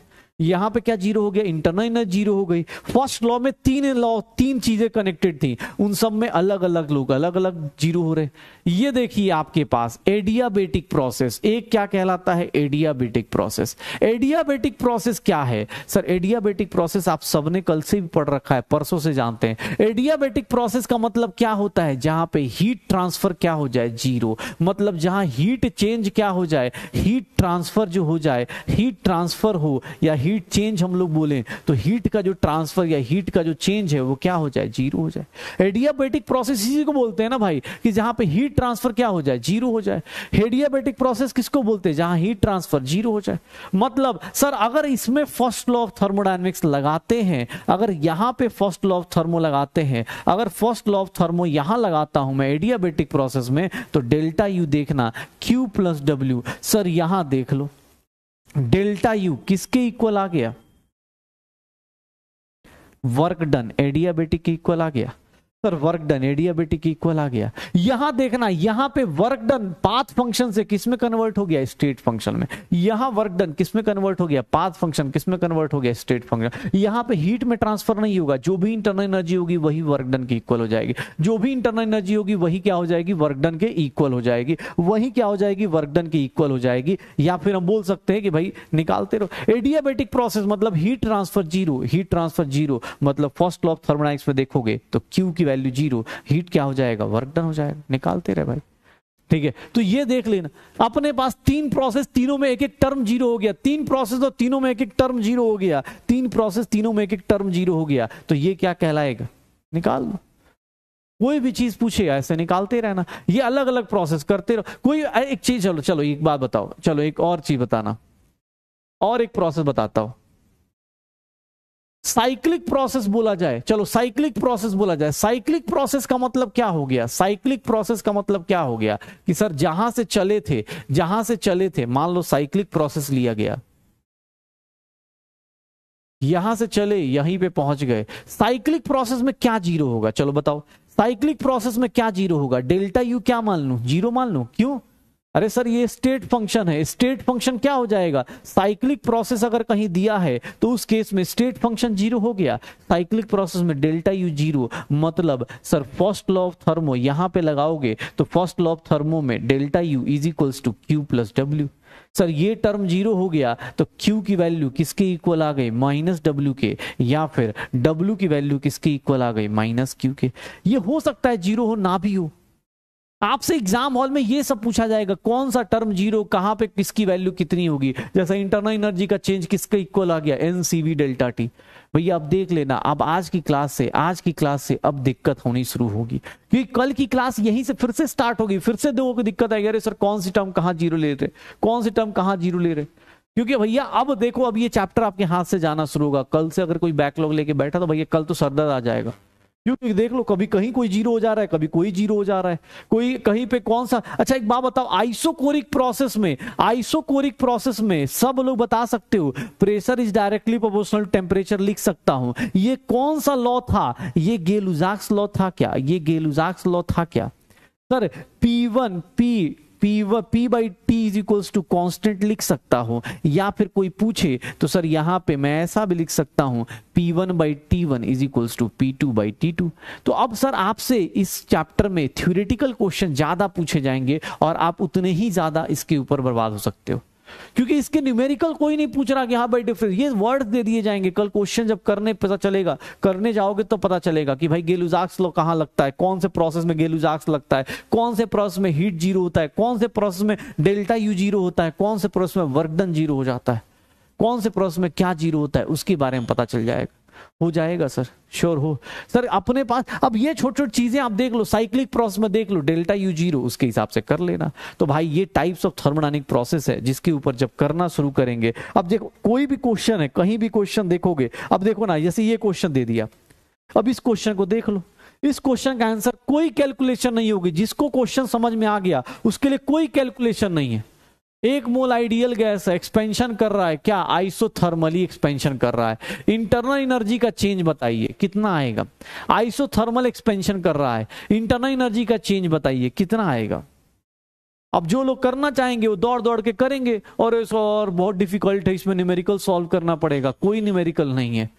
यहां पे क्या जीरो हो गया इंटरनल एनर्जी जीरो हो गई फर्स्ट लॉ में तीन लॉ तीन चीजें कनेक्टेड थी उन सब में अलग अलग लोग अलग अलग जीरो हो रहे ये देखिए आपके पास एडियाबेटिक प्रोसेस एक क्या कहलाता है एडियाबेटिक प्रोसेस एडियाबेटिक प्रोसेस क्या है सर एडियाबेटिक प्रोसेस आप सबने कल से भी पढ़ रखा है परसों से जानते हैं एडियाबेटिक प्रोसेस का मतलब क्या होता है जहां पर हीट ट्रांसफर क्या हो जाए जीरो मतलब जहां हीट चेंज क्या हो जाए हीट ट्रांसफर जो हो जाए हीट ट्रांसफर हो या हीट हीट चेंज हम लोग बोले तो हीट का जो ट्रांसफर या हीट का जो चेंज है वो क्या हो जाए जीरो हो जाए एडियाबेटिक प्रोसेस इसी को बोलते हैं ना भाई कि जहां पे हीट ट्रांसफर क्या हो जाए जीरो हो जाए हेडियाबेटिक प्रोसेस किसको बोलते हैं जहां हीट ट्रांसफर जीरो हो जाए मतलब सर अगर इसमें फर्स्ट लॉ ऑफ थर्मोडाइनमिक्स लगाते हैं अगर यहां पे फर्स्ट लॉ ऑफ थर्मो लगाते हैं अगर फर्स्ट लॉ ऑफ थर्मो यहां लगाता हूं मैं एडियाबेटिक प्रोसेस में तो डेल्टा यू देखना क्यू प्लस डब्ल्यू सर यहां देख लो डेल्टा यू किसके इक्वल आ गया वर्क डन एडियाबेटिक इक्वल आ गया sir work done adiabatic equal आ गया यहां देखना यहां पे वर्क डन पाथ फंक्शन से किसमें कन्वर्ट हो गया स्टेट फंक्शन में यहां वर्क डन किसमें कन्वर्ट हो गया पाथ फंक्शन किसमें कन्वर्ट हो गया स्टेट फंक्शन यहां पे हीट में ट्रांसफर नहीं होगा जो भी इंटरनल एनर्जी होगी वही वर्क डन की इक्वल हो जाएगी जो भी इंटरनल एनर्जी होगी वही क्या हो जाएगी वर्क डन के इक्वल हो जाएगी वही क्या हो जाएगी वर्क डन की इक्वल हो जाएगी या फिर हम बोल सकते हैं कि भाई निकालते रहो एडियाबेटिक प्रोसेस मतलब heat transfer zero heat transfer zero मतलब फर्स्ट लॉ ऑफ थर्मोडाइक्स में देखोगे तो क्यू की वैल्यू जीरो हीट क्या हो जाएगा वर्क डन हो जाएगा निकालते रहे भाई ठीक है तो ये देख लेना अपने पास तीन प्रोसेस तीनों में एक एक टर्म जीरो हो गया तीन प्रोसेस और तीनों में एक एक टर्म जीरो हो गया तीन प्रोसेस तीनों में एक एक टर्म जीरो हो गया तो ये क्या कहलाएगा निकाल लो कोई भी चीज पूछे ऐसे निकालते रहना ये अलग अलग प्रोसेस करते रहो कोई एक चीज चलो चलो एक बात बताओ चलो एक और चीज बताना और एक प्रोसेस बताता हूं साइक्लिक प्रोसेस बोला जाए चलो साइक्लिक प्रोसेस बोला जाए साइक्लिक प्रोसेस का मतलब क्या हो गया साइक्लिक प्रोसेस का मतलब क्या हो गया कि सर जहां से चले थे जहां से चले थे मान लो साइक्लिक प्रोसेस लिया गया यहां से चले यहीं पे पहुंच गए साइक्लिक प्रोसेस में क्या जीरो होगा चलो बताओ साइक्लिक प्रोसेस में क्या जीरो होगा डेल्टा यू क्या मान लू जीरो मान लू क्यों अरे सर ये स्टेट फंक्शन है स्टेट फंक्शन क्या हो जाएगा साइक्लिक प्रोसेस अगर कहीं दिया है तो उस केस में स्टेट फंक्शन जीरो हो गया साइक्लिक प्रोसेस में डेल्टा यू जीरो मतलब sir first law of thermo यहां पे लगाओगे तो फर्स्ट लॉ ऑफ थर्मो में delta U is equals to Q plus W sir ये टर्म जीरो हो गया तो Q की वैल्यू किसके इक्वल आ गई माइनस डब्ल्यू के या फिर W की वैल्यू किसके इक्वल आ गई माइनस क्यू के ये हो सकता है जीरो हो ना भी हो आपसे एग्जाम हॉल में ये सब पूछा जाएगा कौन सा टर्म जीरो कहां पे किसकी वैल्यू कितनी होगी जैसे इंटरनल एनर्जी का चेंज किसके इक्वल आ गया एनसीवी डेल्टा टी भैया अब देख लेना अब आज की क्लास से आज की क्लास से अब दिक्कत होनी शुरू होगी क्योंकि कल की क्लास यहीं से फिर से स्टार्ट होगी फिर से दो को दिक्कत आएगी अरे सर कौन सी टर्म कहाँ जीरो ले रहे कौन सी टर्म कहाँ जीरो ले रहे क्योंकि भैया अब देखो अब ये चैप्टर आपके हाथ से जाना शुरू होगा कल से अगर कोई बैकलॉग लेके बैठा तो भैया कल तो सरदर्द आ जाएगा क्योंकि देख लो कभी कहीं कोई जीरो हो जा रहा है कभी कोई जीरो हो जा रहा है कोई कहीं पे कौन सा अच्छा एक बात बताओ आइसोकोरिक प्रोसेस में आइसोकोरिक प्रोसेस में सब लोग बता सकते हो pressure is directly proportional temperature लिख सकता हूं ये कौन सा लॉ था ये गेलुजाक्स लॉ था क्या ये गेलुजाक्स लॉ था क्या sir P one P P V P by T is equals to constant लिख सकता हूँ या फिर कोई पूछे तो सर यहाँ पे मैं ऐसा भी लिख सकता हूँ P one by T one is equals to P two by T two तो अब सर आपसे इस चैप्टर में थ्योरेटिकल क्वेश्चन ज़्यादा पूछे जाएंगे और आप उतने ही ज़्यादा इसके ऊपर बर्बाद हो सकते हो क्योंकि इसके न्यूमेरिकल कोई नहीं पूछ रहा कि हाँ भाई डिफरेंस ये वर्ड दे दिए जाएंगे कल क्वेश्चन जब करने पता चलेगा करने जाओगे तो पता चलेगा कि भाई गेलुजाक्स लो कहाँ लगता है कौन से प्रोसेस में गेलुजाक्स लगता है कौन से प्रोसेस में हीट जीरो होता है कौन से प्रोसेस में डेल्टा यू जीरो होता है कौन से प्रोसेस में वर्कडन जीरो हो जाता है कौन से प्रोसेस में क्या जीरो होता है उसके बारे में पता चल जाएगा हो जाएगा सर श्योर हो सर अपने पास अब ये छोटी छोटी चीजें आप देख लो साइक्लिक प्रोसेस में देख लो डेल्टा यू जीरो उसके हिसाब से कर लेना तो भाई ये टाइप्स ऑफ थर्मोडाइनिक प्रोसेस है जिसके ऊपर जब करना शुरू करेंगे अब देखो कोई भी क्वेश्चन है कहीं भी क्वेश्चन देखोगे अब देखो ना जैसे ये क्वेश्चन दे दिया अब इस क्वेश्चन को देख लो इस क्वेश्चन का आंसर कोई कैलकुलेशन नहीं होगी जिसको क्वेश्चन समझ में आ गया उसके लिए कोई कैलकुलेशन नहीं है एक मोल आइडियल गैस है एक्सपेंशन कर रहा है क्या आइसोथर्मली एक्सपेंशन कर रहा है इंटरनल एनर्जी का चेंज बताइए कितना आएगा आइसोथर्मल एक्सपेंशन कर रहा है इंटरनल एनर्जी का चेंज बताइए कितना आएगा अब जो लोग करना चाहेंगे वो दौड़ दौड़ के करेंगे और इस और बहुत डिफिकल्ट है इसमें न्यूमेरिकल सॉल्व करना पड़ेगा कोई न्यूमेरिकल नहीं है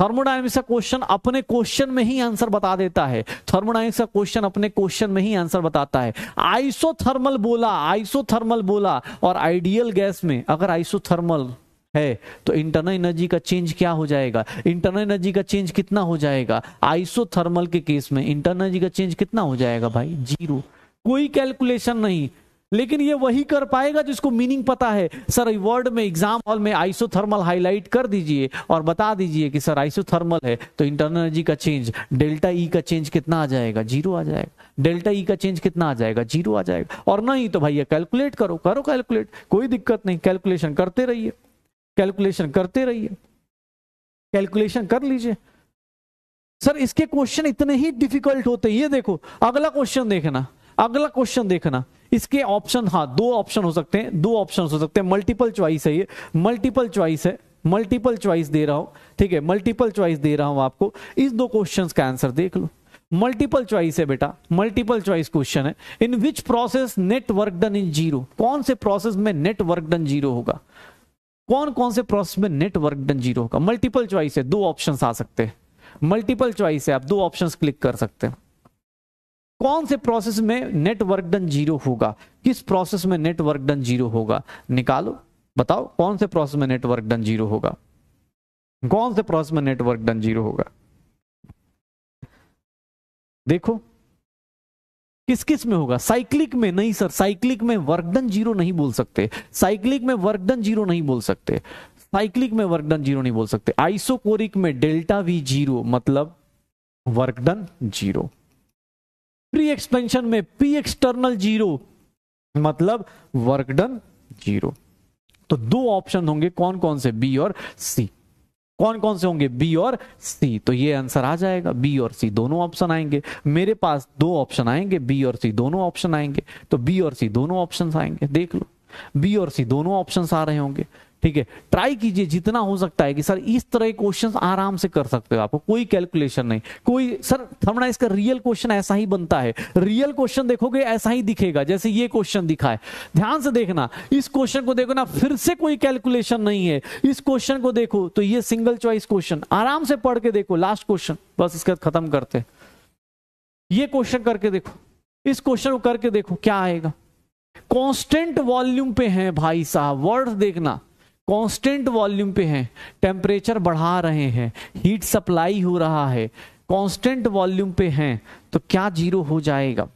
थर्मोडाइनमिक्स का क्वेश्चन अपने क्वेश्चन में ही आंसर बता देता है थर्मोडाइनमिक्स का क्वेश्चन अपने क्वेश्चन में ही आंसर बताता है आइसोथर्मल बोला आइसोथर्मल बोला और आइडियल गैस में अगर आइसोथर्मल है तो इंटरनल एनर्जी का चेंज क्या हो जाएगा इंटरनल एनर्जी का चेंज कितना हो जाएगा आइसोथर्मल के केस में इंटरनल एनर्जी का चेंज कितना हो जाएगा भाई जीरो कोई कैलकुलेशन नहीं लेकिन ये वही कर पाएगा जिसको मीनिंग पता है सर वर्ड में एग्जाम हॉल में आइसोथर्मल हाईलाइट कर दीजिए और बता दीजिए कि सर आइसोथर्मल है तो इंटरनल एनर्जी का चेंज डेल्टा ई का चेंज कितना आ जाएगा जीरो आ जाएगा डेल्टा ई e का चेंज कितना आ जाएगा जीरो आ जाएगा और नहीं तो भैया कैलकुलेट करो करो कैलकुलेट कोई दिक्कत नहीं कैलकुलेशन करते रहिए कैलकुलेशन करते रहिए कैलकुलेशन कर लीजिए सर इसके क्वेश्चन इतने ही डिफिकल्ट होते ये देखो अगला क्वेश्चन देखना अगला क्वेश्चन देखना इसके ऑप्शन हाँ दो ऑप्शन हो सकते हैं दो ऑप्शन हो सकते हैं मल्टीपल च्वाइस है ये मल्टीपल च्वाइस है मल्टीपल च्वाइस दे रहा हूं ठीक है मल्टीपल च्वाइस दे रहा हूं आपको इस दो क्वेश्चन का आंसर देख लो मल्टीपल चॉइस है बेटा मल्टीपल चॉइस क्वेश्चन है in which process net work done in zero कौन से प्रोसेस में नेटवर्क डन जीरो होगा कौन कौन से प्रोसेस में नेटवर्क डन जीरो होगा मल्टीपल चॉइस है दो ऑप्शंस आ सकते हैं मल्टीपल चॉइस है आप दो ऑप्शंस क्लिक कर सकते हैं कौन से प्रोसेस में नेटवर्क डन जीरो होगा किस प्रोसेस में नेटवर्क डन जीरो होगा निकालो बताओ कौन से प्रोसेस में नेटवर्क डन जीरो होगा कौन से प्रोसेस में नेटवर्क डन जीरो होगा देखो किस किस में होगा साइक्लिक में नहीं सर साइक्लिक में डन जीरो नहीं बोल सकते साइक्लिक में डन जीरो नहीं बोल सकते साइक्लिक में डन जीरो नहीं बोल सकते आइसोकोरिक में डेल्टा वी जीरो मतलब डन जीरो प्री एक्सपेंशन में पी एक्सटर्नल जीरो मतलब वर्क डन जीरो तो दो ऑप्शन होंगे कौन कौन से बी और सी कौन कौन से होंगे बी और सी तो ये आंसर आ जाएगा बी और सी दोनों ऑप्शन आएंगे मेरे पास दो ऑप्शन आएंगे बी और सी दोनों ऑप्शन आएंगे तो बी और सी दोनों ऑप्शन आएंगे देख लो बी और सी दोनों ऑप्शन आ रहे होंगे ठीक है ट्राई कीजिए जितना हो सकता है कि सर इस तरह के क्वेश्चन आराम से कर सकते हो आपको कोई कैलकुलेशन नहीं कोई सर थमना इसका रियल क्वेश्चन ऐसा ही बनता है रियल क्वेश्चन देखोगे ऐसा ही दिखेगा जैसे ये क्वेश्चन दिखा है ध्यान से देखना इस क्वेश्चन को देखो ना फिर से कोई कैलकुलेशन नहीं है इस क्वेश्चन को देखो तो ये सिंगल चॉइस क्वेश्चन आराम से पढ़ के देखो लास्ट क्वेश्चन बस इसके बाद खत्म करते ये क्वेश्चन करके देखो इस क्वेश्चन को करके देखो क्या आएगा कांस्टेंट वॉल्यूम पे हैं भाई साहब वर्ड देखना कांस्टेंट वॉल्यूम पे हैं टेम्परेचर बढ़ा रहे हैं हीट सप्लाई हो रहा है कांस्टेंट वॉल्यूम पे हैं तो क्या जीरो हो जाएगा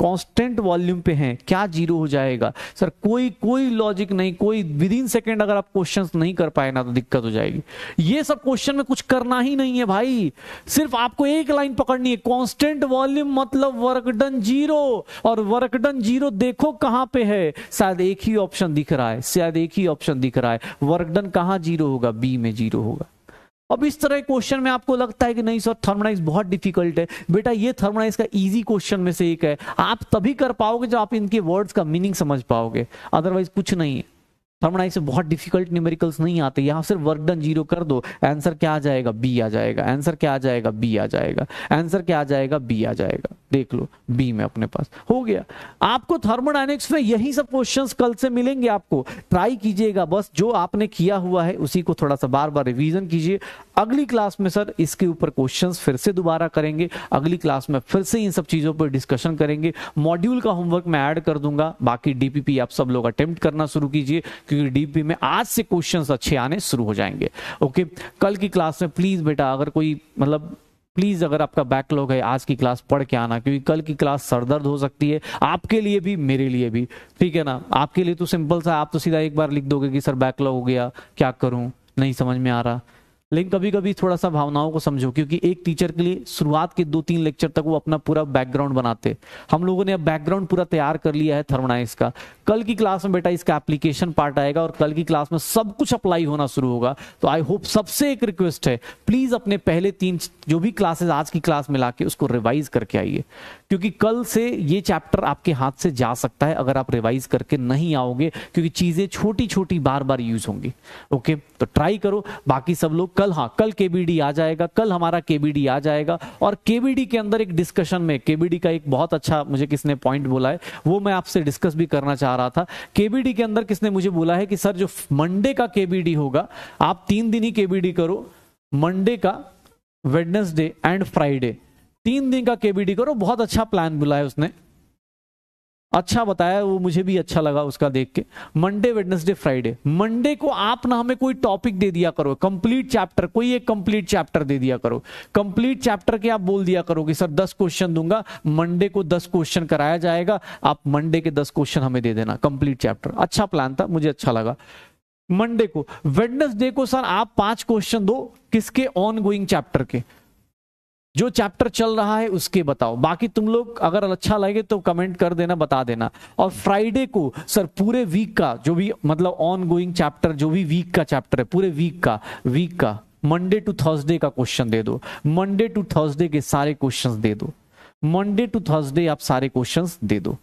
कांस्टेंट वॉल्यूम पे हैं क्या जीरो हो जाएगा सर कोई कोई लॉजिक नहीं कोई विद इन सेकेंड अगर आप क्वेश्चन नहीं कर पाए ना तो दिक्कत हो जाएगी ये सब क्वेश्चन में कुछ करना ही नहीं है भाई सिर्फ आपको एक लाइन पकड़नी है कॉन्स्टेंट वॉल्यूम मतलब वर्कडन जीरो और वर्कडन जीरो देखो कहां पे है शायद एक ही ऑप्शन दिख रहा है शायद एक ही ऑप्शन दिख रहा है वर्कडन कहां जीरो होगा बी में जीरो होगा अब इस तरह के क्वेश्चन में आपको लगता है कि नहीं सर थर्मोनाइज बहुत डिफिकल्ट है बेटा ये थर्मोनाइज का इजी क्वेश्चन में से एक है आप तभी कर पाओगे जब आप इनके वर्ड्स का मीनिंग समझ पाओगे अदरवाइज कुछ नहीं है थर्मोडाइनमिक्स से बहुत डिफिकल्ट न्यूमेरिकल्स नहीं आते यहाँ सिर्फ वर्क डन जीरो कर दो आंसर क्या आ जाएगा बी आ जाएगा आंसर क्या आ जाएगा बी आ जाएगा आंसर क्या आ जाएगा बी आ जाएगा देख लो बी में अपने पास हो गया आपको थर्मोडाइनिक्स में यही सब क्वेश्चन कल से मिलेंगे आपको ट्राई कीजिएगा बस जो आपने किया हुआ है उसी को थोड़ा सा बार बार रिविजन कीजिए अगली क्लास में सर इसके ऊपर क्वेश्चन फिर से दोबारा करेंगे अगली क्लास में फिर से इन सब चीजों पर डिस्कशन करेंगे मॉड्यूल का होमवर्क मैं ऐड कर दूंगा बाकी डीपीपी आप सब लोग अटेम्प्ट करना शुरू कीजिए क्योंकि डीपी में आज से क्वेश्चंस अच्छे आने शुरू हो जाएंगे ओके कल की क्लास में प्लीज बेटा अगर कोई मतलब प्लीज अगर आपका बैकलॉग है आज की क्लास पढ़ के आना क्योंकि कल की क्लास सरदर्द हो सकती है आपके लिए भी मेरे लिए भी ठीक है ना आपके लिए तो सिंपल सा आप तो सीधा एक बार लिख दोगे कि सर बैकलॉग हो गया क्या करूं नहीं समझ में आ रहा लेकिन कभी कभी थोड़ा सा भावनाओं को समझो क्योंकि एक टीचर के लिए शुरुआत के दो तीन लेक्चर तक वो अपना पूरा बैकग्राउंड बनाते हम लोगों ने अब बैकग्राउंड पूरा तैयार कर लिया है थर्मोडाइनिक्स का कल की क्लास में बेटा इसका एप्लीकेशन पार्ट आएगा और कल की क्लास में सब कुछ अप्लाई होना शुरू होगा तो आई होप सबसे एक रिक्वेस्ट है प्लीज अपने पहले तीन जो भी क्लासेस आज की क्लास में लाके उसको रिवाइज करके आइए क्योंकि कल से ये चैप्टर आपके हाथ से जा सकता है अगर आप रिवाइज करके नहीं आओगे क्योंकि चीजें छोटी छोटी बार बार यूज होंगी ओके तो ट्राई करो बाकी सब लोग कल हाँ कल केबीडी आ जाएगा कल हमारा केबीडी आ जाएगा और केबीडी के अंदर एक डिस्कशन में केबीडी का एक बहुत अच्छा मुझे किसने पॉइंट बोला है वो मैं आपसे डिस्कस भी करना चाह रहा था केबीडी के अंदर किसने मुझे बोला है कि सर जो मंडे का केबीडी होगा आप तीन दिन ही केबीडी करो मंडे का वेडनेसडे एंड फ्राइडे तीन दिन का केबीडी करो बहुत अच्छा प्लान बुलाया उसने अच्छा बताया वो मुझे भी अच्छा लगा उसका देख के मंडे वेडनेसडे फ्राइडे मंडे को आप ना हमें कोई टॉपिक दे दिया करो कंप्लीट चैप्टर कोई एक कंप्लीट चैप्टर दे दिया करो कंप्लीट चैप्टर के आप बोल दिया करो कि सर दस क्वेश्चन दूंगा मंडे को दस क्वेश्चन कराया जाएगा आप मंडे के दस क्वेश्चन हमें दे देना कंप्लीट चैप्टर अच्छा प्लान था मुझे अच्छा लगा मंडे को वेडनेसडे को सर आप पांच क्वेश्चन दो किसके ऑन गोइंग चैप्टर के जो चैप्टर चल रहा है उसके बताओ बाकी तुम लोग अगर अच्छा लगे तो कमेंट कर देना बता देना और फ्राइडे को सर पूरे वीक का जो भी मतलब ऑन गोइंग चैप्टर जो भी वीक का चैप्टर है पूरे वीक का वीक का मंडे टू थर्सडे का क्वेश्चन दे दो मंडे टू थर्सडे के सारे क्वेश्चन दे दो मंडे टू थर्सडे आप सारे क्वेश्चन दे दो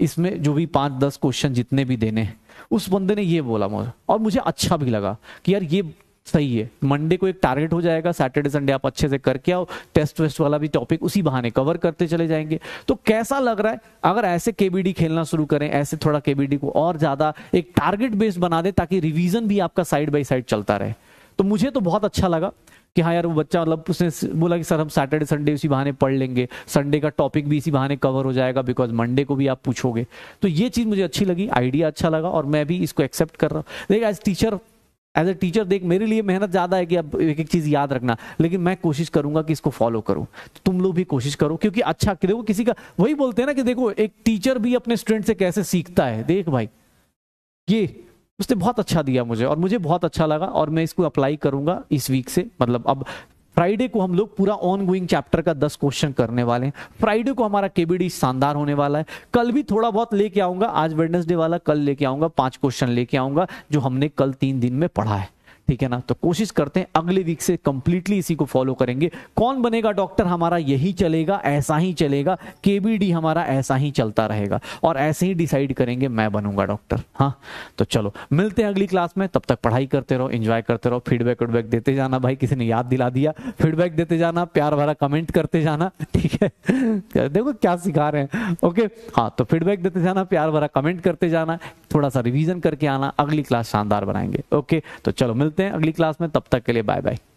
इसमें जो भी पांच दस क्वेश्चन जितने भी देने उस बंदे ने ये बोला मुझे और मुझे अच्छा भी लगा कि यार ये सही है मंडे को एक टारगेट हो जाएगा सैटरडे संडे आप अच्छे से करके आओ टेस्ट वेस्ट वाला भी टॉपिक उसी बहाने कवर करते चले जाएंगे तो कैसा लग रहा है अगर ऐसे केबीडी खेलना शुरू करें ऐसे थोड़ा केबीडी को और ज्यादा एक टारगेट बेस्ड बना दे ताकि रिविजन भी आपका साइड बाई साइड चलता रहे तो मुझे तो बहुत अच्छा लगा कि हाँ यार वो बच्चा मतलब उसने बोला कि सर हम सैटरडे संडे उसी बहाने पढ़ लेंगे संडे का टॉपिक भी इसी बहाने कवर हो जाएगा बिकॉज मंडे को भी आप पूछोगे तो ये चीज़ मुझे अच्छी लगी आइडिया अच्छा लगा और मैं भी इसको एक्सेप्ट कर रहा हूँ देखिए as teacher as a teacher देख मेरे लिए मेहनत ज़्यादा है कि अब एक एक चीज़ याद रखना लेकिन मैं कोशिश करूंगा कि इसको फॉलो करूं तो तुम लोग भी कोशिश करो क्योंकि अच्छा कि देखो किसी का वही बोलते हैं ना कि देखो एक टीचर भी अपने स्टूडेंट से कैसे सीखता है देख भाई ये उसने बहुत अच्छा दिया मुझे और मुझे बहुत अच्छा लगा और मैं इसको अप्लाई करूंगा इस वीक से मतलब अब फ्राइडे को हम लोग पूरा ऑन गोइंग चैप्टर का दस क्वेश्चन करने वाले हैं फ्राइडे को हमारा केबीडी शानदार होने वाला है कल भी थोड़ा बहुत लेके आऊंगा आज वेडनेसडे वाला कल लेके आऊंगा पांच क्वेश्चन लेके आऊंगा जो हमने कल तीन दिन में पढ़ा है ठीक है ना तो कोशिश करते हैं अगले वीक से कंप्लीटली इसी को फॉलो करेंगे कौन बनेगा डॉक्टर हमारा यही चलेगा ऐसा ही चलेगा केबीडी हमारा ऐसा ही चलता रहेगा और ऐसे ही डिसाइड करेंगे मैं बनूंगा डॉक्टर हाँ तो चलो मिलते हैं अगली क्लास में तब तक पढ़ाई करते रहो इंजॉय करते रहो फीडबैक वीडबैक देते जाना भाई किसी ने याद दिला दिया फीडबैक देते जाना प्यार भरा कमेंट करते जाना ठीक है देखो क्या सिखा रहे हैं ओके हाँ तो फीडबैक देते जाना प्यार भरा कमेंट करते जाना थोड़ा सा रिविजन करके आना अगली क्लास शानदार बनाएंगे ओके तो चलो मिलते हैं अगली क्लास में तब तक के लिए बाय बाय